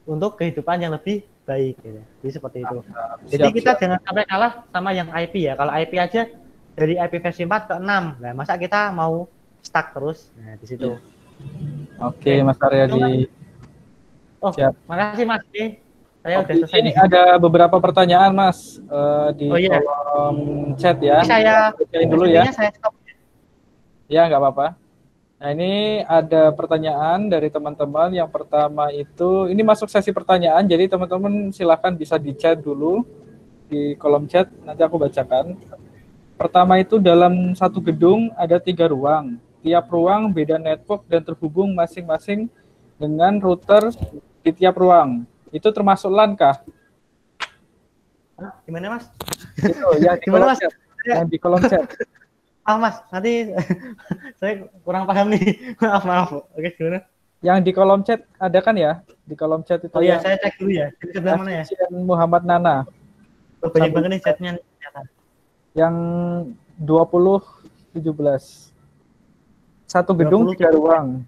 untuk kehidupan yang lebih baik gitu. jadi seperti itu siap, jadi kita siap. jangan sampai kalah sama yang IP ya kalau IP aja dari IP versi 4 ke 6 nah masa kita mau stuck terus nah di situ
oke okay, Mas Aryadi
Oh, Siap. makasih Mas. Ini saya udah
selesai. ada beberapa pertanyaan Mas uh, di oh, iya. kolom chat ya. Ini saya Kerjain dulu ya. Saya stop. Ya nggak apa-apa. Nah ini ada pertanyaan dari teman-teman. Yang pertama itu ini masuk sesi pertanyaan. Jadi teman-teman silahkan bisa di chat dulu di kolom chat. Nanti aku bacakan. Pertama itu dalam satu gedung ada tiga ruang. Tiap ruang beda network dan terhubung masing-masing dengan router di tiap ruang. Itu termasuk LAN kah?
Hah? Gimana mas? Itu, ya, Gimana mas? Chat. Yang di kolom chat. ah mas, nanti saya kurang paham nih. maaf maaf.
Oke gimana? Yang di kolom chat ada kan ya? Di kolom chat itu. Oh iya, saya cek dulu ya. Di sebelah mana ya? Muhammad Nana. Oh, banyak banget nih chatnya. Yang 20 17. Satu gedung 20, tiga ruang.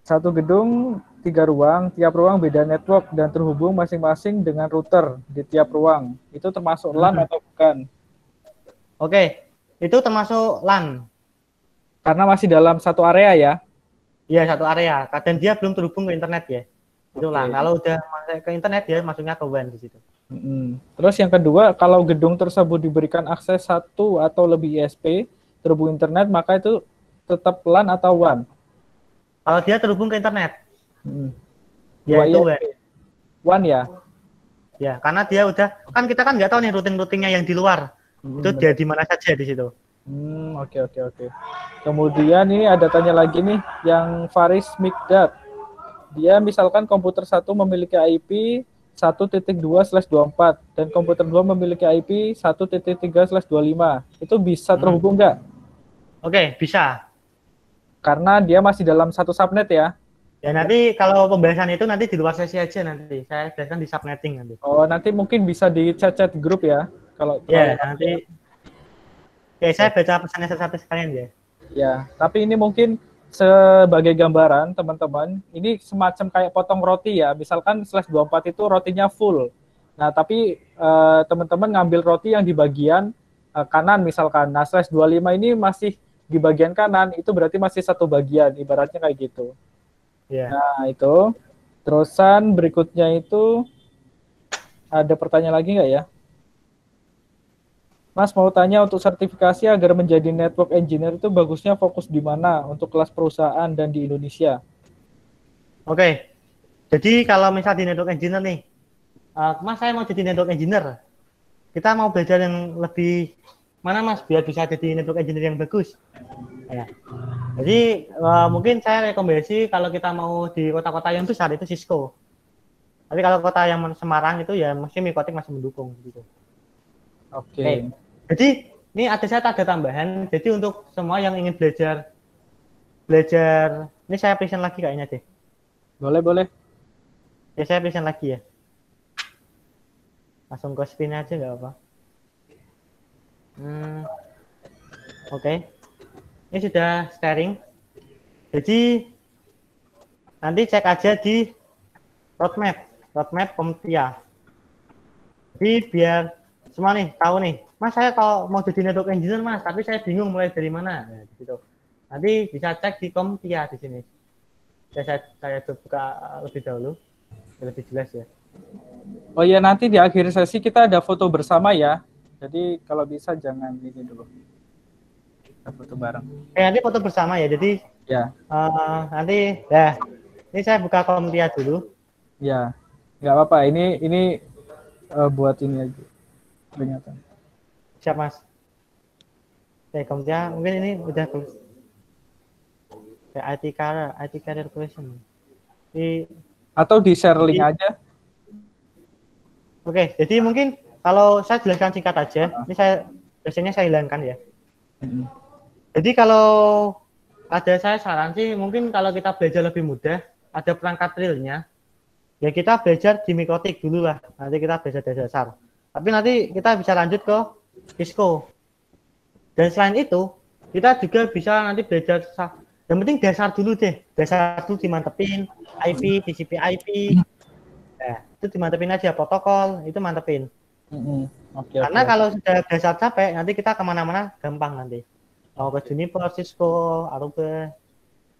Satu gedung tiga ruang, tiap ruang beda network dan terhubung masing-masing dengan router di tiap ruang. Itu termasuk hmm. LAN atau bukan?
Oke, itu termasuk LAN. Karena masih dalam satu area ya? Iya, satu area. Kadang dia belum terhubung ke internet ya. Itu LAN. Kalau udah masuk ke internet dia masuknya ke WAN di situ. Terus yang kedua, kalau gedung tersebut diberikan akses
satu atau lebih ISP terhubung internet, maka itu tetap LAN atau WAN.
Kalau dia terhubung ke internet. Hmm. Ya, itu ya. One ya. Ya, karena dia udah kan kita kan nggak tahu nih rutin-rutinnya yang di luar. Hmm, itu dia di mana saja di situ.
Hmm, oke okay, oke okay, oke. Okay.
Kemudian ini ada tanya lagi nih
yang Faris Mikdad. Dia misalkan komputer satu memiliki IP 1.2/24 dan komputer 2 memiliki IP 1.3/25. Itu bisa hmm. terhubung enggak? Hmm. Oke, okay, bisa. Karena dia masih dalam satu subnet ya. Ya nanti kalau pembahasan itu nanti di luar sesi aja nanti. Saya jelaskan di subnetting nanti. Oh, nanti mungkin bisa di chat-chat grup ya. Kalau Iya, nanti. Oke, saya baca pesannya satu-satu sekalian ya. Ya, tapi ini mungkin sebagai gambaran teman-teman, ini semacam kayak potong roti ya. Misalkan slash 24 itu rotinya full. Nah, tapi eh, teman-teman uh, ngambil roti yang di bagian uh, kanan misalkan. Nah, slash 25 ini masih di bagian kanan, itu berarti masih satu bagian, ibaratnya kayak gitu. Yeah. Nah itu. Terusan berikutnya itu ada pertanyaan lagi nggak ya? Mas mau tanya untuk sertifikasi agar menjadi network engineer itu bagusnya fokus di mana untuk kelas perusahaan dan
di Indonesia? Oke, okay. jadi kalau misalnya di network engineer nih, uh, Mas saya mau jadi network engineer, kita mau belajar yang lebih mana mas biar bisa jadi network engineer yang bagus ya jadi uh, mungkin saya rekomendasi kalau kita mau di kota-kota yang besar itu Cisco tapi kalau kota yang Semarang itu ya masih Mikotik masih mendukung gitu oke okay. okay. jadi ini ada saya ada tambahan jadi untuk semua yang ingin belajar belajar ini saya present lagi kayaknya deh boleh boleh ya saya present lagi ya langsung ke spin aja nggak apa apa Hmm, Oke, okay. ini sudah sharing. Jadi nanti cek aja di roadmap, roadmap Komtia. Jadi biar semua nih tahu nih, Mas saya kalau mau jadi network engineer Mas, tapi saya bingung mulai dari mana, Ya, gitu. Nanti bisa cek di Komtia di sini. Saya saya buka lebih dahulu, lebih jelas ya.
Oh iya nanti di akhir sesi kita ada foto bersama ya jadi kalau bisa jangan ini dulu. Kita foto bareng.
Eh, nanti foto bersama ya. Jadi ya. Uh, nanti ya. Ini saya buka komtia dulu. Ya. nggak apa-apa. Ini ini
uh, buat ini aja. ternyata
Siap, Mas. okay, komtia mungkin ini udah okay, IT career, IT career question. Di atau di share link di, aja. Oke, okay, jadi mungkin kalau saya jelaskan singkat aja, uh. ini saya biasanya saya hilangkan ya. Jadi kalau ada saya saran sih mungkin kalau kita belajar lebih mudah, ada perangkat realnya. Ya kita belajar di mikrotik dulu lah, nanti kita belajar dari dasar. Tapi nanti kita bisa lanjut ke disco. Dan selain itu, kita juga bisa nanti belajar yang penting dasar dulu deh dasar dulu dimantepin IP TCP IP ya, nah, itu dimantepin aja protokol itu mantepin Mm-hmm. Okay, Karena okay. kalau sudah dasar capek, nanti kita kemana-mana gampang nanti. Mau ke Juniper, Cisco, atau ke...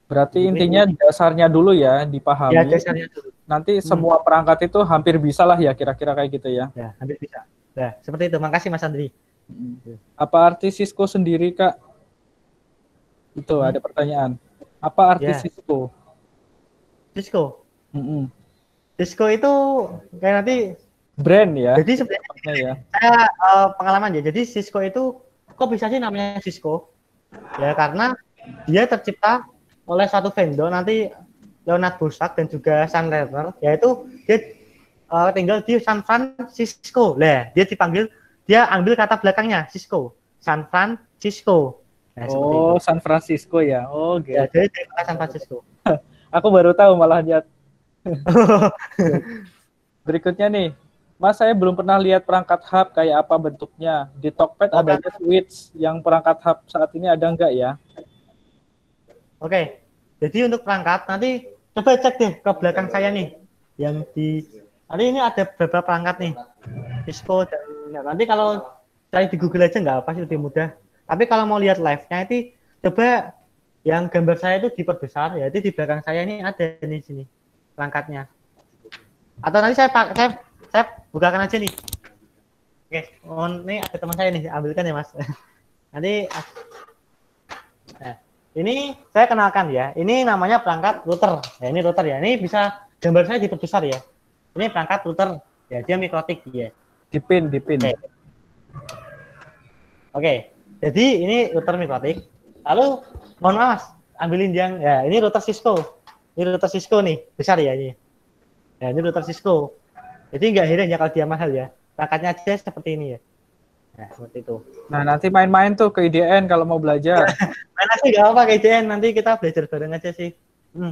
Berarti intinya dasarnya dulu ya, dipahami. Ya, dasarnya dulu. Nanti hmm. semua perangkat itu hampir bisa lah ya, kira-kira kayak gitu ya. Ya, hampir bisa. Nah, seperti itu. Makasih Mas Andri. Apa arti Cisco sendiri, Kak? Itu hmm. ada pertanyaan. Apa arti ya.
Cisco? Cisco? Mm -mm. Cisco itu kayak nanti brand ya. Jadi sebenarnya ya. Saya, uh, pengalaman ya. Jadi Cisco itu kok bisa sih namanya Cisco? Ya karena dia tercipta oleh satu vendor nanti Leonard Bursak dan juga Sam Lerner yaitu dia uh, tinggal di San Francisco. Lah, dia dipanggil dia ambil kata belakangnya Cisco. San Francisco. Nah, oh, San Francisco ya. Oh, gitu. Ya, jadi dari San
Francisco. Aku baru tahu malah lihat. Berikutnya nih, Mas, saya belum pernah lihat perangkat hub kayak apa bentuknya. Di Tokped oh, ya. switch
yang perangkat hub saat ini ada enggak ya? Oke. Jadi untuk perangkat nanti coba cek deh ke belakang saya nih yang di nanti ini ada beberapa perangkat nih. Cisco dan nanti kalau saya di Google aja enggak apa sih lebih mudah. Tapi kalau mau lihat live-nya itu coba yang gambar saya itu diperbesar ya. Jadi di belakang saya ini ada di sini perangkatnya. Atau nanti saya pakai saya Sep, bukakan aja nih oke mohon nih ada teman saya nih ambilkan ya mas nanti nah, ini saya kenalkan ya ini namanya perangkat router ya ini router ya ini bisa gambar saya diperbesar ya ini perangkat router ya dia mikrotik ya dipin dipin oke Oke, jadi ini router mikrotik lalu mohon maaf mas ambilin yang ya ini router Cisco ini router Cisco nih besar ya ini ya ini router Cisco jadi nggak heran ya kalau dia mahal ya. Rakatnya aja seperti ini ya. Nah, seperti itu. Nah, nanti main-main tuh ke IDN kalau mau belajar. main aja nggak apa-apa ke IDN, nanti kita belajar bareng aja sih. Hmm.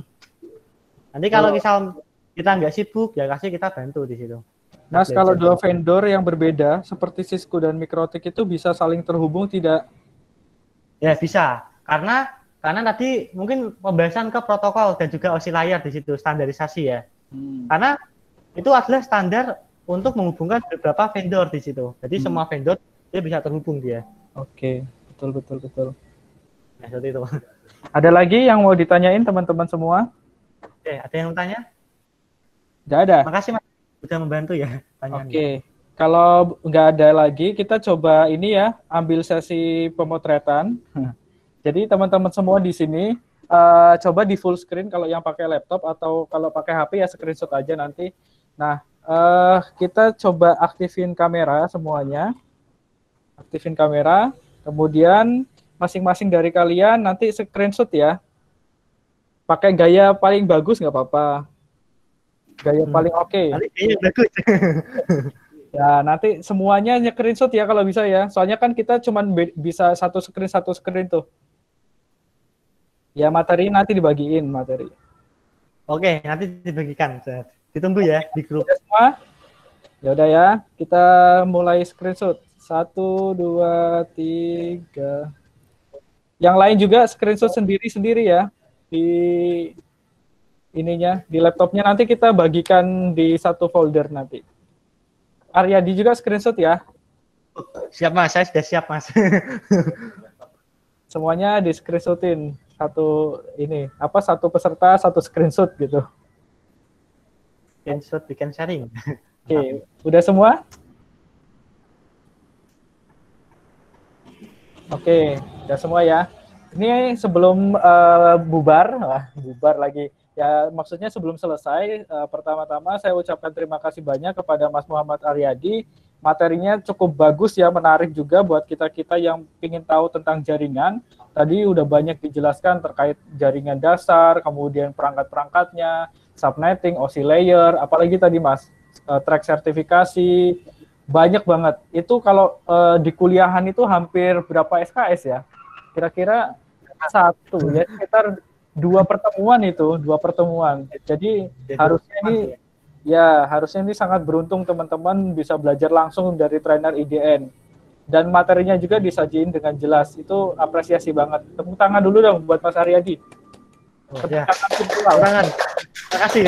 Nanti kalau oh. misal kita nggak sibuk, ya kasih kita bantu di situ. Mas, kalau dua
vendor yang berbeda, seperti Cisco dan Mikrotik itu bisa saling terhubung
tidak? Ya, bisa. Karena karena tadi mungkin pembahasan ke protokol dan juga OSI layar di situ, standarisasi ya. Hmm. Karena itu adalah standar untuk menghubungkan beberapa vendor di situ. Jadi hmm. semua vendor dia bisa terhubung dia. Oke, betul betul betul. Nah, seperti itu.
Ada lagi yang mau ditanyain teman-teman semua?
Oke, ada yang mau tanya?
Tidak ada. Makasih Mas sudah membantu ya tanya. Oke. Kalau nggak ada lagi, kita coba ini ya, ambil sesi pemotretan. Jadi teman-teman semua di sini uh, coba di full screen kalau yang pakai laptop atau kalau pakai HP ya screenshot aja nanti Nah, uh, kita coba aktifin kamera semuanya. Aktifin kamera, kemudian masing-masing dari kalian nanti screenshot ya. Pakai gaya paling bagus nggak apa-apa. Gaya hmm. paling oke. Okay. bagus. ya, nanti semuanya screenshot ya kalau bisa ya. Soalnya kan kita cuma bisa satu screen satu screen tuh. Ya materi nanti dibagiin materi. Oke, nanti dibagikan.
Ditunggu ya di grup. Ya,
semua. Ya udah ya, kita mulai screenshot. Satu, dua, tiga. Yang lain juga screenshot sendiri-sendiri ya di ininya di laptopnya nanti kita bagikan di satu folder nanti. Aryadi juga screenshot ya. Siap mas, saya sudah siap mas. Semuanya di screenshotin satu ini apa satu peserta satu screenshot gitu. Screenshot bikin sharing. Oke, okay. udah semua? Oke, okay. udah semua ya. Ini sebelum uh, bubar, bubar lagi. Ya, maksudnya sebelum selesai, uh, pertama-tama saya ucapkan terima kasih banyak kepada Mas Muhammad Aryadi materinya cukup bagus ya, menarik juga buat kita-kita yang ingin tahu tentang jaringan. Tadi udah banyak dijelaskan terkait jaringan dasar, kemudian perangkat-perangkatnya, subnetting, OC layer, apalagi tadi Mas, eh, track sertifikasi, banyak banget. Itu kalau uh, di kuliahan itu hampir berapa SKS ya? Kira-kira satu ya, sekitar dua pertemuan itu, dua pertemuan. Jadi harusnya ini ya. Ya, harusnya ini sangat beruntung teman-teman bisa belajar langsung dari trainer IDN. Dan materinya juga disajiin dengan jelas. Itu apresiasi banget. Tepuk tangan dulu dong buat Mas Aryadi.
Oh, ya. tangan. tangan. Terima kasih.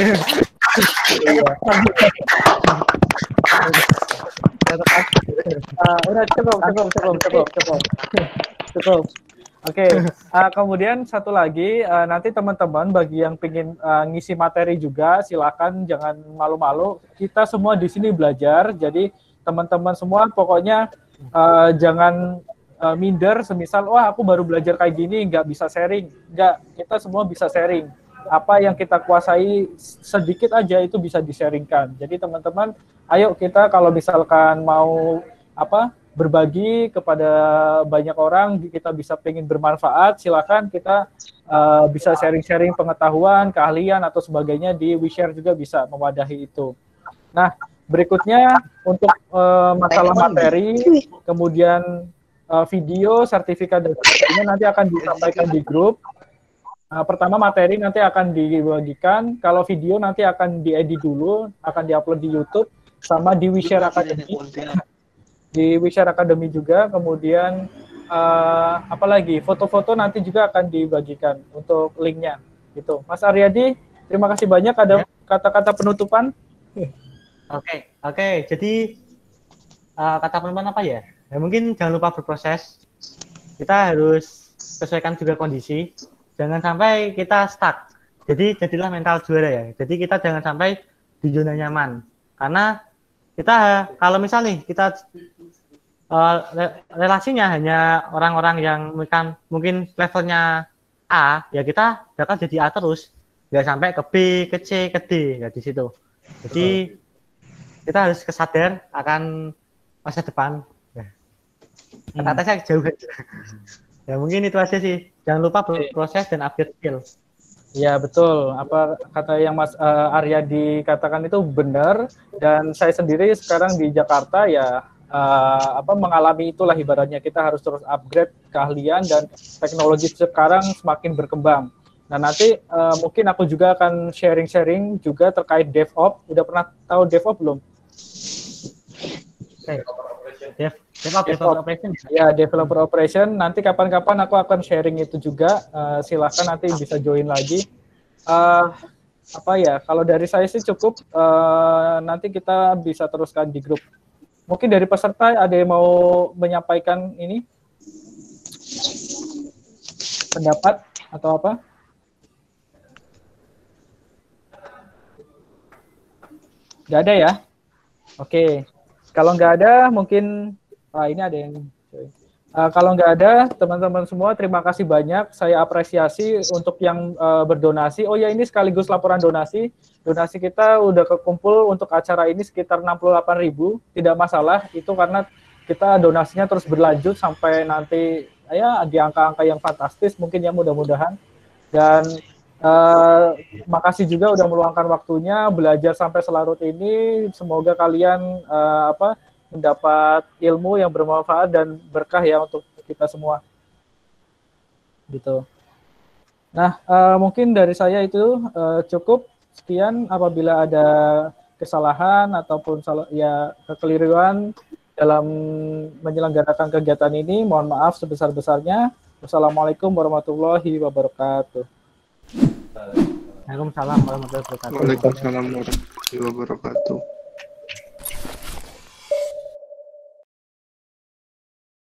Uh, ah, udah cukup, cukup, cukup, cukup.
Cukup. Oke, okay. uh, eh, kemudian satu lagi uh, nanti teman-teman bagi yang pingin uh, ngisi materi juga silakan jangan malu-malu. Kita semua di sini belajar, jadi teman-teman semua pokoknya uh, jangan uh, minder. Semisal, wah aku baru belajar kayak gini nggak bisa sharing, nggak kita semua bisa sharing. Apa yang kita kuasai sedikit aja itu bisa disaringkan. Jadi teman-teman, ayo kita kalau misalkan mau apa berbagi kepada banyak orang kita bisa pengen bermanfaat silakan kita uh, bisa sharing-sharing pengetahuan keahlian atau sebagainya di WeShare juga bisa mewadahi itu nah berikutnya untuk uh, masalah materi kemudian uh, video sertifikat dan sebagainya nanti akan disampaikan di grup Nah, pertama materi nanti akan dibagikan, kalau video nanti akan diedit dulu, akan diupload di YouTube sama di WeShare Academy di Wishar Academy juga kemudian uh, apalagi foto-foto nanti juga akan dibagikan untuk linknya gitu Mas Aryadi terima kasih banyak ada ya. kata-kata ya. penutupan
oke okay. oke okay. jadi uh, kata penutupan apa ya? ya mungkin jangan lupa berproses kita harus sesuaikan juga kondisi jangan sampai kita stuck jadi jadilah mental juara ya jadi kita jangan sampai di zona nyaman karena kita kalau misalnya nih kita Eh, relasinya hanya orang-orang yang mungkin mungkin levelnya A ya kita bakal jadi A terus nggak sampai ke B ke C ke D nggak di situ jadi kita harus kesadar akan masa depan ya. Hmm. kata saya jauh ya mungkin itu aja sih jangan lupa proses dan update skill Ya
betul. Apa kata yang Mas uh, eh, Arya dikatakan itu benar. Dan saya sendiri sekarang di Jakarta ya uh, apa mengalami itulah ibaratnya kita harus terus upgrade keahlian dan teknologi sekarang semakin berkembang. Nah nanti uh, mungkin aku juga akan sharing-sharing juga terkait DevOps. Udah pernah tahu DevOps belum? Okay. Eh, Dev, developer, developer operation. Ya? ya developer operation. Nanti kapan-kapan aku akan sharing itu juga. Uh, silahkan nanti bisa join lagi. Uh, apa ya? Kalau dari saya sih cukup. Uh, nanti kita bisa teruskan di grup Mungkin dari peserta ada yang mau menyampaikan ini pendapat atau apa? Gak ada ya? Oke. Kalau nggak ada, mungkin ah, ini ada yang Uh, kalau nggak ada, teman-teman semua terima kasih banyak. Saya apresiasi untuk yang uh, berdonasi. Oh ya, ini sekaligus laporan donasi. Donasi kita udah kekumpul untuk acara ini sekitar 68 ribu Tidak masalah, itu karena kita donasinya terus berlanjut sampai nanti ya di angka-angka yang fantastis mungkin ya mudah-mudahan. Dan uh, makasih juga udah meluangkan waktunya belajar sampai selarut ini. Semoga kalian uh, apa mendapat ilmu yang bermanfaat dan berkah ya untuk kita semua. Gitu. Nah, uh, mungkin dari saya itu uh, cukup sekian apabila ada kesalahan ataupun ya kekeliruan dalam menyelenggarakan kegiatan ini mohon maaf sebesar-besarnya. Wassalamualaikum warahmatullahi wabarakatuh.
Waalaikumsalam warahmatullahi
wabarakatuh.